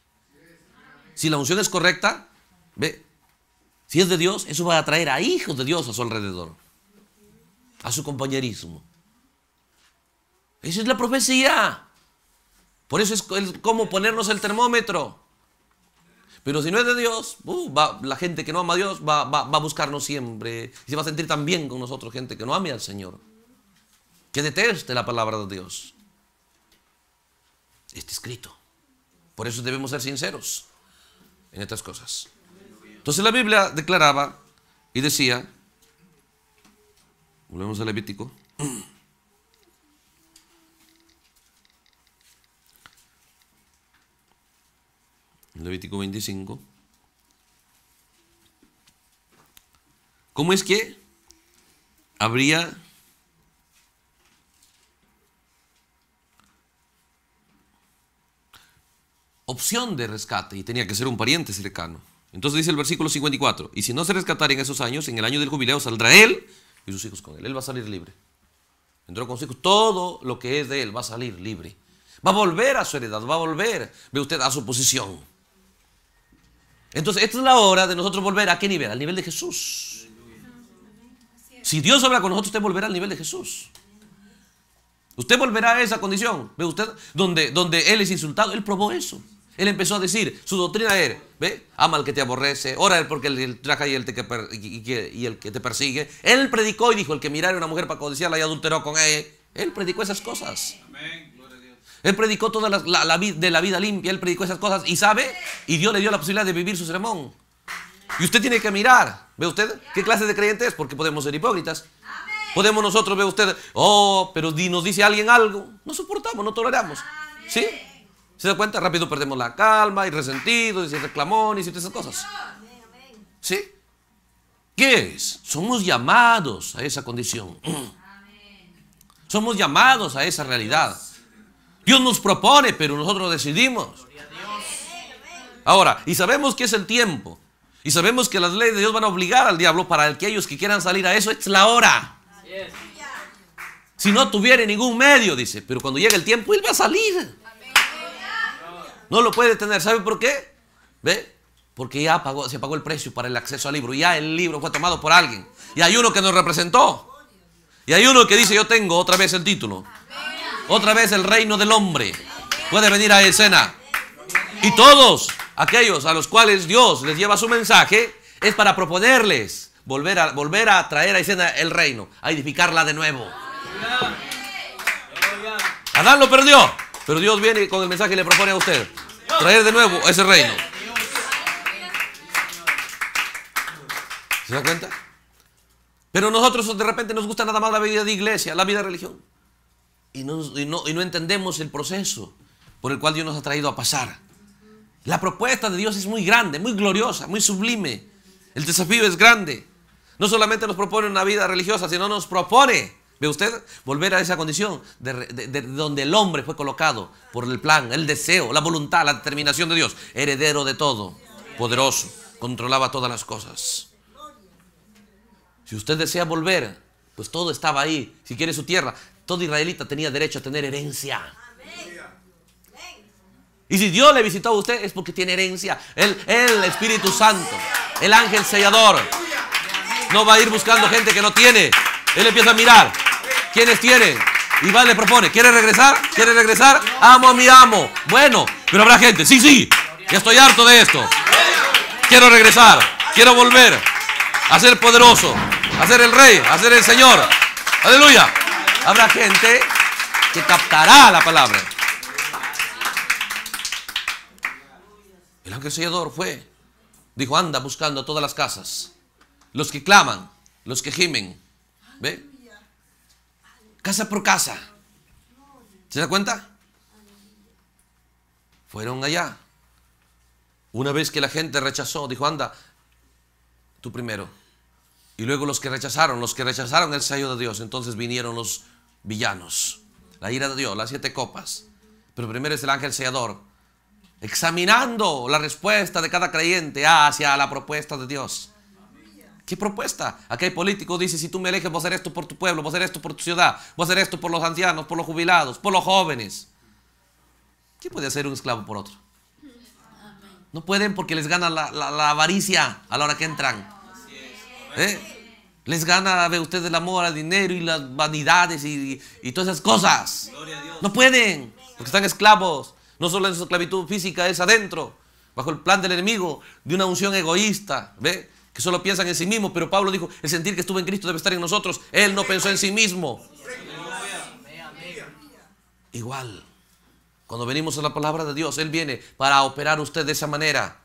Speaker 1: Si la unción es correcta, ve, si es de Dios, eso va a atraer a hijos de Dios a su alrededor, a su compañerismo. Esa es la profecía. Por eso es como ponernos el termómetro. Pero si no es de Dios, uh, la gente que no ama a Dios va, va, a buscarnos siempre. Y se va a sentir tan bien con nosotros, gente que no ame al Señor. Que deteste la palabra de Dios. Está escrito. Por eso debemos ser sinceros en estas cosas. Entonces la Biblia declaraba y decía, volvemos al Levítico, Levítico 25, ¿cómo es que habría opción de rescate y tenía que ser un pariente cercano? Entonces dice el versículo 54, y si no se rescatara en esos años, en el año del jubileo saldrá él y sus hijos con él. Él va a salir libre. Entró con todo lo que es de él va a salir libre. Va a volver a su heredad, va a volver, ve usted, a su posición. Entonces, esta es la hora de nosotros volver a qué nivel? Al nivel de Jesús. Si Dios habla con nosotros, usted volverá al nivel de Jesús. Usted volverá a esa condición. Ve usted, donde, donde Él es insultado, Él probó eso. Él empezó a decir, su doctrina era, ¿ve? Ama al que te aborrece, ora él porque él traja y el, que y, el que te persigue. Él predicó y dijo, el que mirara a una mujer para codiciarla y adulteró con ella. Él predicó esas cosas. Él predicó toda la, la, de la vida limpia, él predicó esas cosas y sabe, y Dios le dio la posibilidad de vivir su sermón. Y usted tiene que mirar, ¿ve usted? ¿Qué clase de creyente es? Porque podemos ser hipócritas. Podemos nosotros, ve usted, oh, pero nos dice alguien algo, no soportamos, no toleramos. ¿Sí? ¿Se da cuenta? Rápido perdemos la calma y resentidos y reclamones y todas esas cosas. ¿Sí? ¿Qué es? Somos llamados a esa condición. Somos llamados a esa realidad. Dios nos propone, pero nosotros decidimos. Ahora, y sabemos que es el tiempo. Y sabemos que las leyes de Dios van a obligar al diablo para ellos que quieran salir a eso. Es la hora. Si no tuviera ningún medio, dice. Pero cuando llegue el tiempo, él va a salir. No lo puede tener. ¿Sabe por qué? ¿Ve? Porque ya se pagó el precio para el acceso al libro. Ya el libro fue tomado por alguien. Y hay uno que nos representó. Y hay uno que dice, yo tengo otra vez el título. Otra vez el reino del hombre. Puede venir a escena. Y todos aquellos a los cuales Dios les lleva su mensaje es para proponerles volver a, volver a traer a escena el reino, a edificarla de nuevo. Adán lo perdió. Pero Dios viene con el mensaje y le propone a usted traer de nuevo ese reino. ¿Se da cuenta? Pero nosotros de repente nos gusta nada más la vida de iglesia, la vida de religión. Y no, y no entendemos el proceso por el cual Dios nos ha traído a pasar. La propuesta de Dios es muy grande, muy gloriosa, muy sublime. El desafío es grande. No solamente nos propone una vida religiosa, sino nos propone ¿Ve usted? Volver a esa condición de, donde el hombre fue colocado por el plan, el deseo, la voluntad, la determinación de Dios. Heredero de todo, poderoso, controlaba todas las cosas. Si usted desea volver, pues todo estaba ahí. Si quiere su tierra, todo israelita tenía derecho a tener herencia. Y si Dios le visitó a usted es porque tiene herencia. El, el Espíritu Santo, el ángel sellador, no va a ir buscando gente que no tiene. Él empieza a mirar. ¿Quiénes tienen? Iván le propone, ¿quiere regresar? ¿Quiere regresar? Amo a mi amo. Bueno, pero habrá gente, sí, sí, ya estoy harto de esto. Quiero regresar, quiero volver a ser poderoso, a ser el rey, a ser el Señor. Aleluya. Habrá gente que captará la palabra. El ángel sellador fue, dijo, anda buscando todas las casas, los que claman, los que gimen. ¿Ve? casa por casa. ¿Se da cuenta? Fueron allá. Una vez que la gente rechazó, dijo, anda, tú primero. Y luego los que rechazaron, los que rechazaron el sello de Dios, entonces vinieron los villanos. La ira de Dios, las siete copas. Pero primero es el ángel sellador, examinando la respuesta de cada creyente hacia la propuesta de Dios. ¿Qué propuesta? Aquí hay políticos dice, si tú me eleges, voy a hacer esto por tu pueblo, voy a hacer esto por tu ciudad, voy a hacer esto por los ancianos, por los jubilados, por los jóvenes. ¿Qué puede hacer un esclavo por otro? No pueden porque les gana la, avaricia a la hora que entran. ¿Eh? Les gana, a ustedes, el amor al dinero y las vanidades y, todas esas cosas. No pueden porque están esclavos. No solo en su esclavitud física, es adentro, bajo el plan del enemigo, de una unción egoísta. ¿Ve? que solo piensan en sí mismos, pero Pablo dijo, el sentir que estuvo en Cristo debe estar en nosotros. Él no pensó en sí mismo. Igual, cuando venimos a la palabra de Dios, Él viene para operar usted de esa manera.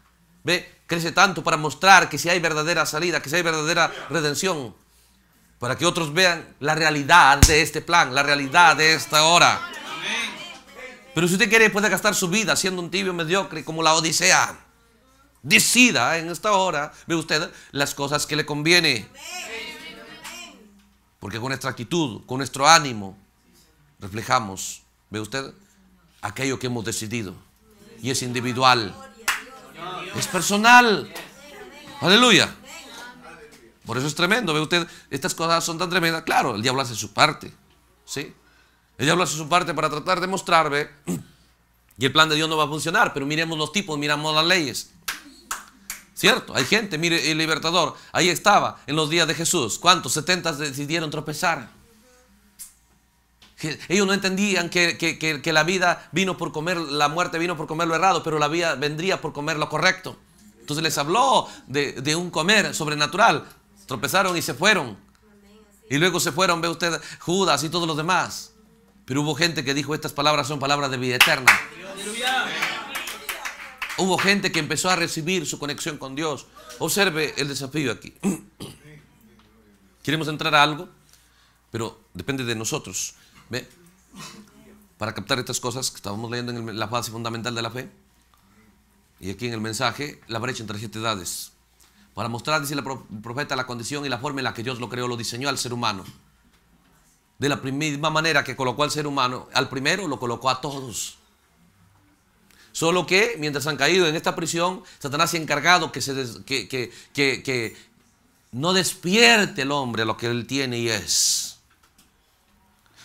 Speaker 1: ¿Ve? Crece tanto para mostrar que si hay verdadera salida, que si hay verdadera redención, para que otros vean la realidad de este plan, la realidad de esta hora. Pero si usted quiere, puede gastar su vida siendo un tibio mediocre como la Odisea. Decida en esta hora, ve usted, las cosas que le conviene. Porque con nuestra actitud, con nuestro ánimo, reflejamos, ve usted, aquello que hemos decidido. Y es individual. Es personal. Aleluya. Por eso es tremendo. Ve usted, estas cosas son tan tremendas. Claro, el diablo hace su parte. ¿Sí? El diablo hace su parte para tratar de mostrar, que Y el plan de Dios no va a funcionar. Pero miremos los tipos, miramos las leyes. ¿Cierto? Hay gente, mire, el libertador, ahí estaba en los días de Jesús. ¿Cuántos? 70 decidieron tropezar. Ellos no entendían que, la vida vino por comer, la muerte vino por comer lo errado, pero la vida vendría por comer lo correcto. Entonces les habló de, de un comer sobrenatural. Tropezaron y se fueron. Y luego se fueron, ve usted, Judas y todos los demás. Pero hubo gente que dijo, estas palabras son palabras de vida eterna. Hubo gente que empezó a recibir su conexión con Dios. Observe el desafío aquí. Queremos entrar a algo, pero depende de nosotros. Para captar estas cosas que estábamos leyendo en la fase fundamental de la fe, y aquí en el mensaje, la brecha entre siete edades. Para mostrar, dice el profeta, la condición y la forma en la que Dios lo creó, lo diseñó al ser humano. De la misma manera que colocó al ser humano, al primero lo colocó a todos. Solo que mientras han caído en esta prisión, Satanás se ha encargado que, no despierte el hombre lo que él tiene y es.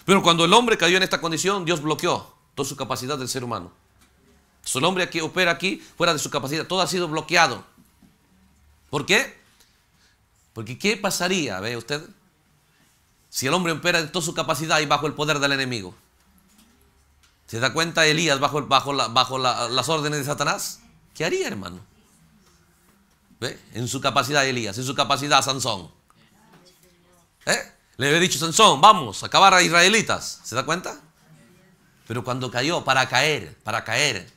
Speaker 1: Pero cuando el hombre cayó en esta condición, Dios bloqueó toda su capacidad del ser humano. el hombre que opera aquí fuera de su capacidad, todo ha sido bloqueado. ¿Por qué? Porque ¿qué pasaría, ve usted? Si el hombre opera de toda su capacidad y bajo el poder del enemigo. ¿Se da cuenta Elías bajo, bajo, las órdenes de Satanás? ¿Qué haría, hermano? ¿Ve? En su capacidad Elías, en su capacidad Sansón. ¿Eh? Le había dicho Sansón, vamos, a acabar a israelitas. ¿Se da cuenta? Pero cuando cayó, para caer, para caer,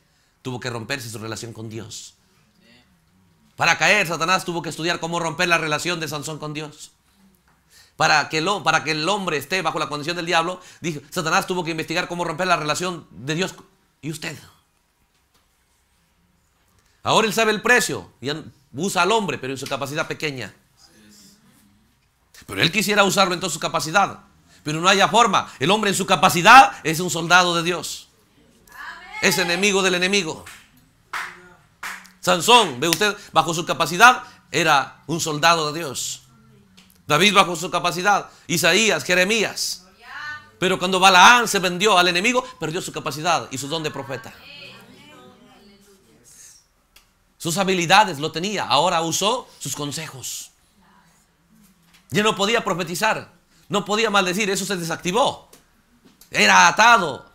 Speaker 1: tuvo que romperse su relación con Dios. Para caer, Satanás tuvo que estudiar cómo romper la relación de Sansón con Dios para que, para que el hombre esté bajo la condición del diablo, dijo, Satanás tuvo que investigar cómo romper la relación de Dios y usted. Ahora él sabe el precio y usa al hombre, pero en su capacidad pequeña. Pero él quisiera usarlo en toda su capacidad. Pero no haya forma. El hombre en su capacidad es un soldado de Dios. Es enemigo del enemigo. Sansón, ve usted, bajo su capacidad era un soldado de Dios. David bajo su capacidad, Isaías, Jeremías. Pero cuando Balaán se vendió al enemigo, perdió su capacidad y su don de profeta. Sus habilidades lo tenía, ahora usó sus consejos. Ya no podía profetizar, no podía maldecir, eso se desactivó. Era atado.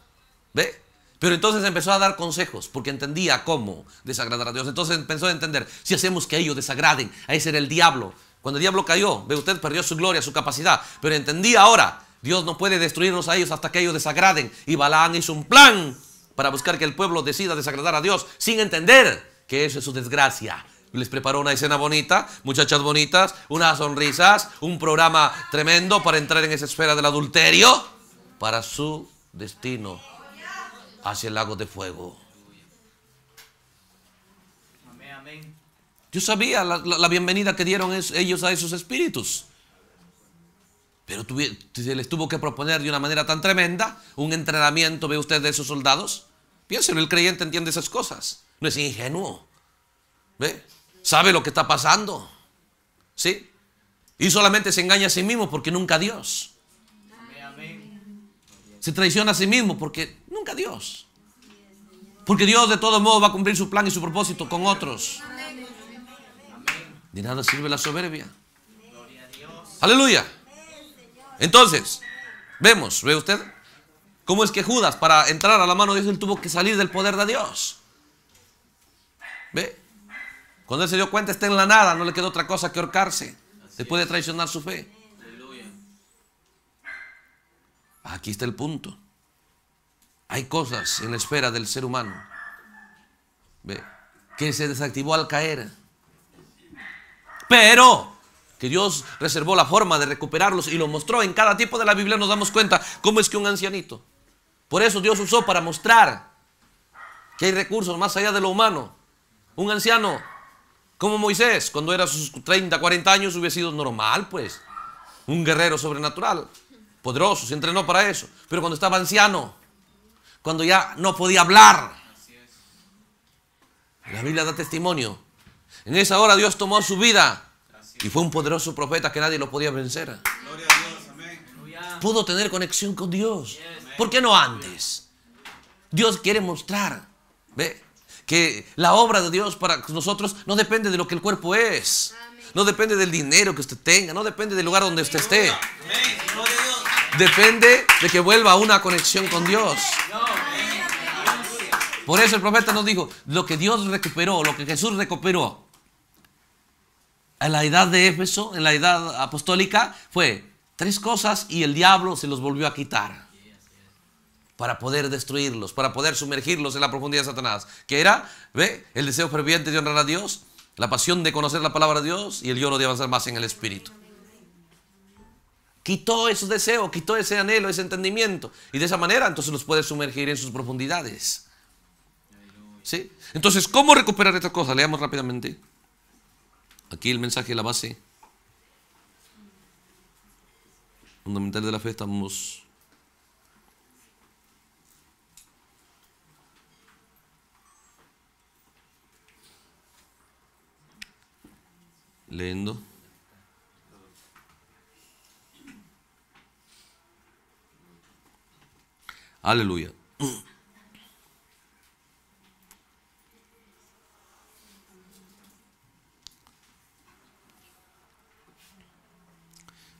Speaker 1: Pero entonces empezó a dar consejos porque entendía cómo desagradar a Dios. Entonces empezó a entender, si hacemos que ellos desagraden, a ese era el diablo. Cuando el diablo cayó, ve usted, perdió su gloria, su capacidad. Pero entendí ahora, Dios no puede destruirnos a ellos hasta que ellos desagraden. Y Balaán hizo un plan para buscar que el pueblo decida desagradar a Dios sin entender que eso es su desgracia. Les preparó una escena bonita, muchachas bonitas, unas sonrisas, un programa tremendo para entrar en esa esfera del adulterio para su destino hacia el lago de fuego. Yo sabía la, bienvenida que dieron ellos a esos espíritus. Pero se les tuvo que proponer de una manera tan tremenda un entrenamiento, ve usted, de esos soldados. Piénselo, el creyente entiende esas cosas. No es ingenuo. ¿Ve? Sabe lo que está pasando. ¿Sí? Y solamente se engaña a sí mismo porque nunca Dios. Se traiciona a sí mismo porque nunca Dios. Porque Dios de todo modo va a cumplir su plan y su propósito con otros. De nada sirve la soberbia. Aleluya. Entonces, vemos, ¿ve usted? ¿Cómo es que Judas, para entrar a la mano de Dios, él tuvo que salir del poder de Dios? ¿Ve? Cuando él se dio cuenta, está en la nada, no le quedó otra cosa que ahorcarse. se puede traicionar su fe. Aquí está el punto. Hay cosas en la esfera del ser humano ¿ve? que se desactivó al caer. Pero que Dios reservó la forma de recuperarlos y lo mostró en cada tipo de la Biblia, nos damos cuenta cómo es que un ancianito. Por eso Dios usó para mostrar que hay recursos más allá de lo humano. Un anciano como Moisés, cuando era sus 30, 40 años, hubiera sido normal, pues. Un guerrero sobrenatural, poderoso, se entrenó para eso. Pero cuando estaba anciano, cuando ya no podía hablar, la Biblia da testimonio en esa hora Dios tomó su vida y fue un poderoso profeta que nadie lo podía vencer. Pudo tener conexión con Dios. ¿Por qué no antes? Dios quiere mostrar que la obra de Dios para nosotros no depende de lo que el cuerpo es. No depende del dinero que usted tenga, no depende del lugar donde usted esté. Depende de que vuelva a una conexión con Dios. Por eso el profeta nos dijo, lo que Dios recuperó, lo que Jesús recuperó, en la edad de Éfeso, en la edad apostólica, fue tres cosas y el diablo se los volvió a quitar para poder destruirlos, para poder sumergirlos en la profundidad de Satanás, que era, ve, el deseo ferviente de honrar a Dios, la pasión de conocer la palabra de Dios y el lloro de avanzar más en el Espíritu. Quitó esos deseos, quitó ese anhelo, ese entendimiento. Y de esa manera entonces los puede sumergir en sus profundidades. ¿Sí? Entonces, ¿cómo recuperar estas cosas? Leamos rápidamente. Aquí el mensaje, la base fundamental de la fe, estamos leyendo. Aleluya.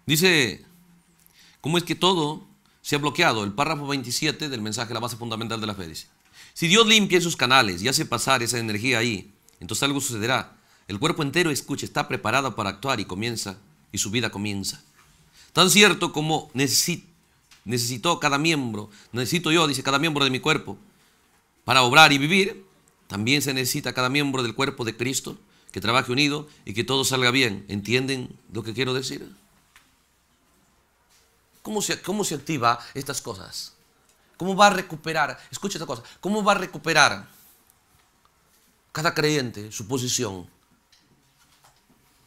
Speaker 1: Dice, ¿cómo es que todo se ha bloqueado? El párrafo 27 del mensaje, la base fundamental de la fe. Dice, si Dios limpia esos canales y hace pasar esa energía ahí, entonces algo sucederá. El cuerpo entero, escucha, está preparado para actuar y comienza, y su vida comienza. Tan cierto como necesito necesitó cada miembro, necesito yo, dice cada miembro de mi cuerpo, para obrar y vivir, también se necesita cada miembro del cuerpo de Cristo que trabaje unido y que todo salga bien. ¿Entienden lo que quiero decir? ¿Cómo se, activa estas cosas? ¿Cómo va a recuperar? Escucha esta cosa. ¿Cómo va a recuperar cada creyente su posición?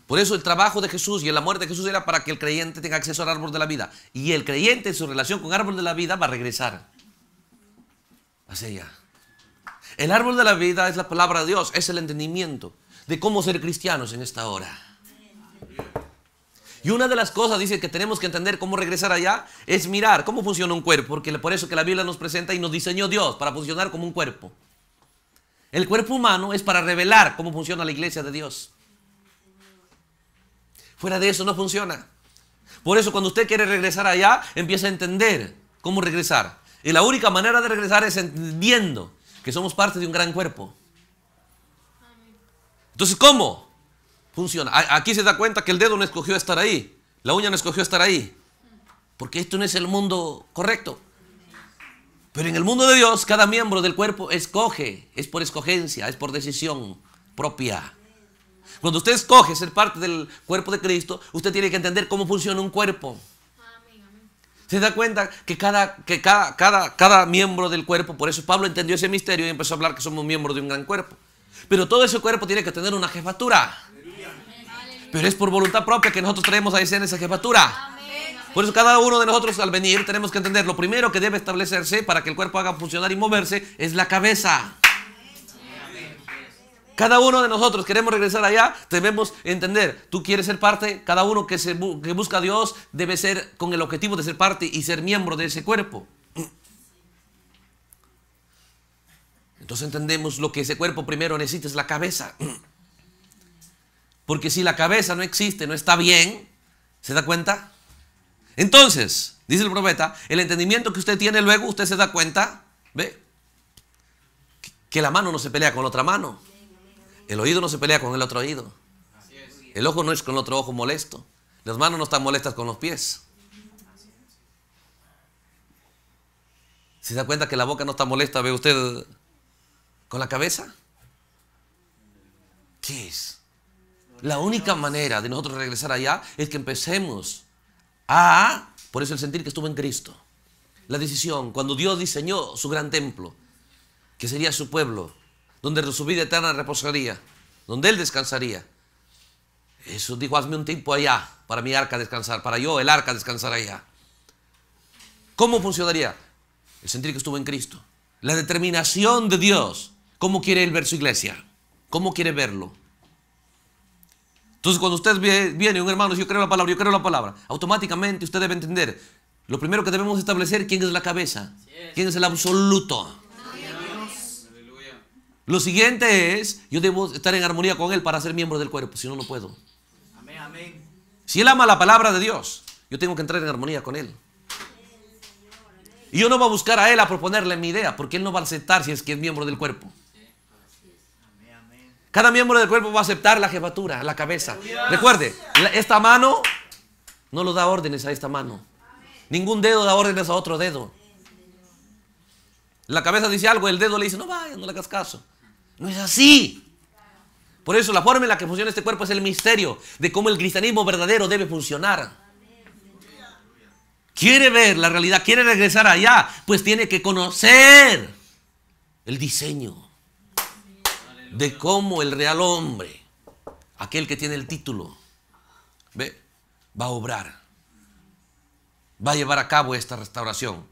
Speaker 1: Por eso el trabajo de Jesús y la muerte de Jesús era para que el creyente tenga acceso al árbol de la vida. Y el creyente en su relación con el árbol de la vida va a regresar hacia ella El árbol de la vida es la palabra de Dios, es el entendimiento de cómo ser cristianos en esta hora. Y una de las cosas, dice, que tenemos que entender cómo regresar allá es mirar cómo funciona un cuerpo, porque por eso que la Biblia nos presenta y nos diseñó Dios para funcionar como un cuerpo. El cuerpo humano es para revelar cómo funciona la iglesia de Dios. Fuera de eso no funciona. Por eso cuando usted quiere regresar allá, empieza a entender cómo regresar. Y la única manera de regresar es entendiendo que somos parte de un gran cuerpo. Entonces, ¿cómo? funciona. Aquí se da cuenta que el dedo no escogió estar ahí, la uña no escogió estar ahí, porque esto no es el mundo correcto. Pero en el mundo de Dios, cada miembro del cuerpo escoge, es por escogencia, es por decisión propia. Cuando usted escoge ser parte del cuerpo de Cristo, usted tiene que entender cómo funciona un cuerpo. Se da cuenta que cada, que cada, cada miembro del cuerpo, por eso Pablo entendió ese misterio y empezó a hablar que somos miembros de un gran cuerpo. Pero todo ese cuerpo tiene que tener una jefatura. Pero es por voluntad propia que nosotros traemos a en esa jefatura. Por eso cada uno de nosotros al venir tenemos que entender, lo primero que debe establecerse para que el cuerpo haga funcionar y moverse es la cabeza. Cada uno de nosotros queremos regresar allá, debemos entender, tú quieres ser parte, cada uno que, se que busca a Dios debe ser con el objetivo de ser parte y ser miembro de ese cuerpo. Entonces entendemos lo que ese cuerpo primero necesita es la cabeza. Porque si la cabeza no existe, no está bien, ¿se da cuenta? Entonces, dice el profeta, el entendimiento que usted tiene luego, usted se da cuenta, ¿ve? Que la mano no se pelea con la otra mano. El oído no se pelea con el otro oído. El ojo no es con el otro ojo molesto. Las manos no están molestas con los pies. ¿Se da cuenta que la boca no está molesta, ve usted, con la cabeza? ¿Qué es? La única manera de nosotros regresar allá es que empecemos a, por eso el sentir que estuvo en Cristo. La decisión, cuando Dios diseñó su gran templo, que sería su pueblo, donde su vida eterna reposaría, donde Él descansaría. Eso dijo, hazme un tiempo allá para mi arca descansar, para yo el arca descansar allá. ¿Cómo funcionaría? El sentir que estuvo en Cristo. La determinación de Dios. ¿Cómo quiere Él ver su iglesia? ¿Cómo quiere verlo? Entonces, cuando usted viene, un hermano, yo creo la palabra, yo creo la palabra, automáticamente usted debe entender, lo primero que debemos establecer, quién es la cabeza, quién es el absoluto. Lo siguiente es, yo debo estar en armonía con Él para ser miembro del cuerpo, si no, no puedo. Si Él ama la palabra de Dios, yo tengo que entrar en armonía con Él. Y yo no voy a buscar a Él a proponerle mi idea, porque Él no va a aceptar si es que es miembro del cuerpo. Cada miembro del cuerpo va a aceptar la jefatura, la cabeza. Recuerde, esta mano no lo da órdenes a esta mano. Ningún dedo da órdenes a otro dedo. La cabeza dice algo, el dedo le dice, no vaya, no le hagas caso. No es así. Por eso la forma en la que funciona este cuerpo es el misterio de cómo el cristianismo verdadero debe funcionar. Quiere ver la realidad, quiere regresar allá, pues tiene que conocer el diseño de cómo el real hombre, aquel que tiene el título, ¿ve? va a obrar, va a llevar a cabo esta restauración.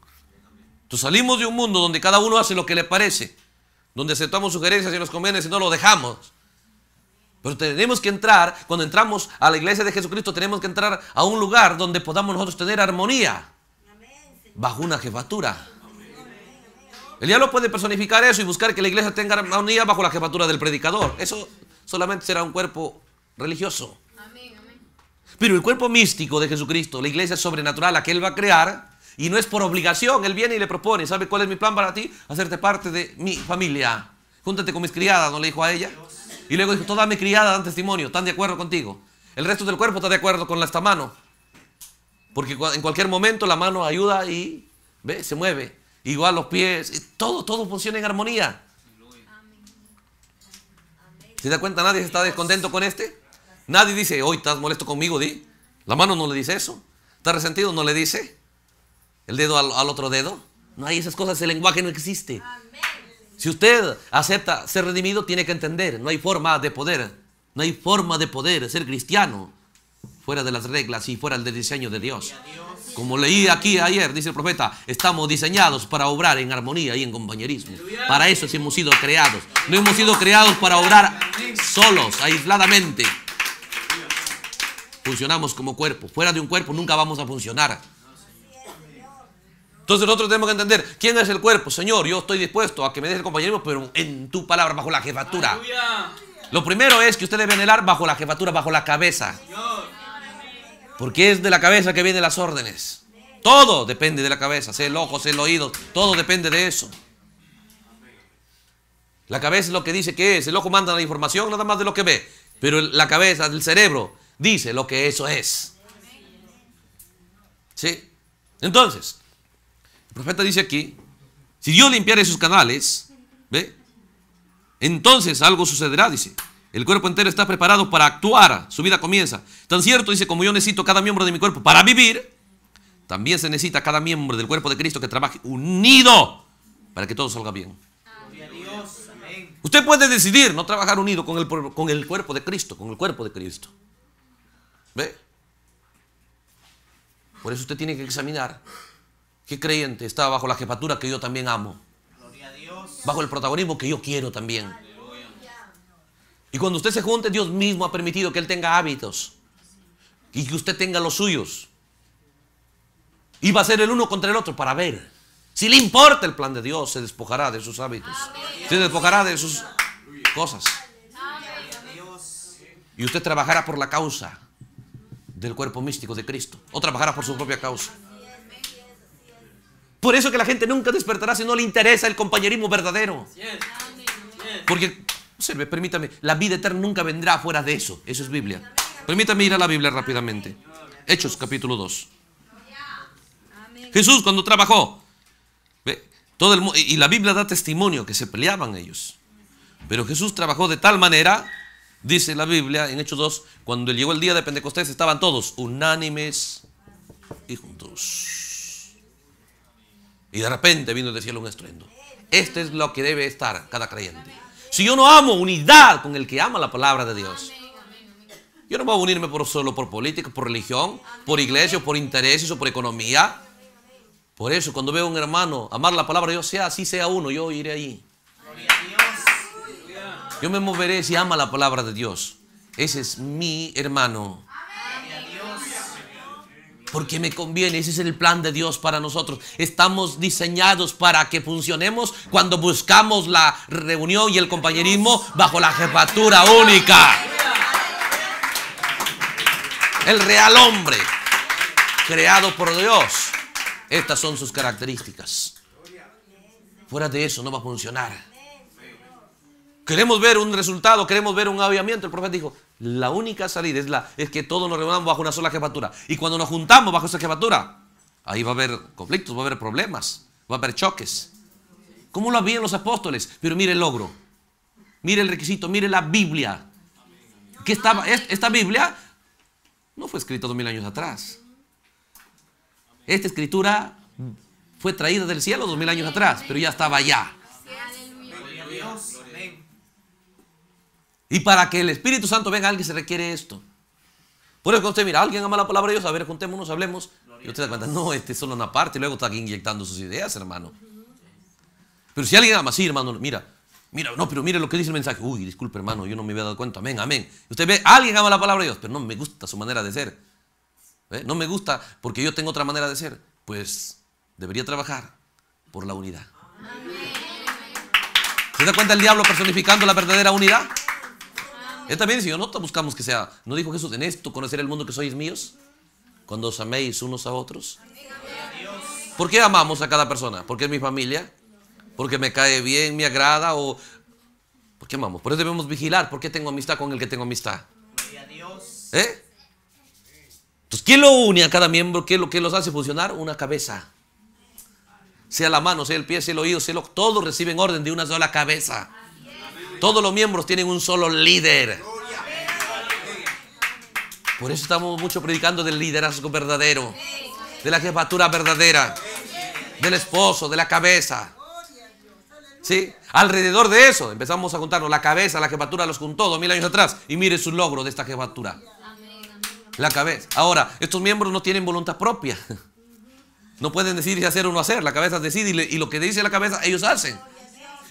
Speaker 1: Entonces salimos de un mundo donde cada uno hace lo que le parece, donde aceptamos sugerencias y nos conviene si no lo dejamos. Pero tenemos que entrar, cuando entramos a la iglesia de Jesucristo, tenemos que entrar a un lugar donde podamos nosotros tener armonía bajo una jefatura. El diablo puede personificar eso y buscar que la iglesia tenga armonía bajo la jefatura del predicador. Eso solamente será un cuerpo religioso. Pero el cuerpo místico de Jesucristo, la iglesia sobrenatural, aquel que Él va a crear, y no es por obligación, Él viene y le propone, ¿sabe cuál es mi plan para ti? Hacerte parte de mi familia. Júntate con mis criadas, ¿no le dijo a ella? Y luego dijo, toda mi criada dan testimonio, están de acuerdo contigo. El resto del cuerpo está de acuerdo con esta mano. Porque en cualquier momento la mano ayuda y se mueve igual los pies, todo, todo funciona en armonía. ¿Se da cuenta? Nadie está descontento con este. Nadie dice, hoy estás molesto conmigo, di. La mano no le dice eso. ¿Estás resentido? No le dice. El dedo al, otro dedo. No hay esas cosas, el lenguaje no existe. Si usted acepta ser redimido, tiene que entender, no hay forma de poder, no hay forma de poder ser cristiano fuera de las reglas y fuera del diseño de Dios. Como leí aquí ayer, dice el profeta, estamos diseñados para obrar en armonía y en compañerismo. Para eso hemos sido creados. No hemos sido creados para obrar solos, aisladamente. Funcionamos como cuerpo. Fuera de un cuerpo nunca vamos a funcionar. Entonces nosotros tenemos que entender quién es el cuerpo. Señor, yo estoy dispuesto a que me des el compañerismo, pero en tu palabra, bajo la jefatura. Lo primero es que usted debe anhelar bajo la jefatura, bajo la cabeza. Señor. Porque es de la cabeza que vienen las órdenes. Todo depende de la cabeza, sea el ojo, sea el oído, todo depende de eso. La cabeza es lo que dice que es, el ojo manda la información nada más de lo que ve, pero la cabeza, el cerebro, dice lo que eso es. ¿Sí? Entonces, el profeta dice aquí, si Dios limpiare esos canales, ¿ve? Entonces algo sucederá, dice. El cuerpo entero está preparado para actuar. Su vida comienza. Tan cierto, dice, como yo necesito cada miembro de mi cuerpo para vivir, también se necesita cada miembro del cuerpo de Cristo que trabaje unido para que todo salga bien. Usted puede decidir no trabajar unido con el, con el cuerpo de Cristo, con el cuerpo de Cristo. ¿Ve? Por eso usted tiene que examinar qué creyente está bajo la jefatura que yo también amo. Bajo el protagonismo que yo quiero también. Y cuando usted se junte, Dios mismo ha permitido que Él tenga hábitos y que usted tenga los suyos. Y va a ser el uno contra el otro para ver. Si le importa el plan de Dios, se despojará de sus hábitos. Se despojará de sus cosas. Y usted trabajará por la causa del cuerpo místico de Cristo. O trabajará por su propia causa. Por eso que la gente nunca despertará si no le interesa el compañerismo verdadero. Porque Observe, permítame, la vida eterna nunca vendrá fuera de eso. Eso es Biblia. Permítame ir a la Biblia rápidamente. Hechos capítulo 2. Jesús cuando trabajó, todo el, y la Biblia da testimonio que se peleaban ellos. Pero Jesús trabajó de tal manera, dice la Biblia en Hechos 2, cuando llegó el día de Pentecostés estaban todos unánimes y juntos. Y de repente vino del cielo un estruendo. Este es lo que debe estar cada creyente. Si yo no amo unidad con el que ama la palabra de Dios. Yo no voy a unirme por solo por política, por religión, por iglesia, por intereses o por economía. Por eso, cuando veo a un hermano amar la palabra de Dios, sea así sea uno, yo iré allí. Yo me moveré si ama la palabra de Dios. Ese es mi hermano. Porque me conviene, ese es el plan de Dios para nosotros. Estamos diseñados para que funcionemos cuando buscamos la reunión y el compañerismo bajo la jefatura única. El real hombre, creado por Dios. Estas son sus características. Fuera de eso no va a funcionar. Queremos ver un resultado, queremos ver un aviamiento El profeta dijo, la única salida es, la, es que todos nos reunamos bajo una sola jefatura. Y cuando nos juntamos bajo esa jefatura, ahí va a haber conflictos, va a haber problemas, va a haber choques. ¿Cómo lo habían los apóstoles? Pero mire el logro, mire el requisito, mire la Biblia. Que esta Biblia no fue escrita dos mil años atrás. Esta escritura fue traída del cielo dos mil años atrás, pero ya estaba allá. Y para que el Espíritu Santo venga, alguien se requiere esto. Por eso, cuando usted mira, alguien ama la palabra de Dios, a ver, contémonos, hablemos. Y usted da cuenta, no, este es solo una parte, luego está aquí inyectando sus ideas, hermano. Pero si alguien ama, sí, hermano, mira, mira, no, pero mire lo que dice el mensaje. Uy, disculpe, hermano, yo no me había dado cuenta, amén, amén. Usted ve, alguien ama la palabra de Dios, pero no me gusta su manera de ser. ¿Eh? No me gusta porque yo tengo otra manera de ser. Pues debería trabajar por la unidad. ¿Se da cuenta el diablo personificando la verdadera unidad? Él también dice, yo no buscamos que sea. ¿No dijo Jesús en esto, conocer el mundo que sois míos? Cuando os améis unos a otros. ¿Por qué amamos a cada persona? Porque es mi familia, porque me cae bien, me agrada o... ¿Por qué amamos? Por eso debemos vigilar. ¿Por qué tengo amistad con el que tengo amistad? ¿Eh? Entonces, ¿quién lo une a cada miembro? ¿Qué es lo que los hace funcionar? Una cabeza. Sea la mano, sea el pie, sea el oído, sea lo... Todos reciben orden de una sola cabeza. Todos los miembros tienen un solo líder. Por eso estamos mucho predicando del liderazgo verdadero, de la jefatura verdadera, del esposo, de la cabeza. ¿Sí? Alrededor de eso empezamos a contarnos la cabeza, la jefatura los juntó dos mil años atrás y mire su logro de esta jefatura. La cabeza. Ahora, estos miembros no tienen voluntad propia. No pueden decidir si hacer o no hacer. La cabeza decide y, lo que dice la cabeza ellos hacen.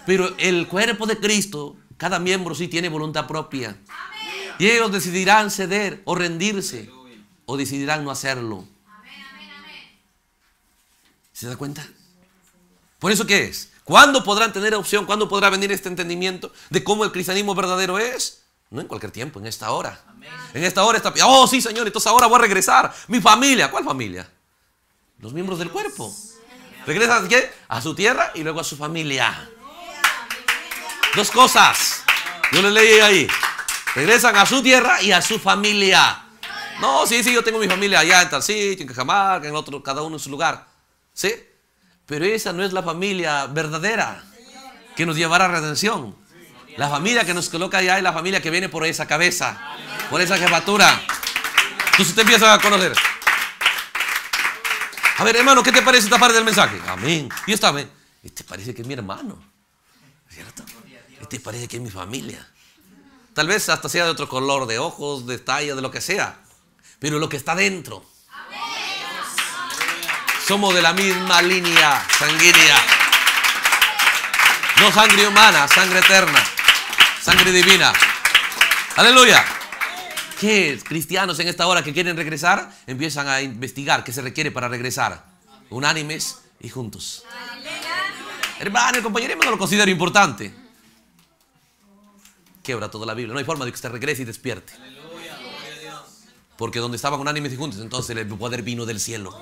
Speaker 1: Pero el cuerpo de Cristo, cada miembro sí tiene voluntad propia. Y ellos decidirán ceder o rendirse o decidirán no hacerlo. ¿Se da cuenta? ¿Por eso qué es? ¿Cuándo podrán tener opción? ¿Cuándo podrá venir este entendimiento de cómo el cristianismo verdadero es? No en cualquier tiempo, en esta hora. En esta hora está... Oh, sí, Señor, entonces ahora voy a regresar. Mi familia, ¿cuál familia? Los miembros del cuerpo. ¿Regresan qué? A su tierra y luego a su familia. Dos cosas. Yo les leí ahí. Regresan a su tierra y a su familia. No, sí, sí, yo tengo mi familia allá en tal en Cajamarca, en otro, cada uno en su lugar. ¿Sí? Pero esa no es la familia verdadera que nos llevará a redención. La familia que nos coloca allá es la familia que viene por esa cabeza, por esa jefatura. Entonces te empieza a conocer. A ver, hermano, ¿qué te parece esta parte del mensaje? Amén. Y está, te este te parece que es mi hermano. ¿Cierto? este parece que es mi familia. Tal vez hasta sea de otro color, de ojos, de talla, de lo que sea. Pero lo que está dentro. Somos de la misma línea sanguínea. No sangre humana, sangre eterna. Sangre divina. Aleluya. ¿Qué cristianos en esta hora que quieren regresar empiezan a investigar qué se requiere para regresar? Unánimes y juntos. hermanos el compañerismo no lo considero importante. Quebra toda la Biblia. No hay forma de que usted regrese y despierte. Porque donde estaban unánimes y juntos, entonces el poder vino del cielo.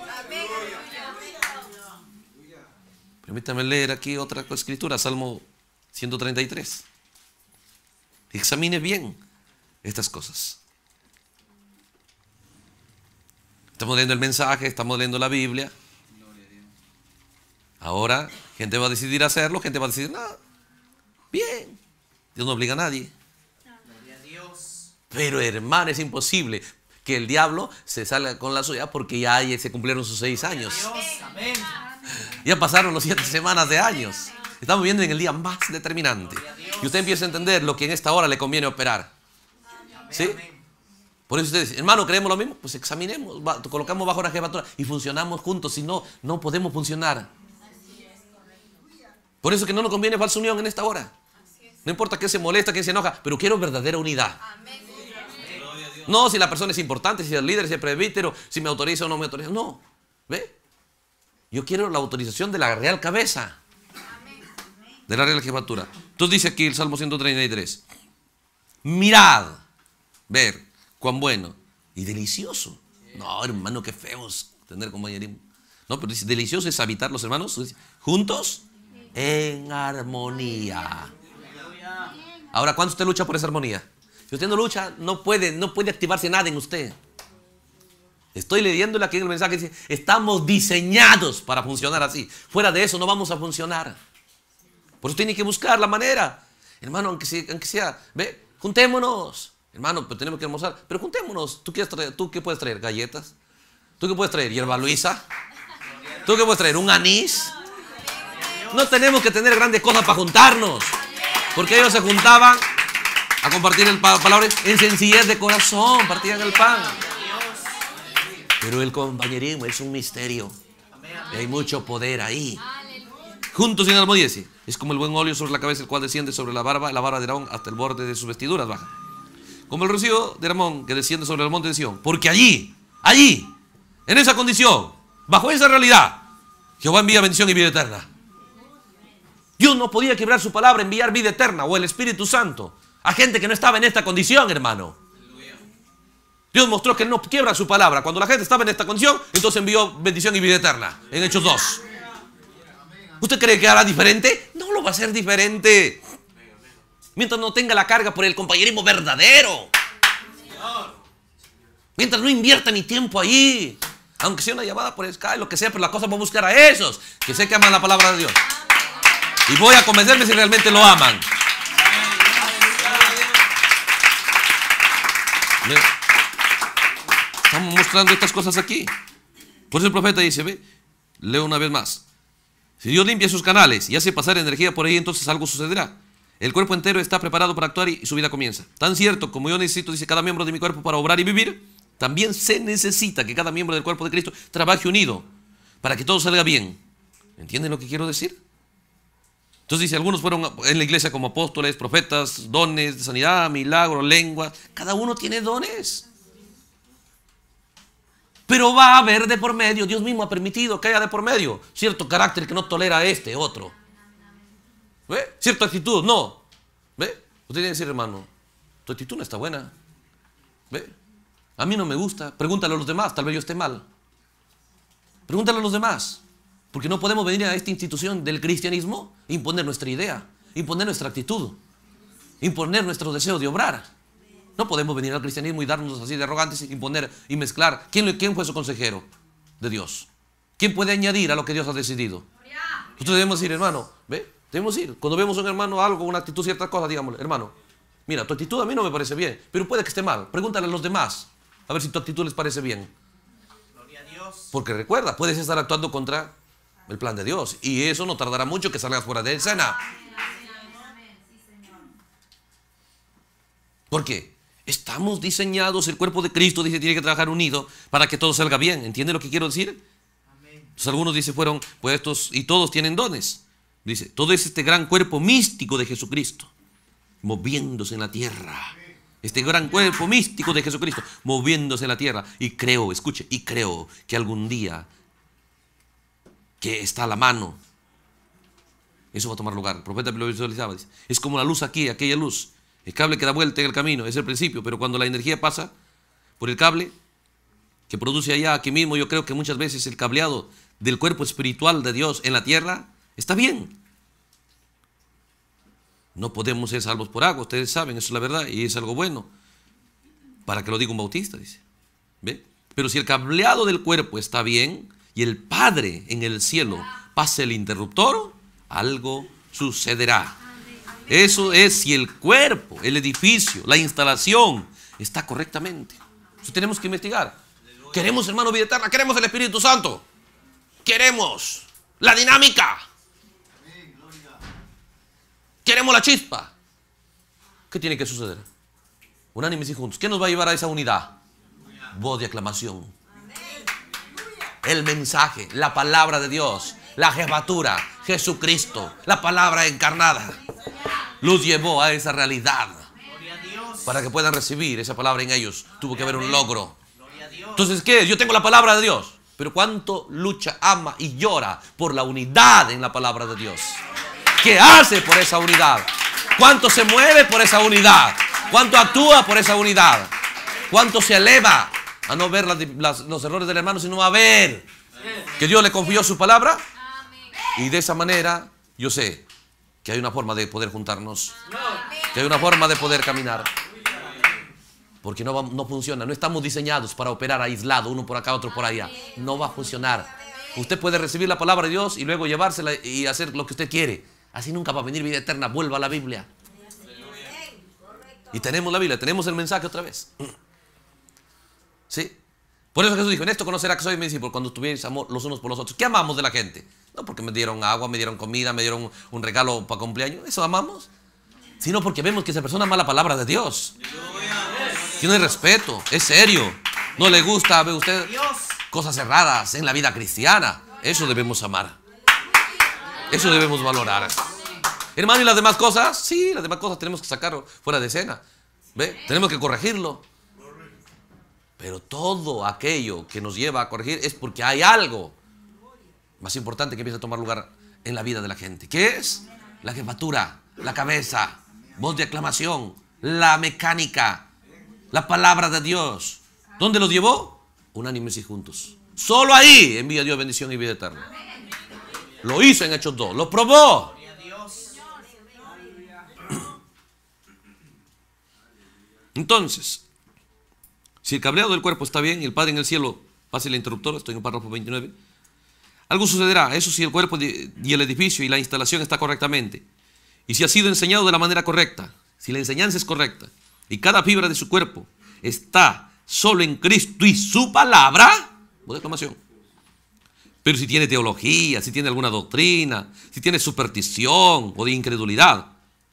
Speaker 1: Permítame leer aquí otra escritura, Salmo 133. Examine bien estas cosas. Estamos leyendo el mensaje, estamos leyendo la Biblia. Ahora, gente va a decidir hacerlo, gente va a decir no bien. Dios no obliga a nadie. Pero hermano, es imposible que el diablo se salga con la suya porque ya se cumplieron sus seis años. Ya pasaron los siete semanas de años. Estamos viviendo en el día más determinante. Y usted empieza a entender lo que en esta hora le conviene operar. ¿Sí? Por eso ustedes, hermano, creemos lo mismo, pues examinemos, colocamos bajo la jefatura y funcionamos juntos, si no, no podemos funcionar. Por eso que no nos conviene falsa unión en esta hora. No importa quién se molesta, quién se enoja, pero quiero verdadera unidad. No, si la persona es importante, si el líder, si el presbítero, si me autoriza o no me autoriza. No. ¿Ve? Yo quiero la autorización de la real cabeza. De la real jefatura. Entonces dice aquí el Salmo 133. Mirad, ver cuán bueno y delicioso. No, hermano, qué feos tener compañerismo. No, pero dice, delicioso es habitar los hermanos juntos en armonía. Ahora, ¿cuánto usted lucha por esa armonía? Si usted no lucha, no puede, no puede activarse nada en usted. Estoy leyéndole aquí el mensaje dice, estamos diseñados para funcionar así. Fuera de eso no vamos a funcionar. Por eso tiene que buscar la manera. Hermano, aunque sea, ve, juntémonos. Hermano, pero pues tenemos que almorzar. Pero juntémonos. ¿Tú, quieres ¿Tú qué puedes traer? ¿Galletas? ¿Tú qué puedes traer? ¿Hierba Luisa? ¿Tú qué puedes traer? ¿Un anís? No tenemos que tener grandes cosas para juntarnos. Porque ellos se juntaban a compartir el palabra en sencillez de corazón, partían el pan. Pero el compañerismo es un misterio. Y hay mucho poder ahí. Juntos en armonía, 10 Es como el buen óleo sobre la cabeza, el cual desciende sobre la barba, la barba de Aarón hasta el borde de sus vestiduras baja. Como el rocío de Ramón que desciende sobre el monte de Sion. Porque allí, allí, en esa condición, bajo esa realidad, Jehová envía bendición y vida eterna. Dios no podía quebrar su palabra, enviar vida eterna o el Espíritu Santo a gente que no estaba en esta condición, hermano. Dios mostró que no quiebra su palabra. Cuando la gente estaba en esta condición, entonces envió bendición y vida eterna en Hechos 2. ¿Usted cree que hará diferente? No lo va a hacer diferente. Mientras no tenga la carga por el compañerismo verdadero. Mientras no invierta mi tiempo ahí. Aunque sea una llamada por Skype, lo que sea, pero la cosa va a buscar a esos que sé que aman la palabra de Dios. Y voy a convencerme si realmente lo aman. Estamos mostrando estas cosas aquí. Por eso el profeta dice, ve, leo una vez más. Si Dios limpia sus canales y hace pasar energía por ahí, entonces algo sucederá. El cuerpo entero está preparado para actuar y su vida comienza. Tan cierto como yo necesito, dice cada miembro de mi cuerpo, para obrar y vivir, también se necesita que cada miembro del cuerpo de Cristo trabaje unido para que todo salga bien. ¿Entienden lo que quiero decir? Entonces dice, algunos fueron en la iglesia como apóstoles, profetas, dones de sanidad, milagros, lenguas. Cada uno tiene dones. Pero va a haber de por medio, Dios mismo ha permitido que haya de por medio cierto carácter que no tolera este otro. ¿Ve? Cierta actitud, no. ¿Ve? Usted tiene que decir, hermano, tu actitud no está buena. ¿Ve? A mí no me gusta. Pregúntale a los demás, tal vez yo esté mal. Pregúntale a los demás. Porque no podemos venir a esta institución del cristianismo e imponer nuestra idea, imponer nuestra actitud, imponer nuestro deseo de obrar. No podemos venir al cristianismo y darnos así de arrogantes y imponer y mezclar. ¿Quién, fue su consejero de Dios? ¿Quién puede añadir a lo que Dios ha decidido? Nosotros debemos decir, hermano, Debemos ir. Cuando vemos a un hermano algo, una actitud, ciertas cosas, digámosle, hermano, mira, tu actitud a mí no me parece bien, pero puede que esté mal. Pregúntale a los demás a ver si tu actitud les parece bien. Porque recuerda, puedes estar actuando contra el plan de Dios. Y eso no tardará mucho que salga fuera de escena. ¿Por qué? Estamos diseñados, el cuerpo de Cristo dice tiene que trabajar unido para que todo salga bien. ¿Entiende lo que quiero decir? Entonces, algunos dicen fueron pues, estos y todos tienen dones. Dice, todo es este gran cuerpo místico de Jesucristo, moviéndose en la tierra. Este gran cuerpo místico de Jesucristo, moviéndose en la tierra. Y creo, escuche, y creo que algún día que está a la mano. Eso va a tomar lugar. El profeta lo visualizaba. Dice, es como la luz aquí, aquella luz. El cable que da vuelta en el camino, es el principio, pero cuando la energía pasa por el cable que produce allá, aquí mismo, yo creo que muchas veces el cableado del cuerpo espiritual de Dios en la tierra está bien. No podemos ser salvos por agua, ustedes saben, eso es la verdad, y es algo bueno. ¿Para que lo diga un bautista? Dice. ¿Ve? Pero si el cableado del cuerpo está bien, y el Padre en el cielo pase el interruptor, algo sucederá. Eso es si el cuerpo, el edificio, la instalación está correctamente. Eso tenemos que investigar. Queremos, hermano, vida eterna, queremos el Espíritu Santo. Queremos la dinámica. Queremos la chispa. ¿Qué tiene que suceder? Unánimes y juntos. ¿Qué nos va a llevar a esa unidad? Voz de aclamación el mensaje, la palabra de Dios, la jefatura, Jesucristo, la palabra encarnada. Los llevó a esa realidad. Para que puedan recibir esa palabra en ellos, tuvo que haber un logro. Entonces, ¿qué Yo tengo la palabra de Dios. Pero cuánto lucha, ama y llora por la unidad en la palabra de Dios. ¿Qué hace por esa unidad? ¿Cuánto se mueve por esa unidad? ¿Cuánto actúa por esa unidad? ¿Cuánto se eleva a no ver los errores del hermano, sino a ver que Dios le confió su palabra. Y de esa manera yo sé que hay una forma de poder juntarnos, que hay una forma de poder caminar. Porque no, no funciona, no estamos diseñados para operar aislado, uno por acá, otro por allá. No va a funcionar. Usted puede recibir la palabra de Dios y luego llevársela y hacer lo que usted quiere. Así nunca va a venir vida eterna. Vuelva a la Biblia. Y tenemos la Biblia, tenemos el mensaje otra vez. ¿Sí? Por eso Jesús dijo, en esto conocerá que soy mi discípulo, cuando tuvierais los unos por los otros. ¿Qué amamos de la gente? No porque me dieron agua, me dieron comida, me dieron un regalo para cumpleaños. ¿Eso amamos? Sino porque vemos que esa persona ama la palabra de Dios. Tiene respeto, es serio. No le gusta, ve usted, cosas erradas en la vida cristiana. Eso debemos amar. Eso debemos valorar. Hermano, ¿y las demás cosas? Sí, las demás cosas tenemos que sacar fuera de escena. ¿Ve? Tenemos que corregirlo. Pero todo aquello que nos lleva a corregir es porque hay algo más importante que empieza a tomar lugar en la vida de la gente. ¿Qué es? La jefatura, la cabeza, voz de aclamación, la mecánica, la palabra de Dios. ¿Dónde lo llevó? Unánimes y juntos. Solo ahí envía Dios bendición y vida eterna. Lo hizo en Hechos 2, lo probó. Entonces, si el cableado del cuerpo está bien y el Padre en el cielo, pase la interruptora, estoy en el párrafo 29, algo sucederá, eso si el cuerpo y el edificio y la instalación está correctamente, y si ha sido enseñado de la manera correcta, si la enseñanza es correcta, y cada fibra de su cuerpo está solo en Cristo y su palabra, exclamación. Pero si tiene teología, si tiene alguna doctrina, si tiene superstición o de incredulidad,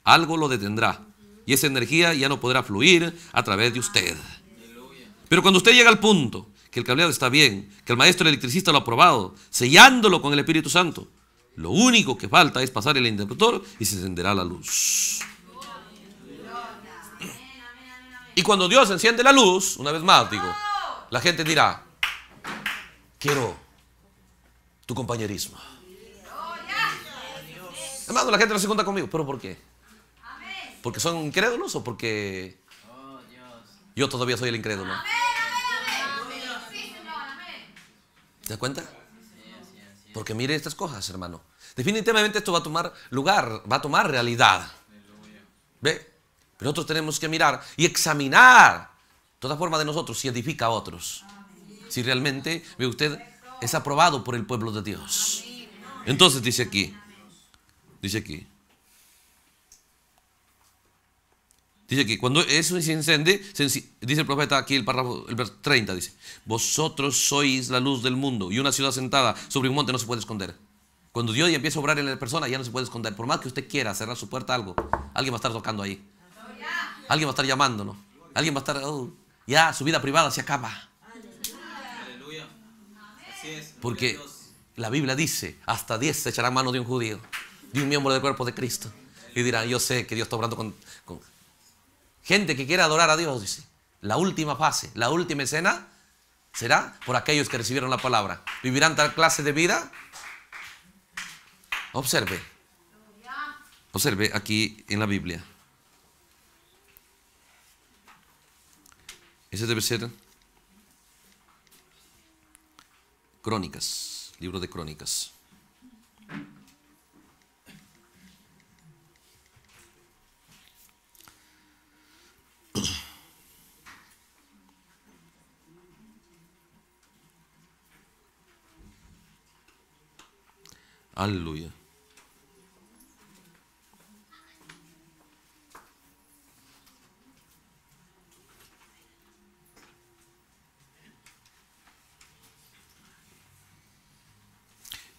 Speaker 1: algo lo detendrá. Y esa energía ya no podrá fluir a través de usted. Pero cuando usted llega al punto que el cableado está bien, que el maestro electricista lo ha probado, sellándolo con el Espíritu Santo, lo único que falta es pasar el interruptor y se encenderá la luz. Y cuando Dios enciende la luz, una vez más digo, la gente dirá, quiero tu compañerismo. Hermano, la gente no se cuenta conmigo, pero ¿por qué? ¿Porque son incrédulos o porque yo todavía soy el incrédulo. ¿Te das cuenta? Porque mire estas cosas, hermano. Definitivamente esto va a tomar lugar, va a tomar realidad. ¿Ve? Pero nosotros tenemos que mirar y examinar toda forma de nosotros si edifica a otros. Si realmente, ve usted, es aprobado por el pueblo de Dios. Entonces dice aquí, dice aquí, Dice que cuando eso se enciende, dice el profeta aquí el párrafo el 30, dice, vosotros sois la luz del mundo y una ciudad sentada sobre un monte no se puede esconder. Cuando Dios ya empieza a obrar en la persona, ya no se puede esconder. Por más que usted quiera cerrar su puerta algo, alguien va a estar tocando ahí. Alguien va a estar llamando, Alguien va a estar, oh, ya su vida privada se acaba. Aleluya. Porque la Biblia dice, hasta 10 se echarán mano de un judío, de un miembro del cuerpo de Cristo. Y dirán, yo sé que Dios está obrando con, Gente que quiere adorar a Dios, dice. La última fase, la última escena será por aquellos que recibieron la palabra. ¿Vivirán tal clase de vida? Observe. Observe aquí en la Biblia. Ese debe ser Crónicas, libro de Crónicas. Aleluya.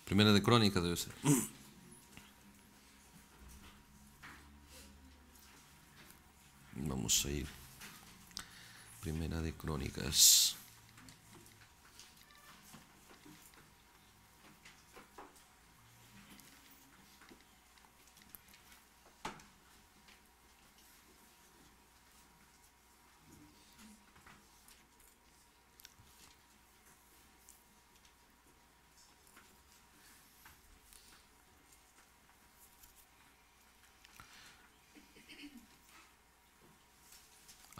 Speaker 1: Primera de Crónicas debe ser. Vamos a ir. Primera de Crónicas.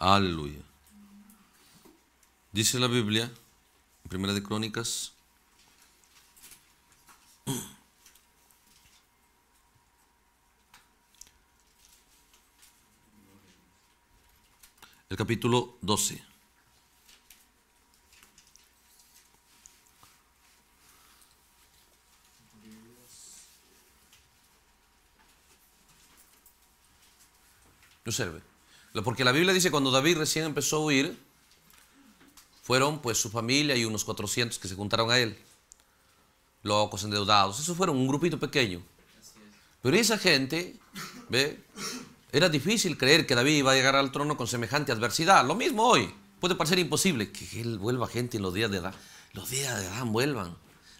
Speaker 1: Aleluya. Dice la Biblia, en Primera de Crónicas, el capítulo 12. Observe. Porque la Biblia dice cuando David recién empezó a huir, fueron pues su familia y unos 400 que se juntaron a él, locos, endeudados. Eso fueron un grupito pequeño. Pero esa gente, ¿ve? Era difícil creer que David iba a llegar al trono con semejante adversidad. Lo mismo hoy. Puede parecer imposible que él vuelva gente en los días de Adán. Los días de Adán vuelvan.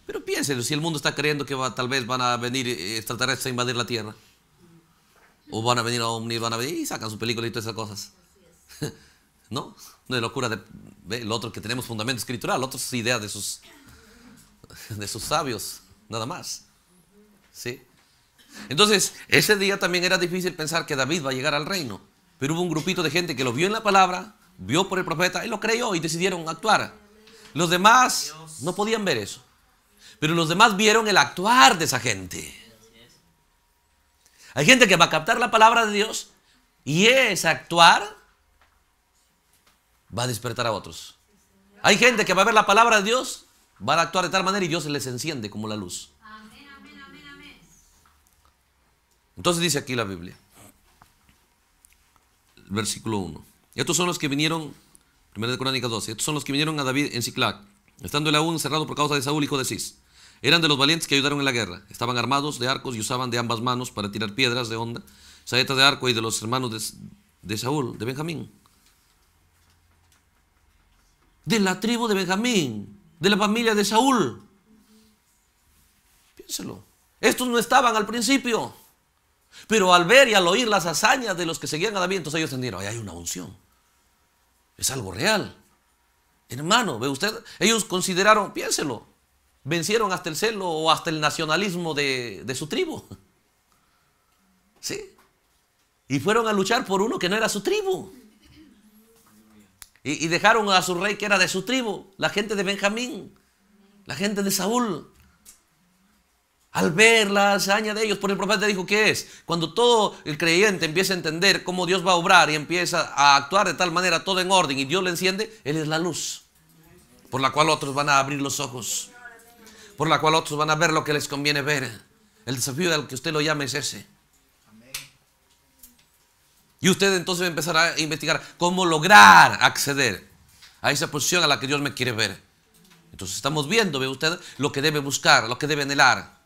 Speaker 1: Pero piénsenlo, si el mundo está creyendo que va, tal vez van a venir extraterrestres eh, a invadir la Tierra. O van a venir a Omni, van a venir y sacan su película y todas esas cosas. ¿No? No es locura de ¿ve? el otro que tenemos fundamento escritural, el otro es idea de sus, de sus sabios, nada más. Entonces, ese día también era difícil pensar que David va a llegar al reino. Pero hubo un grupito de gente que lo vio en la palabra, vio por el profeta y lo creyó y decidieron actuar. Los demás no podían ver eso. Pero los demás vieron el actuar de esa gente. Hay gente que va a captar la palabra de Dios y es actuar, va a despertar a otros. Hay gente que va a ver la palabra de Dios, va a actuar de tal manera y Dios se les enciende como la luz. Entonces dice aquí la Biblia, versículo 1. Estos son los que vinieron, 1 de 12, estos son los que vinieron a David en Ciclac, estando él aún encerrado por causa de Saúl, hijo de eran de los valientes que ayudaron en la guerra. Estaban armados de arcos y usaban de ambas manos para tirar piedras de onda, saetas de arco y de los hermanos de, Saúl, de Benjamín. De la tribu de Benjamín, de la familia de Saúl. Piénselo. Estos no estaban al principio. Pero al ver y al oír las hazañas de los que seguían a David, entonces ellos entendieron, ahí hay una unción. Es algo real. Hermano, ve usted, ellos consideraron, piénselo, vencieron hasta el celo o hasta el nacionalismo de, su tribu. ¿Sí? Y fueron a luchar por uno que no era su tribu. Y, y, dejaron a su rey que era de su tribu, la gente de Benjamín, la gente de Saúl. Al ver la hazaña de ellos, por el profeta dijo, ¿qué es? Cuando todo el creyente empieza a entender cómo Dios va a obrar y empieza a actuar de tal manera, todo en orden, y Dios le enciende, Él es la luz, por la cual otros van a abrir los ojos por la cual otros van a ver lo que les conviene ver. El desafío al que usted lo llame es ese. Y usted entonces va a empezar a investigar cómo lograr acceder a esa posición a la que Dios me quiere ver. Entonces estamos viendo, ve usted, lo que debe buscar, lo que debe anhelar.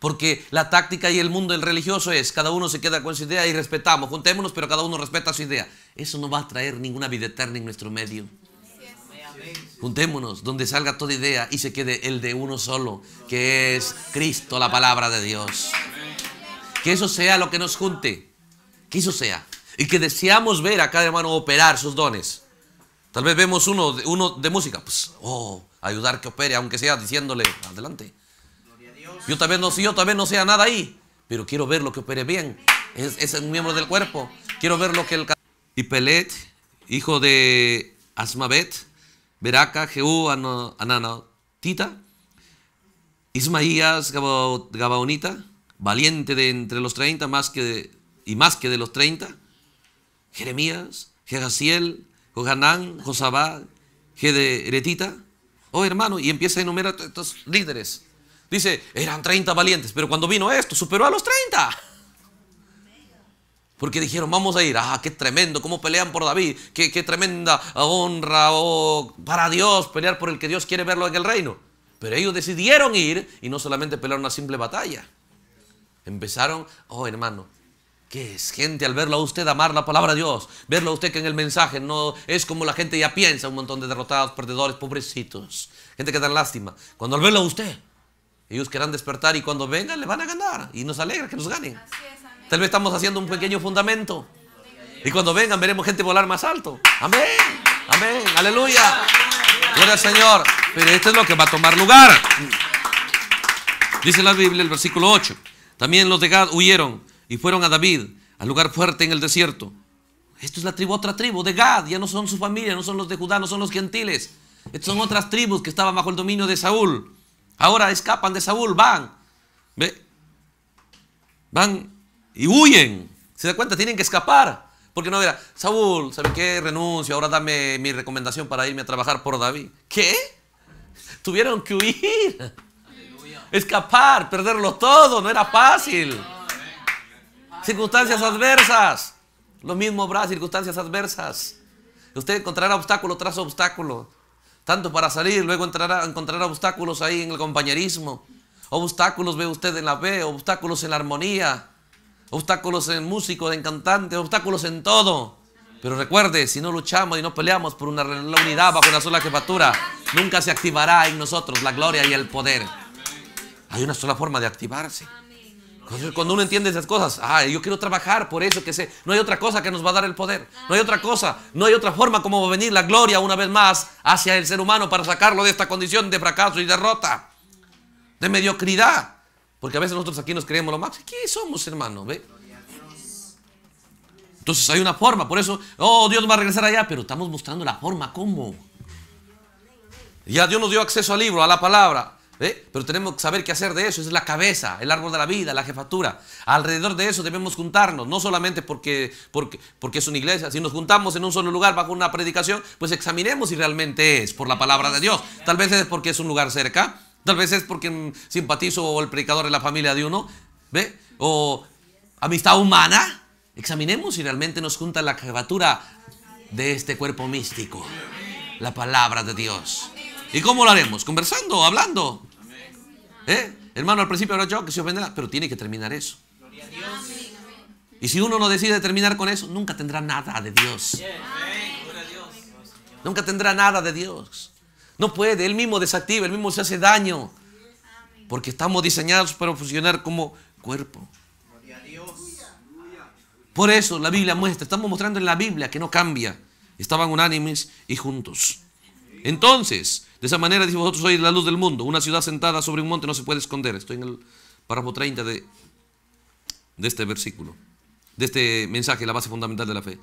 Speaker 1: Porque la táctica y el mundo del religioso es, cada uno se queda con su idea y respetamos, juntémonos, pero cada uno respeta su idea. Eso no va a traer ninguna vida eterna en nuestro medio. Juntémonos donde salga toda idea y se quede el de uno solo, que es Cristo, la palabra de Dios. Que eso sea lo que nos junte. Que eso sea. Y que deseamos ver a cada hermano operar sus dones. Tal vez vemos uno de, uno de música. Pues, oh, ayudar que opere, aunque sea diciéndole, adelante. Yo también no no, yo también no sea nada ahí, pero quiero ver lo que opere bien. Es, es un miembro del cuerpo. Quiero ver lo que el... Y Pelet, hijo de Asmabet, Beraka, Jehú, Ananotita, Ismaías, Gabaonita, valiente de entre los 30 más que y más que de los 30, Jeremías, Jehaziel, Johanán, Josabá, Gederetita. Oh hermano, y empieza a enumerar estos líderes. Dice, eran 30 valientes, pero cuando vino esto, superó a los 30. Porque dijeron, vamos a ir, ah, qué tremendo, cómo pelean por David, qué, tremenda honra oh, para Dios pelear por el que Dios quiere verlo en el reino. Pero ellos decidieron ir y no solamente pelear una simple batalla. Empezaron, oh hermano, ¿Qué es gente al verlo a usted amar la palabra de Dios? Verlo a usted que en el mensaje no es como la gente ya piensa, un montón de derrotados, perdedores, pobrecitos. Gente que dan lástima. Cuando al verlo a usted, ellos querrán despertar y cuando vengan le van a ganar. Y nos alegra que nos ganen. Así Tal vez estamos haciendo un pequeño fundamento. Y cuando vengan veremos gente volar más alto. Amén. Amén. Aleluya. Gloria al Señor. Pero esto es lo que va a tomar lugar. Dice la Biblia el versículo 8. También los de Gad huyeron y fueron a David, al lugar fuerte en el desierto. Esto es la tribu, otra tribu de Gad. Ya no son su familia, no son los de Judá, no son los gentiles. Estas son otras tribus que estaban bajo el dominio de Saúl. Ahora escapan de Saúl, van. ¿Ve? Van y huyen. ¿Se da cuenta? Tienen que escapar. Porque no era Saúl, ¿sabe qué? Renuncio, ahora dame mi recomendación para irme a trabajar por David. ¿Qué? Tuvieron que huir. Escapar, perderlo todo, no era fácil. Circunstancias adversas. Lo mismo habrá circunstancias adversas. Usted encontrará obstáculo tras obstáculo. Tanto para salir, luego encontrará obstáculos ahí en el compañerismo. Obstáculos ve usted en la fe, obstáculos en la armonía, obstáculos en músicos, en cantantes, obstáculos en todo. Pero recuerde, si no luchamos y no peleamos por una, unidad bajo una sola jefatura, nunca se activará en nosotros la gloria y el poder. Hay una sola forma de activarse. Cuando uno entiende esas cosas, ah, yo quiero trabajar por eso que sé. No hay otra cosa que nos va a dar el poder. No hay otra cosa. No hay otra forma como venir la gloria una vez más hacia el ser humano para sacarlo de esta condición de fracaso y derrota, de mediocridad. Porque a veces nosotros aquí nos creemos lo más... ¿Qué somos, hermano? ¿Ve? Entonces hay una forma, por eso, oh, Dios va a regresar allá, pero estamos mostrando la forma, ¿cómo? Ya Dios nos dio acceso al libro, a la palabra, pero tenemos que saber qué hacer de eso. Esa es la cabeza, el árbol de la vida, la jefatura. Alrededor de eso debemos juntarnos, no solamente porque, porque, porque es una iglesia. Si nos juntamos en un solo lugar bajo una predicación, pues examinemos si realmente es por la palabra de Dios. Tal vez es porque es un lugar cerca, Tal vez es porque simpatizo o el predicador de la familia de uno, ¿ve? O amistad humana. Examinemos si realmente nos junta la jefatura de este cuerpo místico, la palabra de Dios. ¿Y cómo lo haremos? Conversando, hablando. ¿Eh? Hermano, al principio habrá yo que se ofenderá, pero tiene que terminar eso. Y si uno no decide terminar con eso, nunca tendrá nada de Dios. Nunca tendrá nada de Dios. No puede, él mismo desactiva, él mismo se hace daño. Porque estamos diseñados para funcionar como cuerpo. Por eso la Biblia muestra, estamos mostrando en la Biblia que no cambia. Estaban unánimes y juntos. Entonces, de esa manera dice vosotros sois la luz del mundo. Una ciudad sentada sobre un monte no se puede esconder. Estoy en el párrafo 30 de, de este versículo, de este mensaje, la base fundamental de la fe.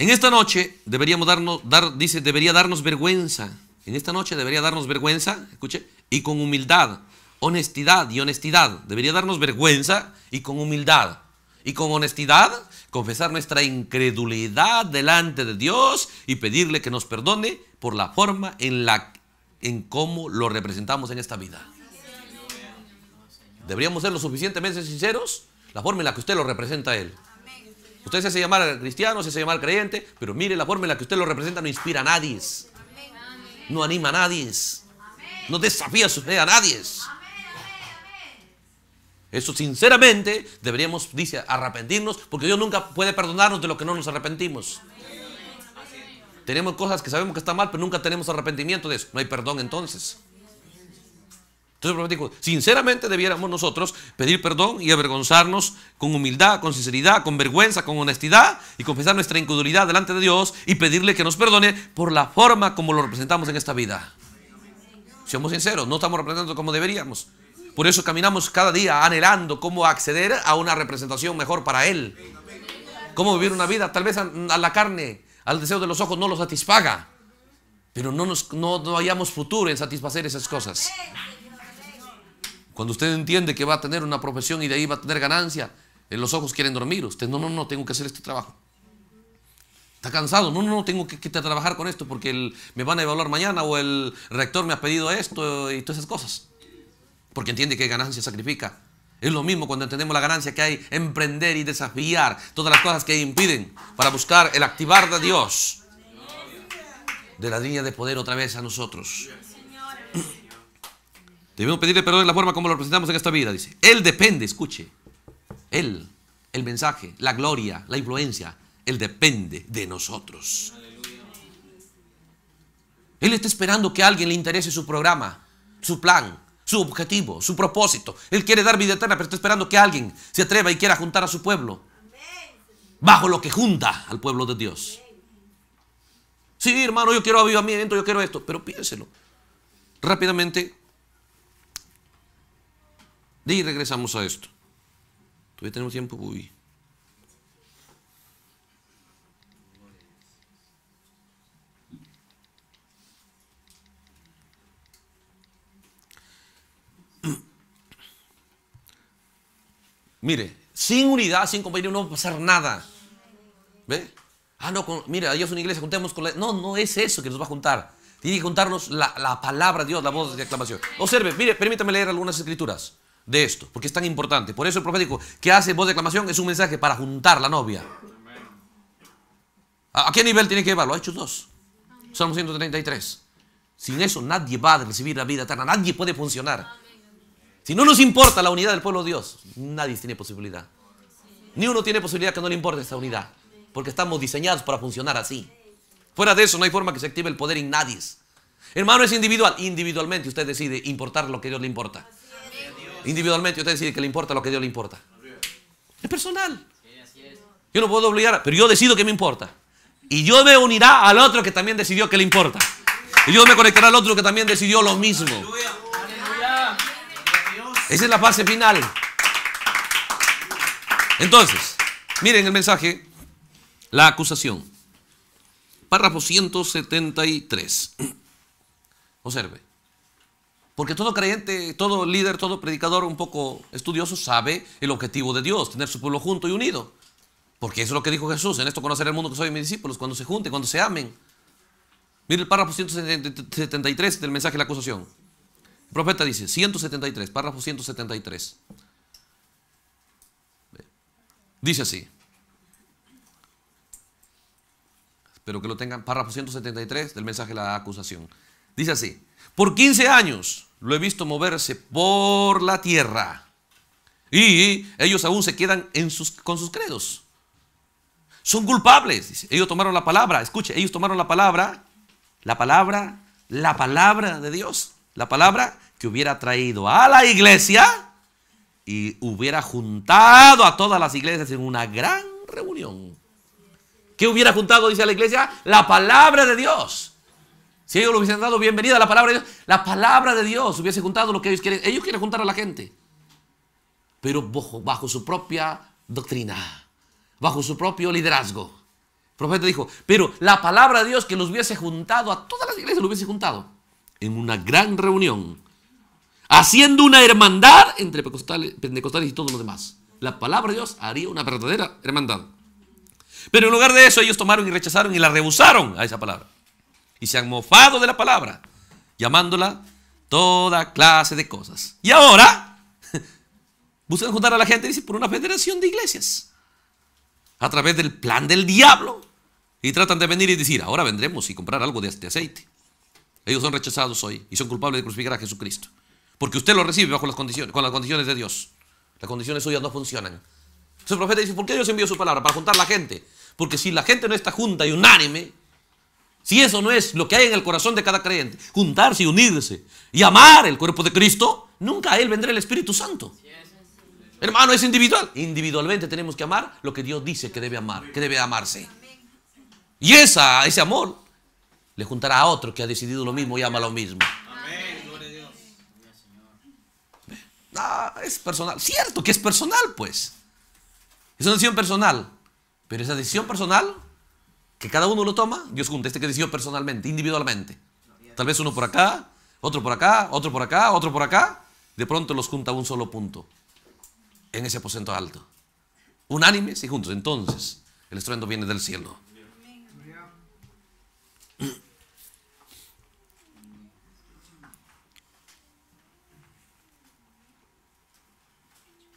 Speaker 1: En esta noche deberíamos darnos, dice, debería darnos vergüenza. En esta noche debería darnos vergüenza, escuche, y con humildad, honestidad y honestidad. Debería darnos vergüenza y con humildad. Y con honestidad, confesar nuestra incredulidad delante de Dios y pedirle que nos perdone por la forma en la en cómo lo representamos en esta vida. Deberíamos ser lo suficientemente sinceros, la forma en la que usted lo representa a él. Usted se hace llamar cristiano, se hace llamar creyente, pero mire la forma en la que usted lo representa no inspira a nadie. No anima a nadie. No desafía su fe a nadie. Eso sinceramente deberíamos, dice, arrepentirnos, porque Dios nunca puede perdonarnos de lo que no nos arrepentimos. Tenemos cosas que sabemos que están mal, pero nunca tenemos arrepentimiento de eso. No hay perdón entonces. Entonces el sinceramente debiéramos nosotros pedir perdón y avergonzarnos con humildad, con sinceridad, con vergüenza, con honestidad y confesar nuestra incudulidad delante de Dios y pedirle que nos perdone por la forma como lo representamos en esta vida. Seamos sinceros, no estamos representando como deberíamos. Por eso caminamos cada día anhelando cómo acceder a una representación mejor para Él. Cómo vivir una vida, tal vez a la carne, al deseo de los ojos no lo satisfaga. Pero no, nos, hayamos futuro en satisfacer esas cosas. Cuando usted entiende que va a tener una profesión y de ahí va a tener ganancia, en los ojos quieren dormir. Usted, no, no, no, tengo que hacer este trabajo. Está cansado, no, no, no, tengo que, trabajar con esto porque me van a evaluar mañana o el rector me ha pedido esto y todas esas cosas. Porque entiende que ganancia sacrifica. Es lo mismo cuando entendemos la ganancia que hay, emprender y desafiar todas las cosas que impiden para buscar el activar de Dios. De la línea de poder otra vez a nosotros. Debemos pedirle perdón en la forma como lo presentamos en esta vida, dice. Él depende, escuche. Él, el mensaje, la gloria, la influencia, Él depende de nosotros. Él está esperando que a alguien le interese su programa, su plan, su objetivo, su propósito. Él quiere dar vida eterna, pero está esperando que alguien se atreva y quiera juntar a su pueblo. Bajo lo que junta al pueblo de Dios. Sí, hermano, yo quiero avivamiento, yo quiero esto, pero piénselo. Rápidamente, y regresamos a esto. Todavía tenemos tiempo, Mire, sin unidad, sin compañía, no va a pasar nada. ¿Ve? Ah, no, mira, Dios es una iglesia, juntemos con la... No, no es eso que nos va a juntar. Tiene que juntarnos la, la palabra de Dios, la voz de aclamación. Observe, mire, permítame leer algunas escrituras de esto, porque es tan importante. Por eso el profético que hace voz de aclamación es un mensaje para juntar la novia. ¿A qué nivel tiene que llevarlo? Hechos dos? Salmo 133. Sin eso nadie va a recibir la vida eterna, nadie puede funcionar. Si no nos importa la unidad del pueblo de Dios, nadie tiene posibilidad. Ni uno tiene posibilidad que no le importe esta unidad, porque estamos diseñados para funcionar así. Fuera de eso no hay forma que se active el poder en nadie. Hermano es individual, individualmente usted decide importar lo que Dios le importa individualmente. Usted decide que le importa lo que Dios le importa. Es personal. Yo no puedo obligar, pero yo decido que me importa. Y yo me unirá al otro que también decidió que le importa. Y yo me conectará al otro que también decidió lo mismo. Esa es la fase final. Entonces, miren el mensaje, la acusación. Párrafo 173. Observe. Porque todo creyente, todo líder, todo predicador un poco estudioso sabe el objetivo de Dios, tener su pueblo junto y unido. Porque eso es lo que dijo Jesús, en esto conocer el mundo que soy mis discípulos, cuando se junten, cuando se amen. Mire el párrafo 173 del mensaje de la acusación. El profeta dice, 173, párrafo 173. Dice así. Espero que lo tengan, párrafo 173 del mensaje de la acusación. Dice así, por 15 años lo he visto moverse por la tierra. Y ellos aún se quedan con sus credos. Son culpables. Ellos tomaron la palabra. Escuche, ellos tomaron la palabra. La palabra, la palabra de Dios. La palabra que hubiera traído a la iglesia y hubiera juntado a todas las iglesias en una gran reunión. ¿Qué hubiera juntado, dice la iglesia? La palabra de Dios. Si ellos lo hubiesen dado bienvenida a la palabra de Dios, la palabra de Dios hubiese juntado lo que ellos quieren. Ellos quieren juntar a la gente, pero bajo, su propia doctrina, bajo su propio liderazgo. El profeta dijo, pero la palabra de Dios que los hubiese juntado, a todas las iglesias lo hubiese juntado, en una gran reunión, haciendo una hermandad entre pentecostales y todos los demás. La palabra de Dios haría una verdadera hermandad. Pero en lugar de eso ellos tomaron y rechazaron y la rehusaron a esa palabra y se han mofado de la palabra, llamándola toda clase de cosas. Y ahora buscan juntar a la gente, dice, por una federación de iglesias, a través del plan del diablo, y tratan de venir y decir, ahora vendremos y comprar algo de, este aceite. Ellos son rechazados hoy y son culpables de crucificar a Jesucristo. Porque usted lo recibe bajo las condiciones, con las condiciones de Dios. Las condiciones suyas no funcionan. Entonces el profeta dice, ¿por qué Dios envió su palabra? Para juntar a la gente. Porque si la gente no está junta y unánime, si eso no es lo que hay en el corazón de cada creyente, juntarse y unirse y amar el cuerpo de Cristo, nunca a Él vendrá el Espíritu Santo. Hermano, es individual. Individualmente tenemos que amar lo que Dios dice que debe amar, que debe amarse. Y esa, ese amor le juntará a otro que ha decidido lo mismo y ama lo mismo. Ah, es personal. Cierto que es personal, pues. Es una decisión personal. Pero esa decisión personal que cada uno lo toma, Dios junta. Este que decidió personalmente, individualmente. Tal vez uno por acá, otro por acá, otro por acá, otro por acá. De pronto los junta a un solo punto, en ese aposento alto. Unánimes y juntos. Entonces, el estruendo viene del cielo.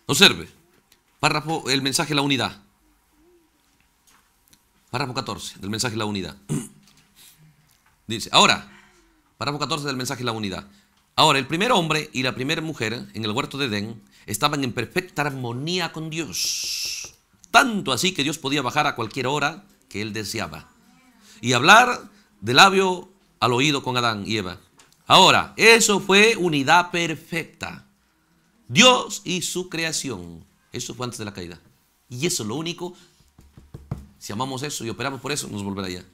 Speaker 1: Observe, párrafo, el mensaje, la unidad. Párrafo 14 del mensaje La Unidad. Dice, ahora, párrafo 14 del mensaje La Unidad. Ahora, el primer hombre y la primera mujer en el huerto de Edén estaban en perfecta armonía con Dios. Tanto así que Dios podía bajar a cualquier hora que él deseaba. Y hablar de labio al oído con Adán y Eva. Ahora, eso fue unidad perfecta. Dios y su creación. Eso fue antes de la caída. Y eso es lo único si amamos eso y operamos por eso, nos volverá allá.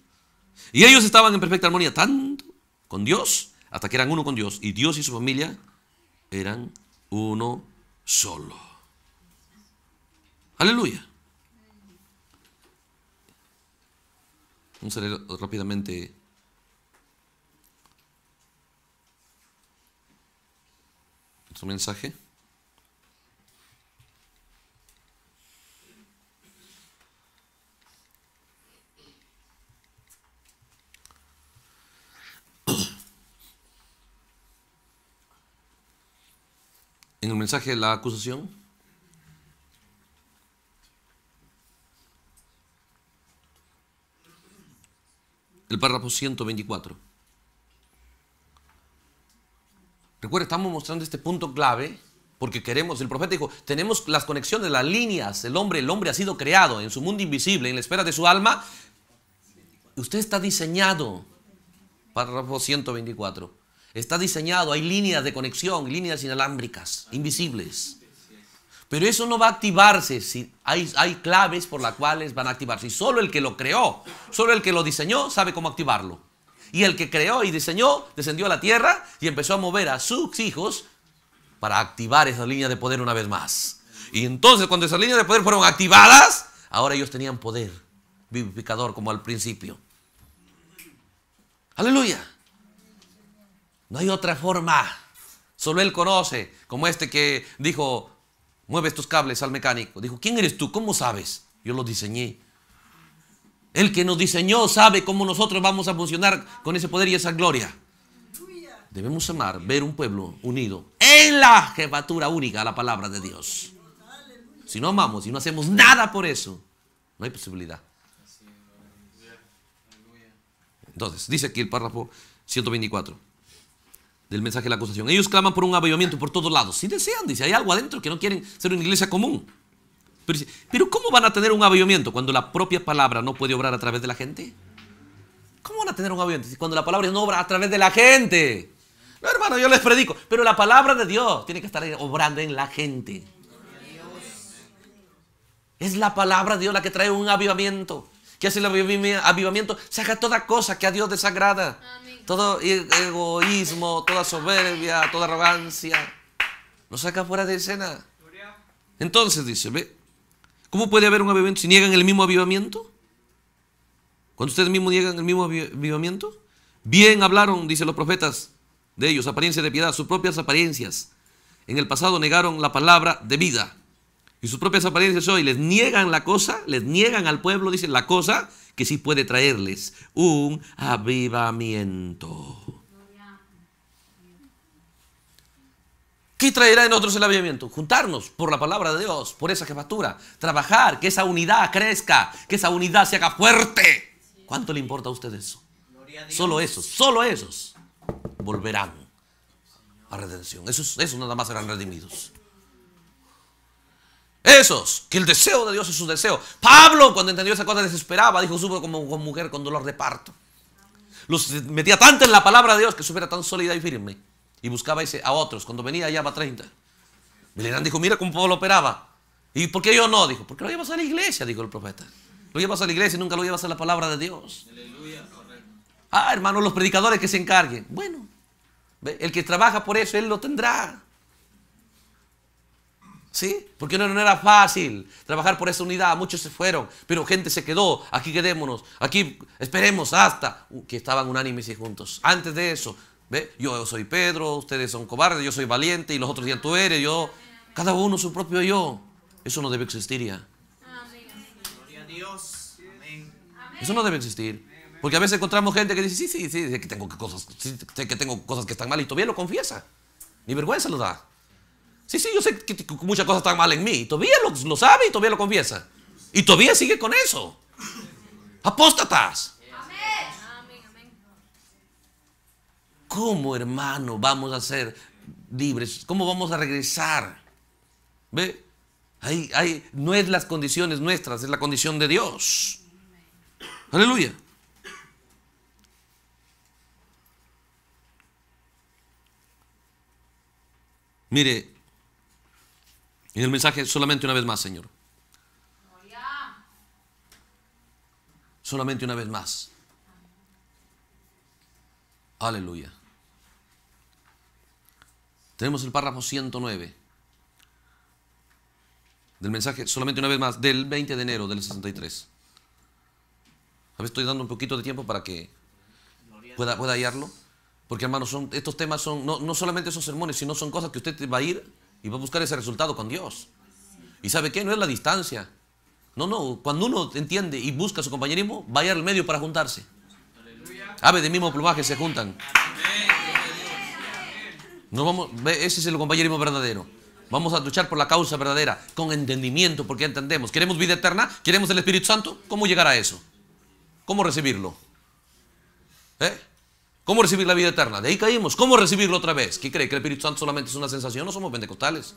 Speaker 1: Y ellos estaban en perfecta armonía, tanto con Dios, hasta que eran uno con Dios. Y Dios y su familia eran uno solo. Aleluya. Vamos a leer rápidamente. Su mensaje. en el mensaje de la acusación? El párrafo 124. Recuerda, estamos mostrando este punto clave porque queremos, el profeta dijo, tenemos las conexiones, las líneas, el hombre, el hombre ha sido creado en su mundo invisible, en la espera de su alma. Usted está diseñado. Párrafo 124. Está diseñado, hay líneas de conexión, líneas inalámbricas, invisibles. Pero eso no va a activarse. Si hay, hay claves por las cuales van a activarse. Y solo el que lo creó, solo el que lo diseñó, sabe cómo activarlo. Y el que creó y diseñó, descendió a la tierra y empezó a mover a sus hijos para activar esa línea de poder una vez más. Y entonces cuando esas líneas de poder fueron activadas, ahora ellos tenían poder vivificador como al principio. Aleluya. No hay otra forma. Solo Él conoce, como este que dijo, mueve estos cables al mecánico. Dijo, ¿quién eres tú? ¿Cómo sabes? Yo lo diseñé. El que nos diseñó sabe cómo nosotros vamos a funcionar con ese poder y esa gloria. Debemos amar, ver un pueblo unido en la jefatura única, a la palabra de Dios. Si no amamos y no hacemos nada por eso, no hay posibilidad. Entonces, dice aquí el párrafo 124 del mensaje de la acusación. Ellos claman por un avivamiento por todos lados. Si desean, dice, hay algo adentro que no quieren ser una iglesia común. Pero, ¿cómo van a tener un avivamiento cuando la propia palabra no puede obrar a través de la gente? ¿Cómo van a tener un avivamiento cuando la palabra no obra a través de la gente? No, hermano, yo les predico, pero la palabra de Dios tiene que estar obrando en la gente. Es la palabra de Dios la que trae un avivamiento. Que hace el avivamiento? Saca toda cosa que a Dios desagrada. Amén todo e-, egoísmo, toda soberbia, toda arrogancia. Lo saca fuera de escena. Entonces dice, ¿ve? ¿Cómo puede haber un avivamiento si niegan el mismo avivamiento? Cuando ustedes mismos niegan el mismo avivamiento. Bien hablaron, dice los profetas, de ellos, apariencia de piedad, sus propias apariencias. En el pasado negaron la palabra de vida. Y sus propias apariencias hoy les niegan la cosa, les niegan al pueblo, dicen la cosa que sí puede traerles un avivamiento. ¿Qué traerá en nosotros el avivamiento? Juntarnos por la palabra de Dios, por esa jefatura, trabajar, que esa unidad crezca, que esa unidad se haga fuerte. ¿Cuánto le importa a usted eso? Solo esos, solo esos volverán a redención. Esos, esos nada más serán redimidos. Esos, que el deseo de Dios es su deseo. Pablo, cuando entendió esa cosa, desesperaba, dijo, sube como, mujer con dolor de parto. Los metía tanto en la palabra de Dios que supiera tan sólida y firme. Y buscaba ese a otros. Cuando venía, allá va 30. Milenán dijo, mira cómo Pablo operaba. ¿Y por qué yo no? Dijo, porque lo llevas a la iglesia, dijo el profeta. Lo llevas a la iglesia y nunca lo llevas a la palabra de Dios. Aleluya, ah, hermano, los predicadores que se encarguen. Bueno, el que trabaja por eso, él lo tendrá. ¿Sí? Porque no, era fácil trabajar por esa unidad, muchos se fueron, pero gente se quedó, aquí quedémonos, aquí esperemos hasta que estaban unánimes y juntos. Antes de eso, ¿ve? yo soy Pedro, ustedes son cobardes, yo soy valiente y los otros ya tú eres, yo, cada uno su propio yo. Eso no debe existir ya. Gloria a Dios. Eso no debe existir. Porque a veces encontramos gente que dice, sí, sí, sí, que tengo cosas, que tengo cosas que están mal y todavía lo confiesa. Ni vergüenza lo da. Sí, sí, yo sé que muchas cosas están mal en mí. Todavía lo, sabe y todavía lo confiesa. Y todavía sigue con eso. Apóstatas. ¿Cómo, hermano, vamos a ser libres? ¿Cómo vamos a regresar? ¿Ve? Ahí, ahí, no es las condiciones nuestras, es la condición de Dios. Aleluya. Mire, en el mensaje solamente una vez más, Señor. Solamente una vez más. Aleluya. Tenemos el párrafo 109 del mensaje, solamente una vez más, del 20 de enero del 63. A ver, estoy dando un poquito de tiempo para que pueda, pueda hallarlo. Porque hermanos, son, estos temas son, no, no solamente son sermones, sino son cosas que usted va a ir y va a buscar ese resultado con Dios. ¿Y sabe qué? No es la distancia. No, no, cuando uno entiende y busca su compañerismo, vaya al medio para juntarse. Aves de mismo plumaje se juntan. no vamos, ese es el compañerismo verdadero. Vamos a luchar por la causa verdadera, con entendimiento, porque entendemos. ¿Queremos vida eterna? ¿Queremos el Espíritu Santo? ¿Cómo llegar a eso? ¿Cómo recibirlo? ¿Eh? ¿Cómo recibir la vida eterna? De ahí caímos. ¿Cómo recibirlo otra vez? ¿Qué cree? ¿Que el Espíritu Santo solamente es una sensación? No somos pentecostales.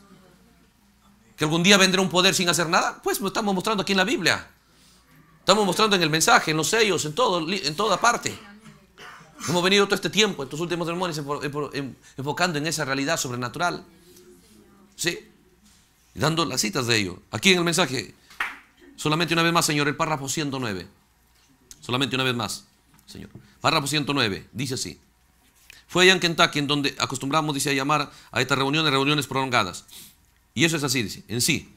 Speaker 1: ¿Que algún día vendrá un poder sin hacer nada? Pues lo estamos mostrando aquí en la Biblia. Estamos mostrando en el mensaje, en los sellos, en, todo, en toda parte. Hemos venido todo este tiempo, estos últimos sermones, enfocando en esa realidad sobrenatural. ¿Sí? Dando las citas de ello. Aquí en el mensaje, solamente una vez más, Señor, el párrafo 109. Solamente una vez más, Señor. Párrafo 109, dice así. Fue allá en Kentucky, en donde acostumbramos, dice, a llamar a estas reuniones reuniones prolongadas. Y eso es así, dice, en sí.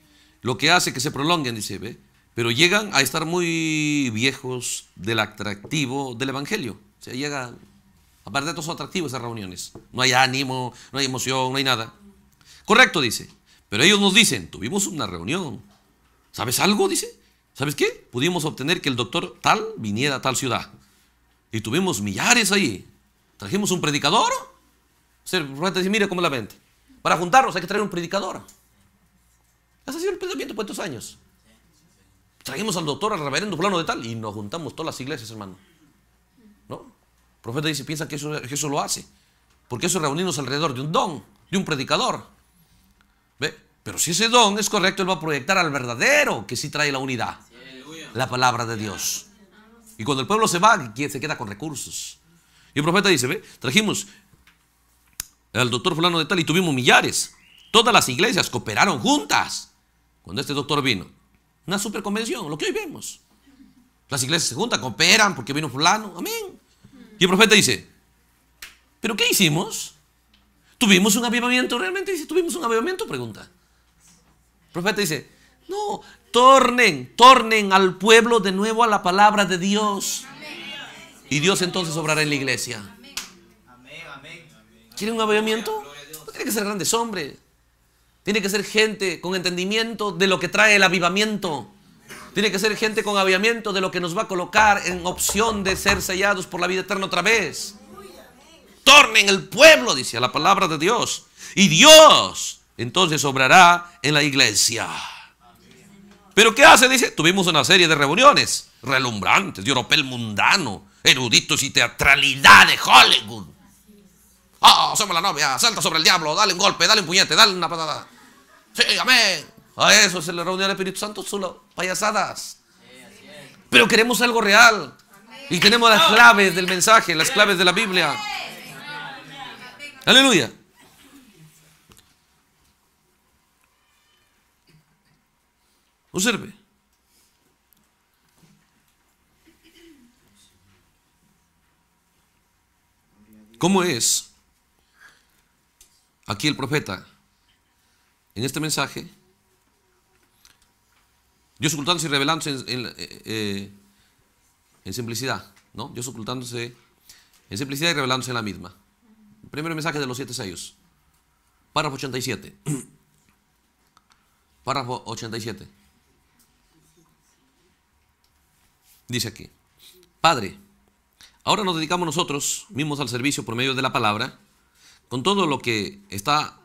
Speaker 1: Lo que hace que se prolonguen, dice, ¿ve? Pero llegan a estar muy viejos del atractivo del Evangelio. O sea, llega, aparte de todo, son atractivos esas reuniones. No hay ánimo, no hay emoción, no hay nada. Correcto, dice. Pero ellos nos dicen, tuvimos una reunión. ¿Sabes algo? Dice. ¿Sabes qué? Pudimos obtener que el doctor tal viniera a tal ciudad. Y tuvimos millares ahí. Trajimos un predicador. profeta dice, mire cómo la mente Para juntarnos hay que traer un predicador. ¿Has ha sido el pensamiento por estos años. Trajimos al doctor, al reverendo plano de tal, y nos juntamos todas las iglesias, hermano. ¿No? El profeta dice, piensa que eso, lo hace. Porque eso es reunirnos alrededor de un don, de un predicador. Pero si ese don es correcto, él va a proyectar al verdadero, que sí trae la unidad. la palabra de Dios. Y cuando el pueblo se va, se queda con recursos. Y el profeta dice, ve, trajimos al doctor fulano de tal y tuvimos millares. Todas las iglesias cooperaron juntas cuando este doctor vino. Una super convención, lo que hoy vemos. Las iglesias se juntan, cooperan porque vino fulano. Amén. Y el profeta dice, ¿pero qué hicimos? ¿Tuvimos un avivamiento? ¿Realmente dice, tuvimos un avivamiento? Pregunta. El profeta dice, no, tornen, tornen al pueblo de nuevo a la palabra de Dios. Y Dios entonces obrará en la iglesia. ¿Quieren un avivamiento? No tiene que ser grandes hombres. Tiene que ser gente con entendimiento de lo que trae el avivamiento. Tiene que ser gente con avivamiento de lo que nos va a colocar en opción de ser sellados por la vida eterna otra vez. Tornen el pueblo, dice a la palabra de Dios. Y Dios entonces obrará en la iglesia. Pero ¿qué hace? Dice, tuvimos una serie de reuniones relumbrantes, de oropel mundano, eruditos y teatralidad de Hollywood. Ah, somos la novia, salta sobre el diablo, dale un golpe, dale un puñete, dale una patada. Sí, amén. A eso se le reunió el Espíritu Santo, solo payasadas. Pero queremos algo real. Y tenemos las claves del mensaje, las claves de la Biblia. Aleluya. Observe. ¿Cómo es? Aquí el profeta, en este mensaje, Dios ocultándose y revelándose eh, eh, en, simplicidad, ¿no? Dios ocultándose en simplicidad y revelándose en la misma. El primer mensaje de los siete sellos, párrafo 87. Párrafo 87. Dice aquí, Padre, ahora nos dedicamos nosotros mismos al servicio por medio de la palabra, con todo lo que está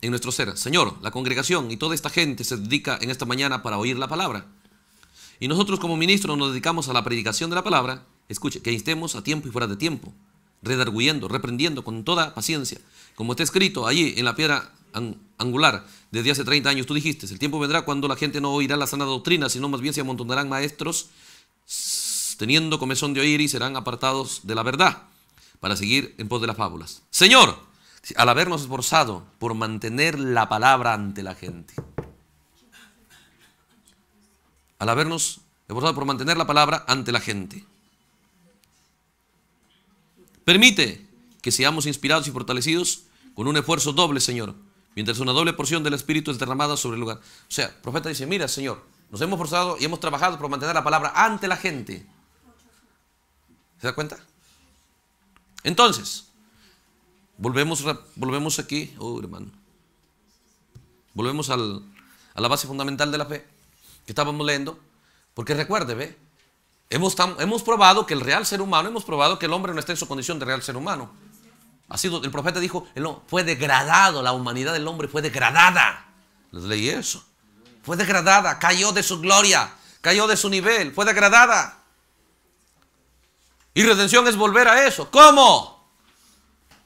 Speaker 1: en nuestro ser. Señor, la congregación y toda esta gente se dedica en esta mañana para oír la palabra. Y nosotros como ministros nos dedicamos a la predicación de la palabra, escuche, que estemos a tiempo y fuera de tiempo, redarguyendo, reprendiendo con toda paciencia, como está escrito allí en la piedra angular desde hace 30 años, tú dijiste, el tiempo vendrá cuando la gente no oirá la sana doctrina, sino más bien se amontonarán maestros teniendo comezón de oír y serán apartados de la verdad, para seguir en pos de las fábulas. Señor, al habernos esforzado por mantener la palabra ante la gente, al habernos esforzado por mantener la palabra ante la gente, permite que seamos inspirados y fortalecidos con un esfuerzo doble, Señor, mientras una doble porción del Espíritu es derramada sobre el lugar. O sea, el profeta dice, mira, Señor, nos hemos forzado y hemos trabajado por mantener la palabra ante la gente. ¿Se da cuenta? Entonces, volvemos, volvemos aquí, uh, hermano. Volvemos a la base fundamental de la fe que estábamos leyendo. Porque recuerde, ¿ve? Hemos, hemos probado que el real ser humano, hemos probado que el hombre no está en su condición de real ser humano. Ha el profeta dijo, fue degradado, la humanidad del hombre fue degradada. Les leí eso. Fue degradada, cayó de su gloria, cayó de su nivel, fue degradada. Y redención es volver a eso. ¿Cómo?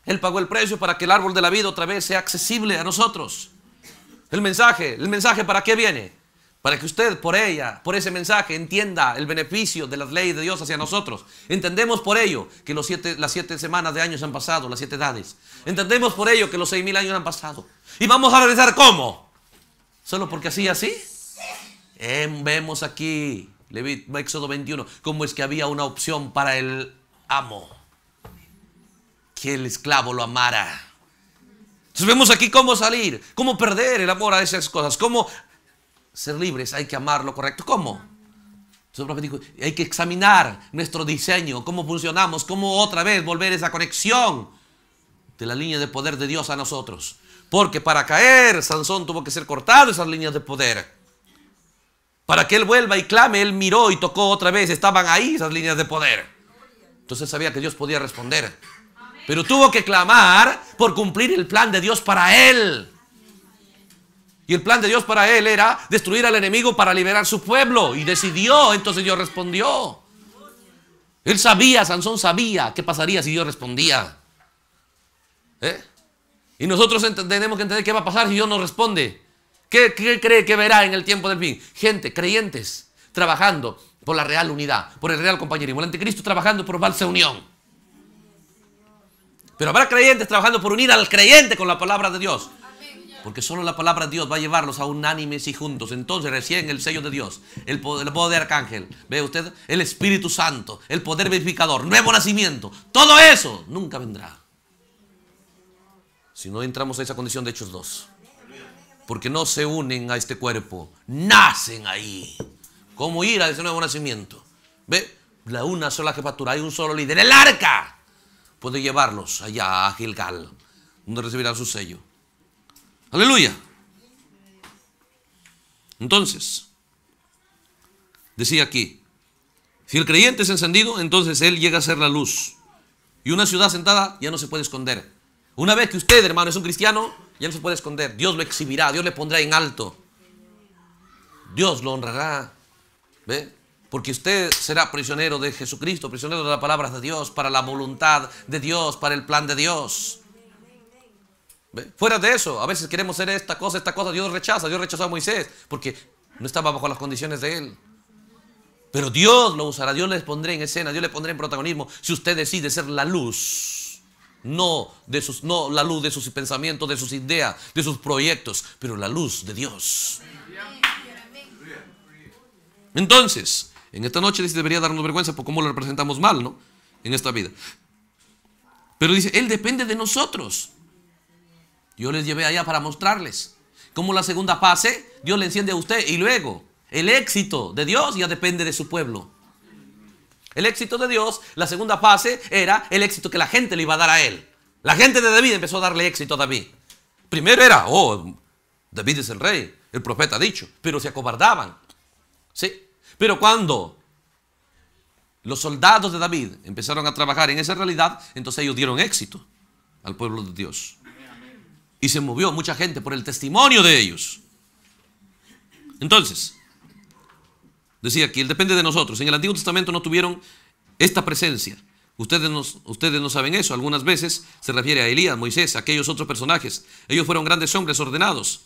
Speaker 1: Él pagó el precio para que el árbol de la vida otra vez sea accesible a nosotros. El mensaje, el mensaje para qué viene? Para que usted por ella, por ese mensaje, entienda el beneficio de las leyes de Dios hacia nosotros. Entendemos por ello que las siete semanas de años han pasado, las siete edades. Entendemos por ello que los seis mil años han pasado. Y vamos a analizar cómo? ¿Solo porque así así? Em, vemos aquí, Éxodo 21, cómo es que había una opción para el amo. Que el esclavo lo amara. Entonces vemos aquí cómo salir, cómo perder el amor a esas cosas, cómo ser libres, hay que amarlo, ¿correcto? ¿Cómo? hay que examinar nuestro diseño, cómo funcionamos, cómo otra vez volver esa conexión de la línea de poder de Dios a nosotros. Porque para caer, Sansón tuvo que ser cortado esas líneas de poder. Para que él vuelva y clame, él miró y tocó otra vez. Estaban ahí esas líneas de poder. Entonces sabía que Dios podía responder. Pero tuvo que clamar por cumplir el plan de Dios para él. Y el plan de Dios para él era destruir al enemigo para liberar su pueblo. Y decidió, entonces Dios respondió. Él sabía, Sansón sabía qué pasaría si Dios respondía. ¿Eh? Y nosotros tenemos que entender qué va a pasar si Dios nos responde. ¿Qué, cree que verá en el tiempo del fin? Gente, creyentes, trabajando por la real unidad, por el real compañerismo. El anticristo trabajando por falsa unión. Pero habrá creyentes trabajando por unir al creyente con la palabra de Dios. Porque solo la palabra de Dios va a llevarlos a unánimes y juntos. Entonces recién el sello de Dios, el poder, el de arcángel, ve usted, el Espíritu Santo, el poder verificador, nuevo nacimiento. Todo eso nunca vendrá si no entramos a esa condición de Hechos dos. Porque no se unen a este cuerpo, nacen ahí. ¿Cómo ir a ese nuevo nacimiento? ¿Ve? La una sola jefatura, hay un solo líder. ¡El arca! Puede llevarlos allá a Gilgal, donde recibirán su sello. Aleluya. Entonces, decía aquí, si el creyente es encendido, entonces él llega a ser la luz. Y una ciudad sentada ya no se puede esconder. Una vez que usted, hermano, es un cristiano, ya no se puede esconder. Dios lo exhibirá, Dios le pondrá en alto. Dios lo honrará. ¿Ve? Porque usted será prisionero de Jesucristo, prisionero de la palabra de Dios, para la voluntad de Dios, para el plan de Dios. Fuera de eso, a veces queremos ser esta cosa, esta cosa, Dios rechaza, Dios rechazó a Moisés, porque no estaba bajo las condiciones de él. Pero Dios lo usará, Dios le pondrá en escena, Dios le pondrá en protagonismo, si usted decide ser la luz no, de sus, no la luz de sus pensamientos, de sus ideas, de sus proyectos, pero la luz de Dios. Entonces, en esta noche les debería darnos vergüenza por cómo lo representamos mal, ¿no? En esta vida. Pero dice, Él depende de nosotros. Yo les llevé allá para mostrarles cómo la segunda fase Dios le enciende a usted y luego el éxito de Dios ya depende de su pueblo. El éxito de Dios, la segunda fase, era el éxito que la gente le iba a dar a él. La gente de David empezó a darle éxito a David. Primero era, oh, David es el rey, el profeta ha dicho, pero se acobardaban. ¿Sí? Pero cuando los soldados de David empezaron a trabajar en esa realidad, entonces ellos dieron éxito al pueblo de Dios. Y se movió mucha gente por el testimonio de ellos. Entonces, decía que él depende de nosotros. En el Antiguo Testamento no tuvieron esta presencia. Ustedes no, saben eso. Algunas veces se refiere a Elías, Moisés, aquellos otros personajes. Ellos fueron grandes hombres ordenados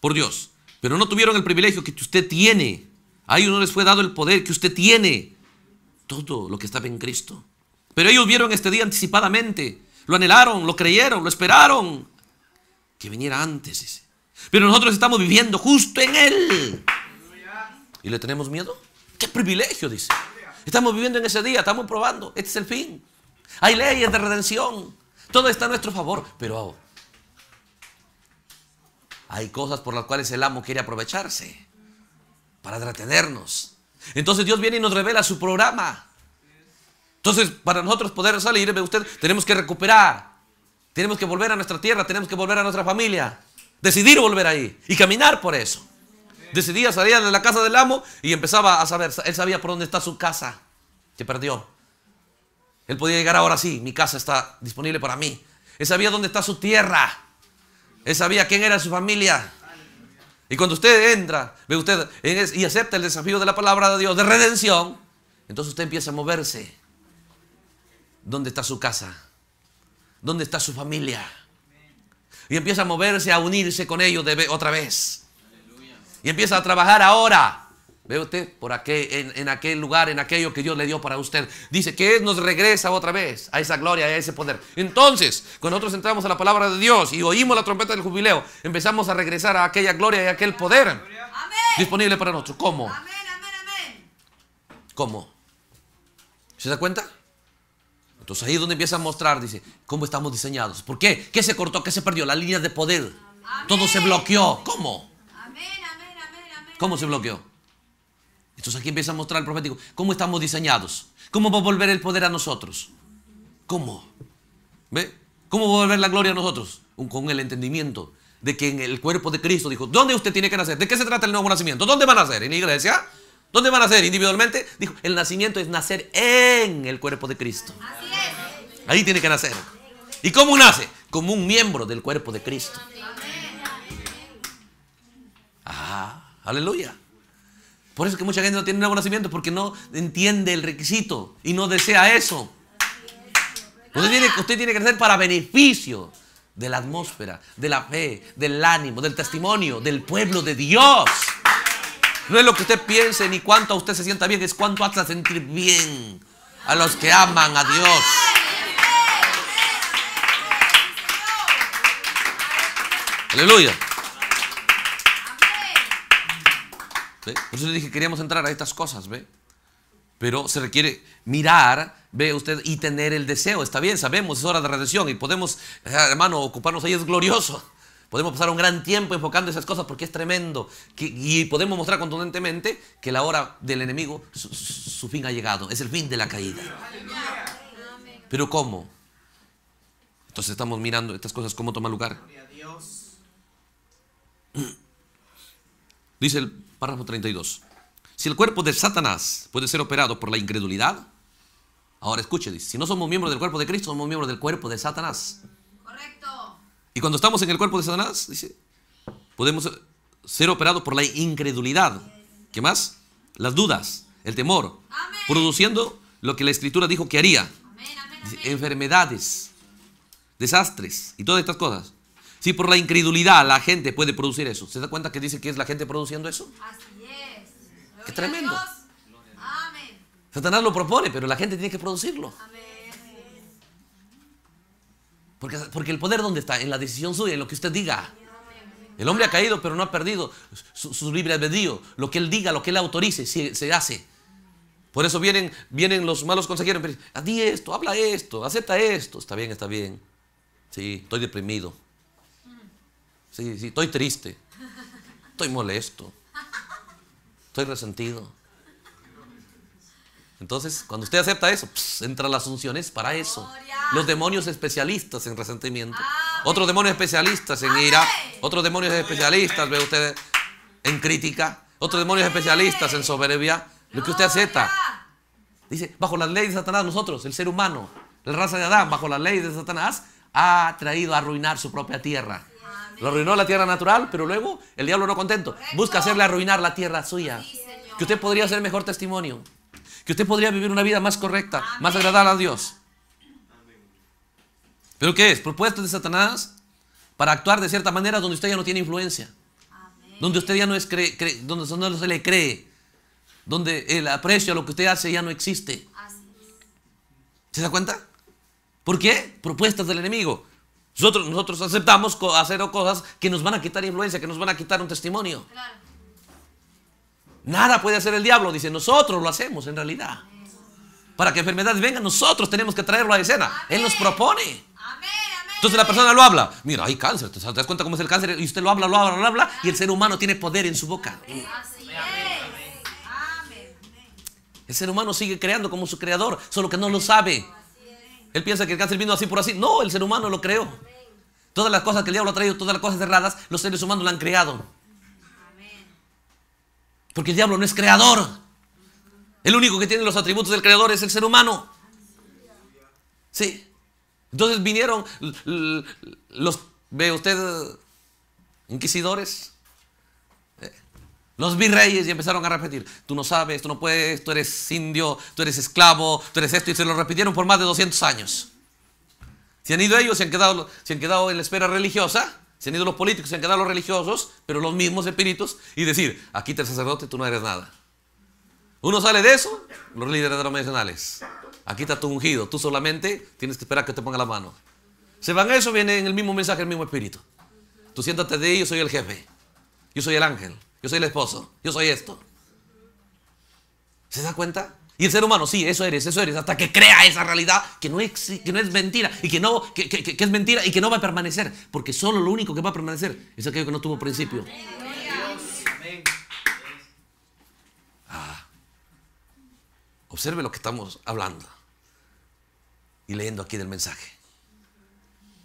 Speaker 1: por Dios, pero no tuvieron el privilegio que usted tiene. A ellos no les fue dado el poder que usted tiene. Todo lo que estaba en Cristo. Pero ellos vieron este día anticipadamente. Lo anhelaron, lo creyeron, lo esperaron. Que viniera antes. Pero nosotros estamos viviendo justo en Él. ¿Y le tenemos miedo? ¡Qué privilegio! Dice. Estamos viviendo en ese día, estamos probando. Este es el fin. Hay leyes de redención. Todo está a nuestro favor. Pero ahora, hay cosas por las cuales el amo quiere aprovecharse para detenernos Entonces Dios viene y nos revela su programa. Entonces, para nosotros poder salir, usted, tenemos que recuperar. Tenemos que volver a nuestra tierra, tenemos que volver a nuestra familia. Decidir volver ahí y caminar por eso decidía, salía de la casa del amo y empezaba a saber, él sabía por dónde está su casa, que perdió. Él podía llegar ahora sí, mi casa está disponible para mí. Él sabía dónde está su tierra. Él sabía quién era su familia. Y cuando usted entra, ve usted y acepta el desafío de la palabra de Dios, de redención, entonces usted empieza a moverse. ¿Dónde está su casa? ¿Dónde está su familia? Y empieza a moverse, a unirse con ellos otra vez y empieza a trabajar ahora. ¿Ve usted? Por en, aquel lugar, en aquello que Dios le dio para usted. Dice que Él nos regresa otra vez a esa gloria, y a ese poder. Entonces, cuando nosotros entramos a la palabra de Dios y oímos la trompeta del jubileo, empezamos a regresar a aquella gloria y aquel poder disponible para nosotros. ¿Cómo? Amén, ¿Cómo? ¿Se da cuenta? Entonces ahí es donde empieza a mostrar, dice, cómo estamos diseñados. ¿Por qué? ¿Qué se cortó? ¿Qué se perdió? La línea de poder. Todo se bloqueó. ¿Cómo? ¿Cómo se bloqueó? Entonces aquí empieza a mostrar el profético cómo estamos diseñados, cómo va a volver el poder a nosotros. ¿Cómo? ¿Ve? ¿Cómo va a volver la gloria a nosotros? Con el entendimiento de que en el cuerpo de Cristo dijo, ¿dónde usted tiene que nacer? ¿De qué se trata el nuevo nacimiento? ¿Dónde van a nacer? ¿En la iglesia? ¿Dónde van a nacer individualmente? Dijo, el nacimiento es nacer en el cuerpo de Cristo. Ahí tiene que nacer. ¿Y cómo nace? Como un miembro del cuerpo de Cristo. Ajá. Ah. Aleluya. Por eso es que mucha gente no tiene nuevo nacimiento porque no entiende el requisito y no desea eso. Usted tiene, usted tiene que ser para beneficio de la atmósfera, de la fe, del ánimo, del testimonio, del pueblo de Dios. No es lo que usted piense ni cuánto a usted se sienta bien, es cuánto hace sentir bien a los que aman a Dios. Aleluya. Por eso yo dije, queríamos entrar a estas cosas, ¿ve? Pero se requiere mirar, ve usted, y tener el deseo. Está bien, sabemos, es hora de redención y podemos, ah, hermano, ocuparnos ahí, es glorioso. Podemos pasar un gran tiempo enfocando esas cosas porque es tremendo. y podemos mostrar contundentemente que la hora del enemigo, su, su, fin ha llegado, es el fin de la caída. Pero ¿cómo? Entonces estamos mirando estas cosas, ¿cómo toma lugar? Dice el Párrafo 32. Si el cuerpo de Satanás puede ser operado por la incredulidad, ahora escuche, si no somos miembros del cuerpo de Cristo, somos miembros del cuerpo de Satanás. Correcto. Y cuando estamos en el cuerpo de Satanás, podemos ser operados por la incredulidad. ¿Qué más? Las dudas, el temor, produciendo lo que la Escritura dijo que haría. enfermedades, desastres y todas estas cosas. Si por la incredulidad la gente puede producir eso, ¿se da cuenta que dice que es la gente produciendo eso? Así es. Qué tremendo. Satanás lo propone, pero la gente tiene que producirlo. Amén. Porque, porque el poder dónde está? En la decisión suya, en lo que usted diga. El hombre ha caído, pero no ha perdido su, libre albedrío. Lo que él diga, lo que él autorice, se, hace. Por eso vienen, vienen los malos consejeros. Di esto, habla esto, acepta esto. Está bien, está bien. Sí, estoy deprimido estoy triste. Estoy molesto. Estoy resentido. Entonces, cuando usted acepta eso, entra las unciones para eso. Los demonios especialistas en resentimiento. Ah, Otros demonios especialistas en ira. Otros demonios especialistas, ve usted, en crítica. Otros demonios especialistas en soberbia. Lo que usted acepta. Dice, bajo las leyes de Satanás, nosotros, el ser humano, la raza de Adán, bajo las leyes de Satanás, ha traído a arruinar su propia tierra. Lo arruinó la tierra natural, pero luego el diablo no contento. Busca hacerle arruinar la tierra suya. Que usted podría ser mejor testimonio. Que usted podría vivir una vida más correcta, más agradable a Dios. ¿Pero qué es? Propuestas de Satanás para actuar de cierta manera donde usted ya no tiene influencia. Donde usted ya no, es donde no se le cree. Donde el aprecio a lo que usted hace ya no existe. ¿Se da cuenta? ¿Por qué? Propuestas del enemigo. Nosotros, aceptamos hacer cosas que nos van a quitar influencia, que nos van a quitar un testimonio. Nada puede hacer el diablo, dice, nosotros lo hacemos en realidad. Para que enfermedades vengan, nosotros tenemos que traerlo a la escena. Él nos propone. Entonces la persona lo habla. Mira, hay cáncer. ¿Te das cuenta cómo es el cáncer? Y usted lo habla, lo habla, lo habla. Y el ser humano tiene poder en su boca. El ser humano sigue creando como su creador, solo que no lo sabe. Él piensa que el cáncer vino así por así. No, el ser humano lo creó. Todas las cosas que el diablo ha traído, todas las cosas cerradas, los seres humanos las han creado. Porque el diablo no es creador. El único que tiene los atributos del creador es el ser humano. Sí. Entonces vinieron los, ve usted, inquisidores, eh, los virreyes y empezaron a repetir, tú no sabes, tú no puedes, tú eres indio, tú eres esclavo, tú eres esto, y se lo repitieron por más de 200 años. Se han ido ellos, se han quedado, se han quedado en la espera religiosa, se han ido los políticos, se han quedado los religiosos, pero los mismos espíritus, y decir, aquí está el sacerdote, tú no eres nada. Uno sale de eso, los líderes de los medicinales Aquí está tu ungido, tú solamente tienes que esperar que te ponga la mano. Se van a eso, viene en el mismo mensaje, el mismo espíritu. Tú siéntate de ahí, yo soy el jefe, yo soy el ángel, yo soy el esposo, yo soy esto. ¿Se da cuenta? Y el ser humano, sí, eso eres, eso eres, hasta que crea esa realidad que no es, que no es mentira y que, no, que, es mentira y que no va a permanecer, porque solo lo único que va a permanecer es aquello que no tuvo principio. Ah, observe lo que estamos hablando y leyendo aquí del mensaje.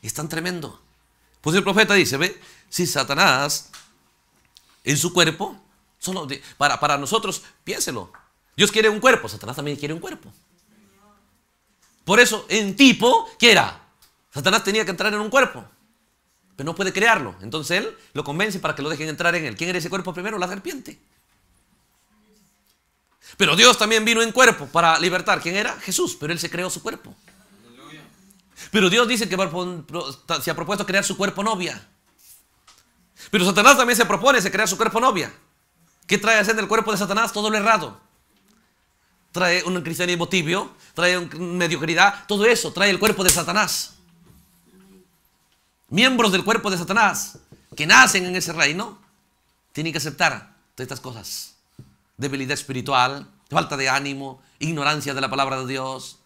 Speaker 1: Es tan tremendo. Pues el profeta dice, ve, si Satanás en su cuerpo, solo para, para nosotros, piénselo, Dios quiere un cuerpo, Satanás también quiere un cuerpo. Por eso, en tipo, ¿qué era? Satanás tenía que entrar en un cuerpo, pero no puede crearlo. Entonces él lo convence para que lo dejen entrar en él. ¿Quién era ese cuerpo primero? La serpiente. Pero Dios también vino en cuerpo para libertar. ¿Quién era? Jesús, pero él se creó su cuerpo. Pero Dios dice que se ha propuesto crear su cuerpo novia. Pero Satanás también se propone se crear su cuerpo novia. ¿Qué trae a ser del cuerpo de Satanás? Todo lo errado trae un cristianismo tibio, trae mediocridad, todo eso trae el cuerpo de Satanás. Miembros del cuerpo de Satanás que nacen en ese reino tienen que aceptar todas estas cosas. Debilidad espiritual, falta de ánimo, ignorancia de la palabra de Dios,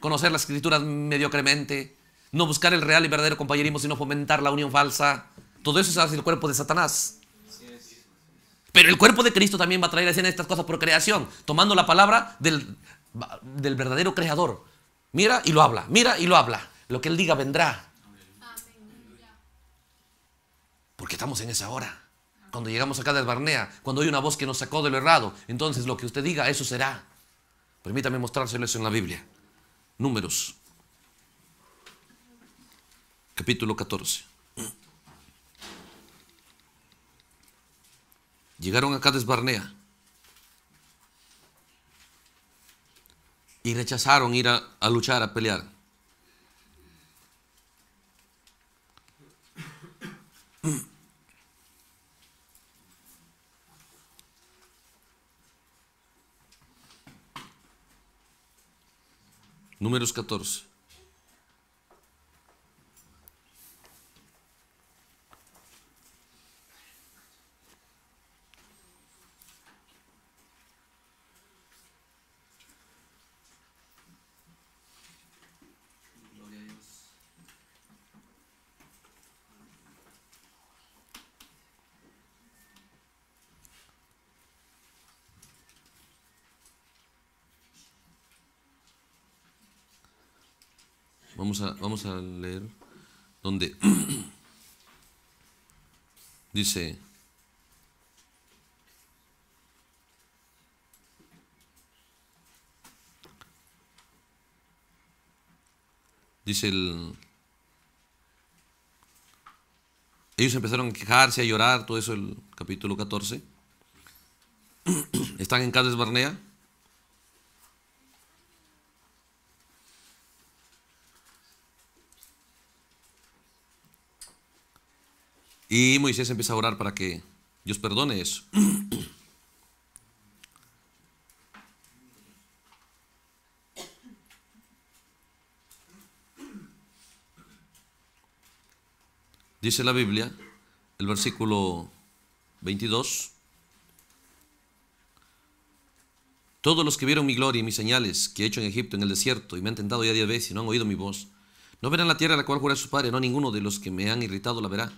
Speaker 1: conocer las escrituras mediocremente, no buscar el real y verdadero compañerismo, sino fomentar la unión falsa. Todo eso se hace el cuerpo de Satanás. Pero el cuerpo de Cristo también va a traer a escena estas cosas por creación, tomando la palabra del, verdadero creador. Mira y lo habla, mira y lo habla. Lo que Él diga vendrá. Porque estamos en esa hora. Cuando llegamos acá de Barnea, cuando hay una voz que nos sacó de lo errado, entonces lo que usted diga, eso será. Permítame mostrárselo eso en la Biblia. Números, capítulo 14. Llegaron a desbarnea Barnea y rechazaron ir a, a luchar, a pelear. Números 14. Vamos a, vamos a leer donde dice, dice el... Ellos empezaron a quejarse, a llorar, todo eso el capítulo 14. Están en Cades Barnea Y Moisés empieza a orar para que Dios perdone eso. Dice la Biblia, el versículo 22, todos los que vieron mi gloria y mis señales que he hecho en Egipto, en el desierto, y me han tentado ya diez veces y no han oído mi voz, no verán la tierra a la cual juré a su padre, no ninguno de los que me han irritado la verá.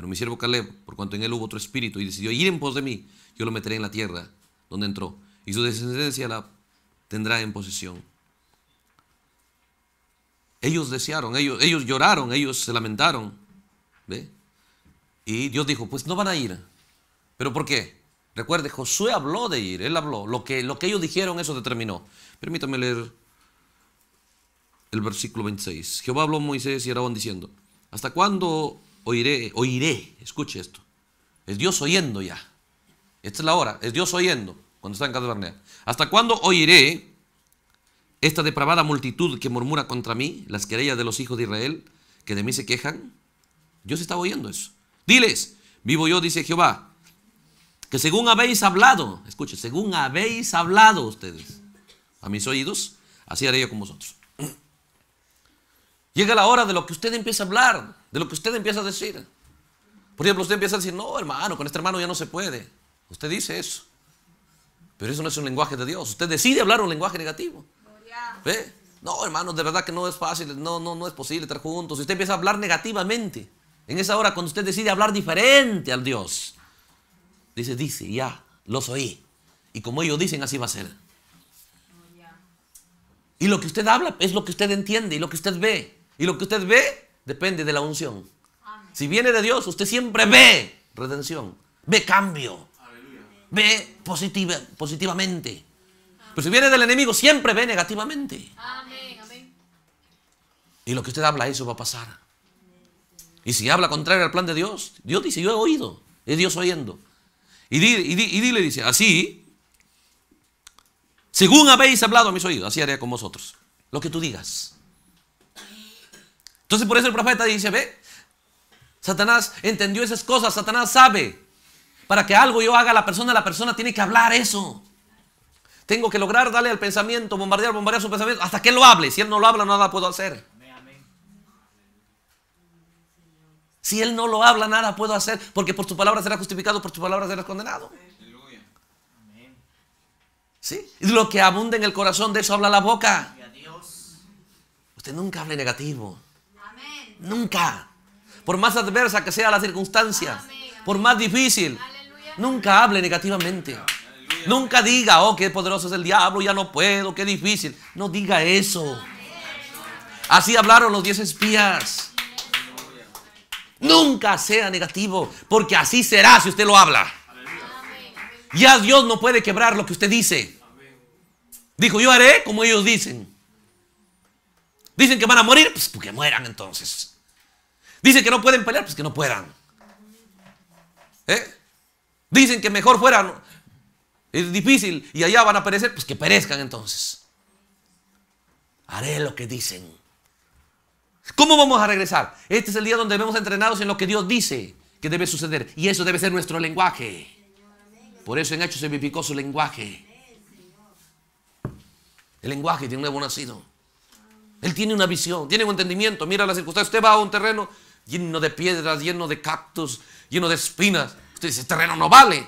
Speaker 1: Pero mi siervo Caleb, por cuanto en él hubo otro espíritu y decidió ir en pos de mí, yo lo meteré en la tierra donde entró, y su descendencia la tendrá en posesión. Ellos desearon, ellos, lloraron, ellos se lamentaron. ¿ve? Y Dios dijo, pues no van a ir. ¿Pero por qué? Recuerde, Josué habló de ir, él habló. Lo que, lo que ellos dijeron, eso determinó. Permítame leer el versículo 26. Jehová habló a Moisés y Aragón diciendo, ¿hasta cuándo oiré, oiré, escuche esto. Es Dios oyendo ya. Esta es la hora, es Dios oyendo cuando está en casa Barnea. ¿Hasta cuándo oiré esta depravada multitud que murmura contra mí, las querellas de los hijos de Israel, que de mí se quejan? Dios estaba oyendo eso. Diles, vivo yo, dice Jehová, que según habéis hablado, escuche, según habéis hablado ustedes a mis oídos, así haré yo con vosotros. Llega la hora de lo que usted empieza a hablar, de lo que usted empieza a decir. Por ejemplo, usted empieza a decir, no, hermano, con este hermano ya no se puede. Usted dice eso. Pero eso no es un lenguaje de Dios. Usted decide hablar un lenguaje negativo. ¿Ve? No, hermano, de verdad que no es fácil, no, no, no es posible estar juntos. Usted empieza a hablar negativamente. En esa hora, cuando usted decide hablar diferente al Dios, dice, dice, ya, los oí. Y como ellos dicen, así va a ser. Y lo que usted habla es lo que usted entiende y lo que usted ve. Y lo que usted ve depende de la unción. Si viene de Dios, usted siempre ve redención, ve cambio, ve positiva, positivamente. Pero si viene del enemigo, siempre ve negativamente. Amén. Y lo que usted habla, eso va a pasar. Y si habla contrario al plan de Dios, Dios dice, yo he oído, es Dios oyendo. Y, y, y dile, dice, así, según habéis hablado a mis oídos, así haré con vosotros. Lo que tú digas. Entonces por eso el profeta dice, ve, Satanás entendió esas cosas, Satanás sabe. Para que algo yo haga la persona, la persona tiene que hablar eso. Tengo que lograr darle al pensamiento, bombardear, bombardear su pensamiento, hasta que él lo hable. Si él no lo habla, nada puedo hacer. Si él no lo habla, nada puedo hacer, porque por tu palabra será justificado, por tu palabra serás condenado. ¿Sí? Lo que abunda en el corazón, de eso habla la boca. Usted nunca hable negativo. Nunca. Por más adversa que sea la circunstancia, por más difícil, nunca hable negativamente. Nunca diga, oh, qué poderoso es el diablo, ya no puedo, qué difícil. No diga eso. Así hablaron los diez espías. Nunca sea negativo, porque así será si usted lo habla. Ya Dios no puede quebrar lo que usted dice. Dijo, yo haré como ellos dicen. Dicen que van a morir, pues, pues que mueran entonces. Dicen que no pueden pelear, pues que no puedan. ¿Eh? Dicen que mejor fueran, es difícil y allá van a perecer, pues que perezcan entonces. Haré lo que dicen. ¿Cómo vamos a regresar? Este es el día donde debemos entrenados en lo que Dios dice que debe suceder. Y eso debe ser nuestro lenguaje. Por eso en hecho se vivificó su lenguaje. El lenguaje de un nuevo nacido. Él tiene una visión, tiene un entendimiento. Mira las circunstancias. Usted va a un terreno lleno de piedras, lleno de cactus, lleno de espinas. Usted dice, terreno no vale.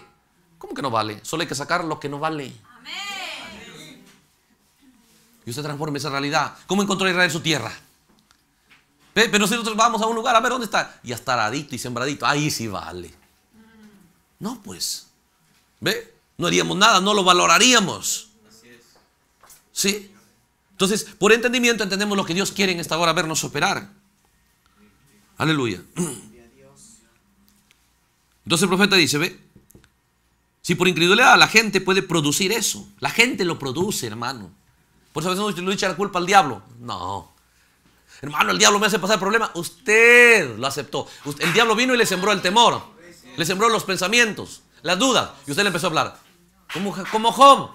Speaker 1: ¿Cómo que no vale? Solo hay que sacar lo que no vale. Amén. Y usted transforma esa realidad. ¿Cómo encontró Israel su tierra? Pero si nosotros vamos a un lugar, a ver dónde está. Y hasta aradito y sembradito. Ahí sí vale. Mm. No, pues. ¿Ve? No haríamos nada, no lo valoraríamos. Así es. ¿Sí? Entonces, por entendimiento entendemos lo que Dios quiere en esta hora vernos operar. Aleluya. Entonces el profeta dice, ve, si por incredulidad la gente puede producir eso, la gente lo produce, hermano. Por eso a veces no echa la culpa al diablo. No. Hermano, el diablo me hace pasar el problema. Usted lo aceptó. El diablo vino y le sembró el temor. Le sembró los pensamientos, las dudas. Y usted le empezó a hablar. Como, como Job.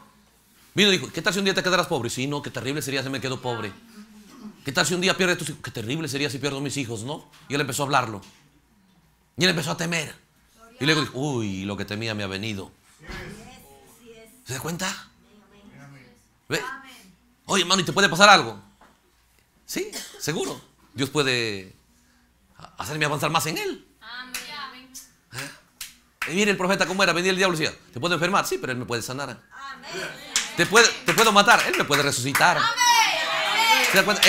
Speaker 1: Vino y dijo, ¿qué tal si un día te quedarás pobre? Sí, no, qué terrible sería si me quedo pobre. ¿Qué tal si un día pierde a tus hijos? Qué terrible sería si pierdo a mis hijos, ¿no? Y él empezó a hablarlo. Y él empezó a temer. Y luego dijo, uy, lo que temía me ha venido. ¿Se da cuenta? ¿Ve? Oye, hermano, ¿y te puede pasar algo? Sí, seguro. Dios puede hacerme avanzar más en él. ¿Eh? Y mire el profeta cómo era, venía el diablo y decía, te puedo enfermar, sí, pero él me puede sanar. Te puedo, te puedo matar, él me puede resucitar.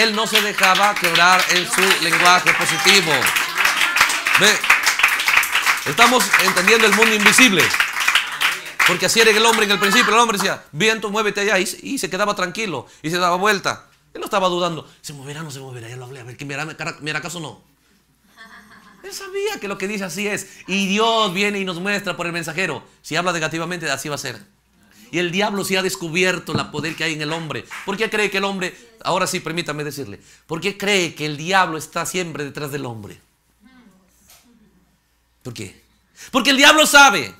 Speaker 1: Él no se dejaba quebrar en su lenguaje positivo. Estamos entendiendo el mundo invisible. Porque así era el hombre en el principio. El hombre decía, viento, muévete allá. Y, se quedaba tranquilo. Y se daba vuelta. Él no estaba dudando. ¿Se moverá o no se moverá? Ya lo hablé. A ver, qué me hará caso no? Él sabía que lo que dice así es. Y Dios viene y nos muestra por el mensajero. Si habla negativamente, así va a ser. Y el diablo sí ha descubierto la poder que hay en el hombre. ¿Por qué cree que el hombre, ahora sí, permítame decirle, ¿por qué cree que el diablo está siempre detrás del hombre? ¿Por qué? Porque el diablo sabe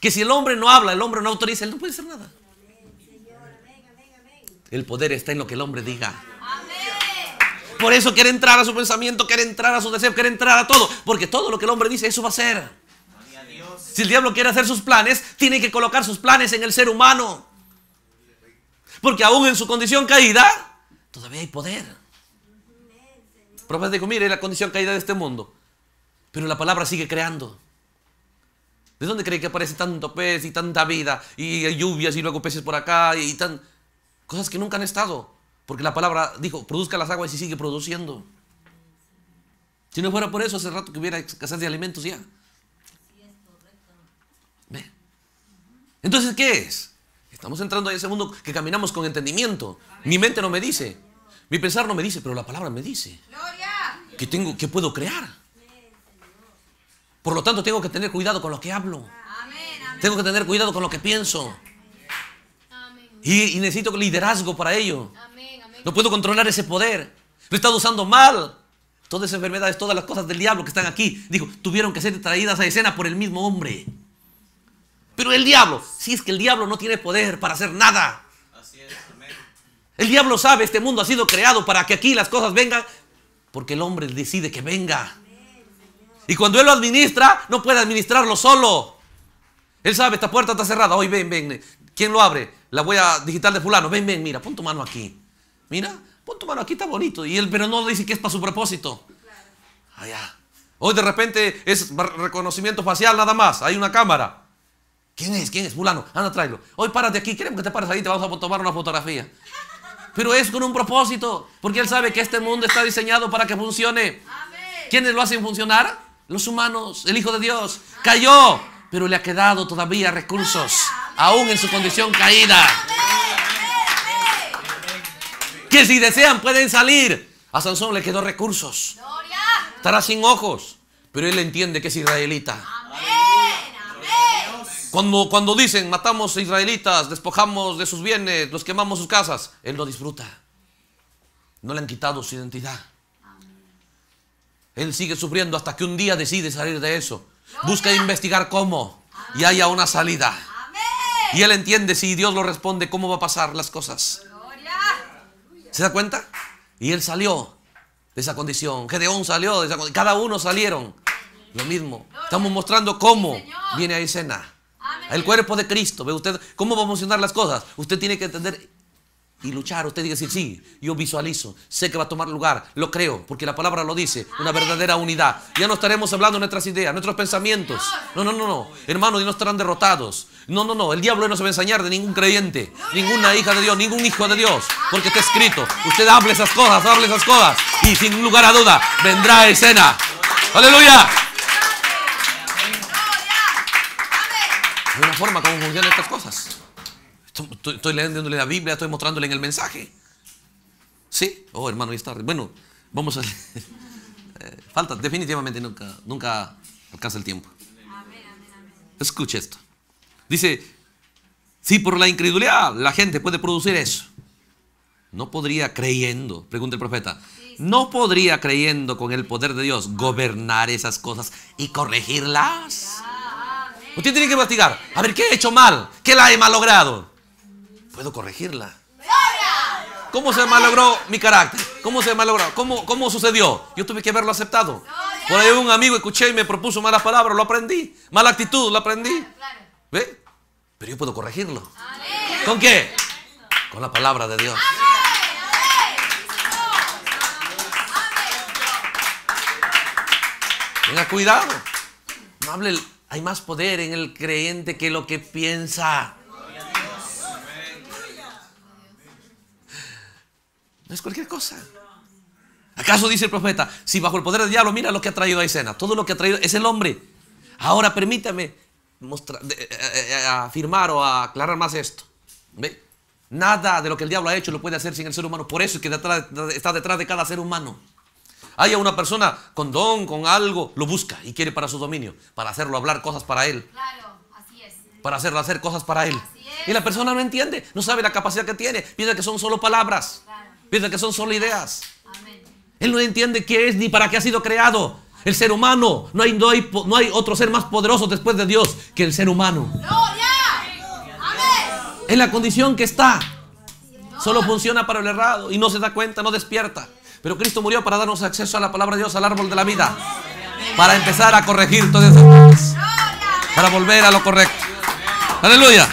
Speaker 1: que si el hombre no habla, el hombre no autoriza, él no puede hacer nada. El poder está en lo que el hombre diga. Por eso quiere entrar a su pensamiento, quiere entrar a su deseo, quiere entrar a todo. Porque todo lo que el hombre dice, eso va a ser. Si el diablo quiere hacer sus planes, tiene que colocar sus planes en el ser humano. Porque aún en su condición caída, todavía hay poder. Pruebas dijo, mire la condición caída de este mundo. Pero la palabra sigue creando. ¿De dónde cree que aparece tanto pez y tanta vida? Y lluvias y luego peces por acá y tan... Cosas que nunca han estado. Porque la palabra dijo, produzca las aguas y sigue produciendo. Si no fuera por eso, hace rato que hubiera escasez de alimentos ya. Entonces, ¿qué es? Estamos entrando en ese mundo que caminamos con entendimiento. Mi mente no me dice, mi pensar no me dice, pero la palabra me dice. Que tengo, que puedo crear. Por lo tanto, tengo que tener cuidado con lo que hablo. Tengo que tener cuidado con lo que pienso. Y, y necesito liderazgo para ello. No puedo controlar ese poder. Lo he estado usando mal. Todas esas enfermedades, todas las cosas del diablo que están aquí, dijo, tuvieron que ser traídas a escena por el mismo hombre. Pero el diablo, si es que el diablo no tiene poder para hacer nada. Así es, amén. El diablo sabe, este mundo ha sido creado para que aquí las cosas vengan, porque el hombre decide que venga. Y cuando él lo administra, no puede administrarlo solo. Él sabe, esta puerta está cerrada. Hoy ven, ven. ¿Quién lo abre? La huella digital de fulano. Ven, ven, mira, pon tu mano aquí. Mira, pon tu mano aquí, está bonito. Y él, pero no dice que es para su propósito. Ah, Hoy de repente es reconocimiento facial nada más. Hay una cámara. ¿Quién es? ¿Quién es? Fulano, anda, tráelo. Hoy párate aquí, queremos que te pares ahí, te vamos a tomar una fotografía. Pero es con un propósito, porque Él sabe que este mundo está diseñado para que funcione. ¿Quiénes lo hacen funcionar? Los humanos, el Hijo de Dios. Cayó, pero le ha quedado todavía recursos, aún en su condición caída. Que si desean pueden salir. A Sansón le quedó recursos. Estará sin ojos, pero él entiende que es israelita cuando, dicen, matamos a israelitas, despojamos de sus bienes, los quemamos sus casas, él lo disfruta. No le han quitado su identidad. Él sigue sufriendo hasta que un día decide salir de eso. Busca investigar cómo y haya una salida. Y él entiende si Dios lo responde, cómo va a pasar las cosas. ¿Se da cuenta? Y él salió de esa condición. Gedeón salió de esa condición. Cada uno salieron. Lo mismo. Estamos mostrando cómo viene a escena. El cuerpo de Cristo. ¿Ve usted cómo va a funcionar las cosas? Usted tiene que entender y luchar. Usted decir sí, yo visualizo, sé que va a tomar lugar, lo creo, porque la palabra lo dice, una verdadera unidad. Ya no estaremos hablando nuestras ideas, nuestros pensamientos. No, no, no, no. Y no estarán derrotados. No, no, no. El diablo no se va a enseñar de ningún creyente, ninguna hija de Dios, ningún hijo de Dios, porque está escrito. Usted hable esas cosas, hable esas cosas, y sin lugar a duda, vendrá escena. Aleluya. de una forma como funcionan estas cosas. Estoy, estoy, leyéndole la Biblia, estoy mostrándole en el mensaje. ¿Sí? Oh, hermano, ahí está. Bueno, vamos a eh, Falta, definitivamente nunca, nunca alcanza el tiempo. Escuche esto. Dice, si por la incredulidad la gente puede producir eso, no podría creyendo, pregunta el profeta, no podría creyendo con el poder de Dios gobernar esas cosas y corregirlas. Usted tiene que investigar. A ver, ¿qué he hecho mal? ¿Qué la he malogrado? Puedo corregirla. ¿Cómo se malogró mi carácter? ¿Cómo se malogró? ¿Cómo, ¿Cómo sucedió? Yo tuve que haberlo aceptado. Por ahí un amigo escuché y me propuso malas palabras, lo aprendí. Mala actitud, lo aprendí. ¿Ve? Pero yo puedo corregirlo. ¿Con qué? Con la palabra de Dios. Tenga cuidado. No hable hay más poder en el creyente que lo que piensa. No es cualquier cosa. ¿Acaso dice el profeta, si bajo el poder del diablo, mira lo que ha traído a escena, todo lo que ha traído es el hombre? Ahora permítame mostrar, eh, eh, eh, afirmar o aclarar más esto. Nada de lo que el diablo ha hecho lo puede hacer sin el ser humano. Por eso es que está detrás de cada ser humano. Hay una persona con don, con algo, lo busca y quiere para su dominio, para hacerlo hablar cosas para él. Claro, así es. Para hacerlo hacer cosas para él. Y la persona no entiende, no sabe la capacidad que tiene, piensa que son solo palabras, piensa que son solo ideas. Él no entiende qué es ni para qué ha sido creado. El ser humano, no hay, otro ser más poderoso después de Dios que el ser humano. En la condición que está, solo funciona para el errado y no se da cuenta, no despierta. Pero Cristo murió para darnos acceso a la palabra de Dios, al árbol de la vida. Para empezar a corregir todas esas Para volver a lo correcto. Aleluya.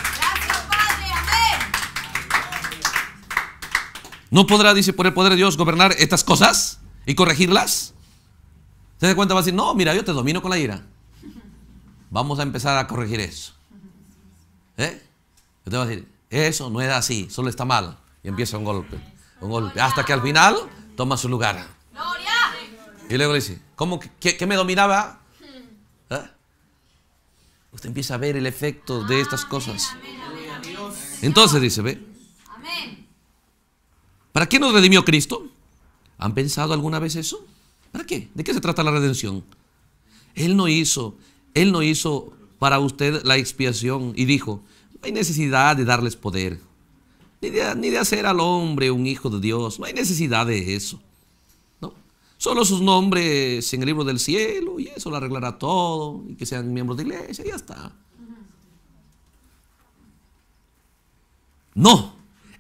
Speaker 1: ¿No podrá, dice, por el poder de Dios gobernar estas cosas y corregirlas? ¿Se da cuenta? Va a decir, no, mira, yo te domino con la ira. Vamos a empezar a corregir eso. ¿Eh? Yo te voy a decir, eso no es así, solo está mal. Y empieza un golpe, un golpe. Hasta que al final toma su lugar. Y luego dice, ¿cómo que, me dominaba? ¿Eh? Usted empieza a ver el efecto de estas cosas. Entonces dice, ve. ¿Para qué nos redimió Cristo? ¿Han pensado alguna vez eso? ¿Para qué? ¿De qué se trata la redención? Él no hizo, él no hizo para usted la expiación y dijo, no hay necesidad de darles poder ni de, hacer al hombre un hijo de Dios. No hay necesidad de eso. ¿no? Solo sus nombres en el libro del cielo y eso lo arreglará todo. Y que sean miembros de iglesia, y ya está. No,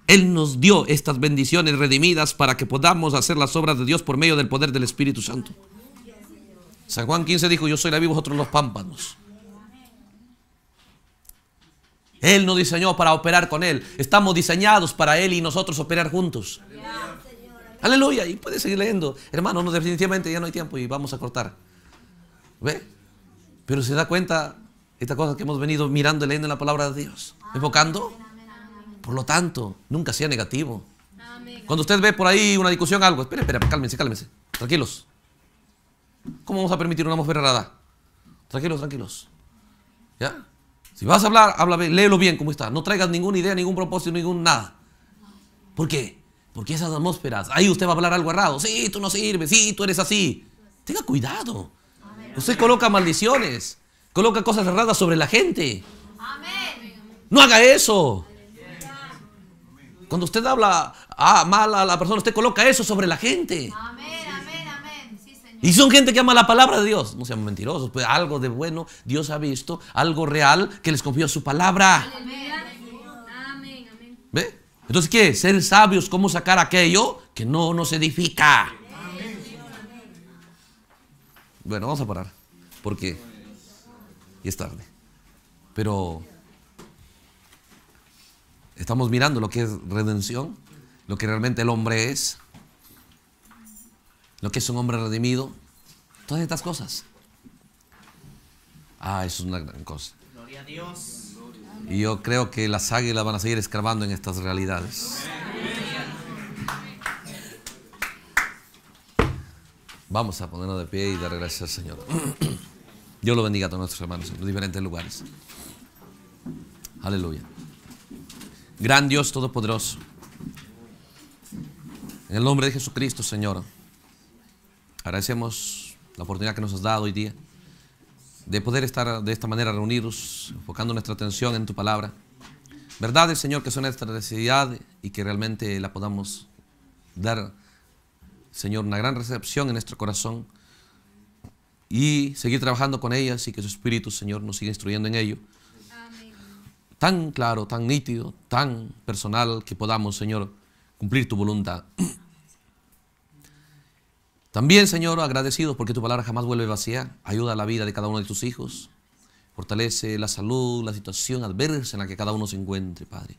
Speaker 1: Él nos dio estas bendiciones redimidas para que podamos hacer las obras de Dios por medio del poder del Espíritu Santo. San Juan 15 dijo, yo soy la viva, vosotros los pámpanos. Él nos diseñó para operar con Él. Estamos diseñados para Él y nosotros operar juntos. Aleluya. Y puede seguir leyendo. Hermano, no, definitivamente ya no hay tiempo y vamos a cortar. ¿Ve? Pero se da cuenta esta cosa que hemos venido mirando y leyendo en la palabra de Dios. Enfocando. Por lo tanto, nunca sea negativo. Cuando usted ve por ahí una discusión, algo, espere, espere, cálmense, cálmense. Tranquilos. ¿Cómo vamos a permitir una mujer errada? Tranquilos, tranquilos. ¿Ya? Si vas a hablar, habla, léelo bien como está. No traigas ninguna idea, ningún propósito, ningún nada. ¿Por qué? Porque esas atmósferas, ahí usted va a hablar algo errado. Sí, tú no sirves, sí, tú eres así. Tenga cuidado. Usted coloca maldiciones, coloca cosas erradas sobre la gente. No haga eso. Cuando usted habla ah, mal a la persona, usted coloca eso sobre la gente. Y son gente que ama la palabra de Dios. No sean mentirosos, pues algo de bueno Dios ha visto, algo real que les confió su palabra. ¿Ve? Entonces, ¿qué? Ser sabios, ¿cómo sacar aquello que no nos edifica? Bueno, vamos a parar, porque y es tarde. Pero estamos mirando lo que es redención, lo que realmente el hombre es lo que es un hombre redimido, todas estas cosas. Ah, eso es una gran cosa. Gloria a Dios. Y yo creo que las águilas van a seguir escarbando en estas realidades. Vamos a ponernos de pie y dar gracias al Señor. Dios lo bendiga a todos nuestros hermanos en los diferentes lugares. Aleluya. Gran Dios Todopoderoso. En el nombre de Jesucristo, Señor. Agradecemos la oportunidad que nos has dado hoy día de poder estar de esta manera reunidos, enfocando nuestra atención en tu palabra. Verdad, Señor, que son nuestra necesidades y que realmente la podamos dar, Señor, una gran recepción en nuestro corazón y seguir trabajando con ellas y que su Espíritu, Señor, nos siga instruyendo en ello. Tan claro, tan nítido, tan personal que podamos, Señor, cumplir tu voluntad. También, Señor, agradecidos porque tu palabra jamás vuelve vacía. Ayuda a la vida de cada uno de tus hijos. Fortalece la salud, la situación adversa en la que cada uno se encuentre, Padre.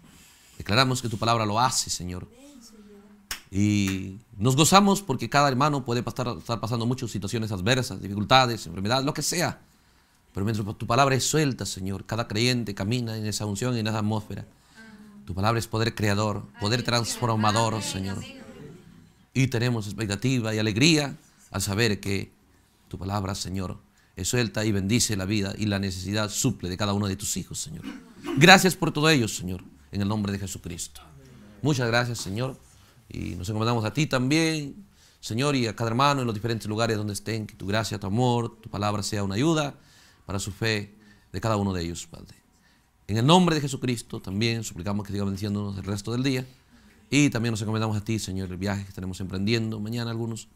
Speaker 1: Declaramos que tu palabra lo hace, Señor. Y nos gozamos porque cada hermano puede estar pasando muchas situaciones adversas, dificultades, enfermedades, lo que sea. Pero mientras tu palabra es suelta, Señor, cada creyente camina en esa unción, en esa atmósfera. Tu palabra es poder creador, poder transformador, Señor. Y tenemos expectativa y alegría al saber que tu palabra, Señor, es suelta y bendice la vida y la necesidad suple de cada uno de tus hijos, Señor. Gracias por todo ello, Señor, en el nombre de Jesucristo. Muchas gracias, Señor. Y nos encomendamos a ti también, Señor, y a cada hermano en los diferentes lugares donde estén. Que tu gracia, tu amor, tu palabra sea una ayuda para su fe de cada uno de ellos, Padre. En el nombre de Jesucristo también suplicamos que siga bendiciéndonos el resto del día. Y también nos encomendamos a ti, Señor, el viaje que estaremos emprendiendo mañana algunos.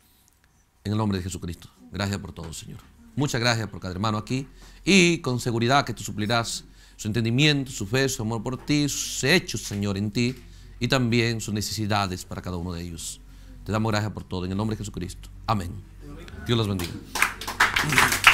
Speaker 1: En el nombre de Jesucristo. Gracias por todo, Señor. Muchas gracias por cada hermano aquí. Y con seguridad que tú suplirás su entendimiento, su fe, su amor por ti, sus hechos, Señor, en ti. Y también sus necesidades para cada uno de ellos. Te damos gracias por todo. En el nombre de Jesucristo. Amén. Dios los bendiga.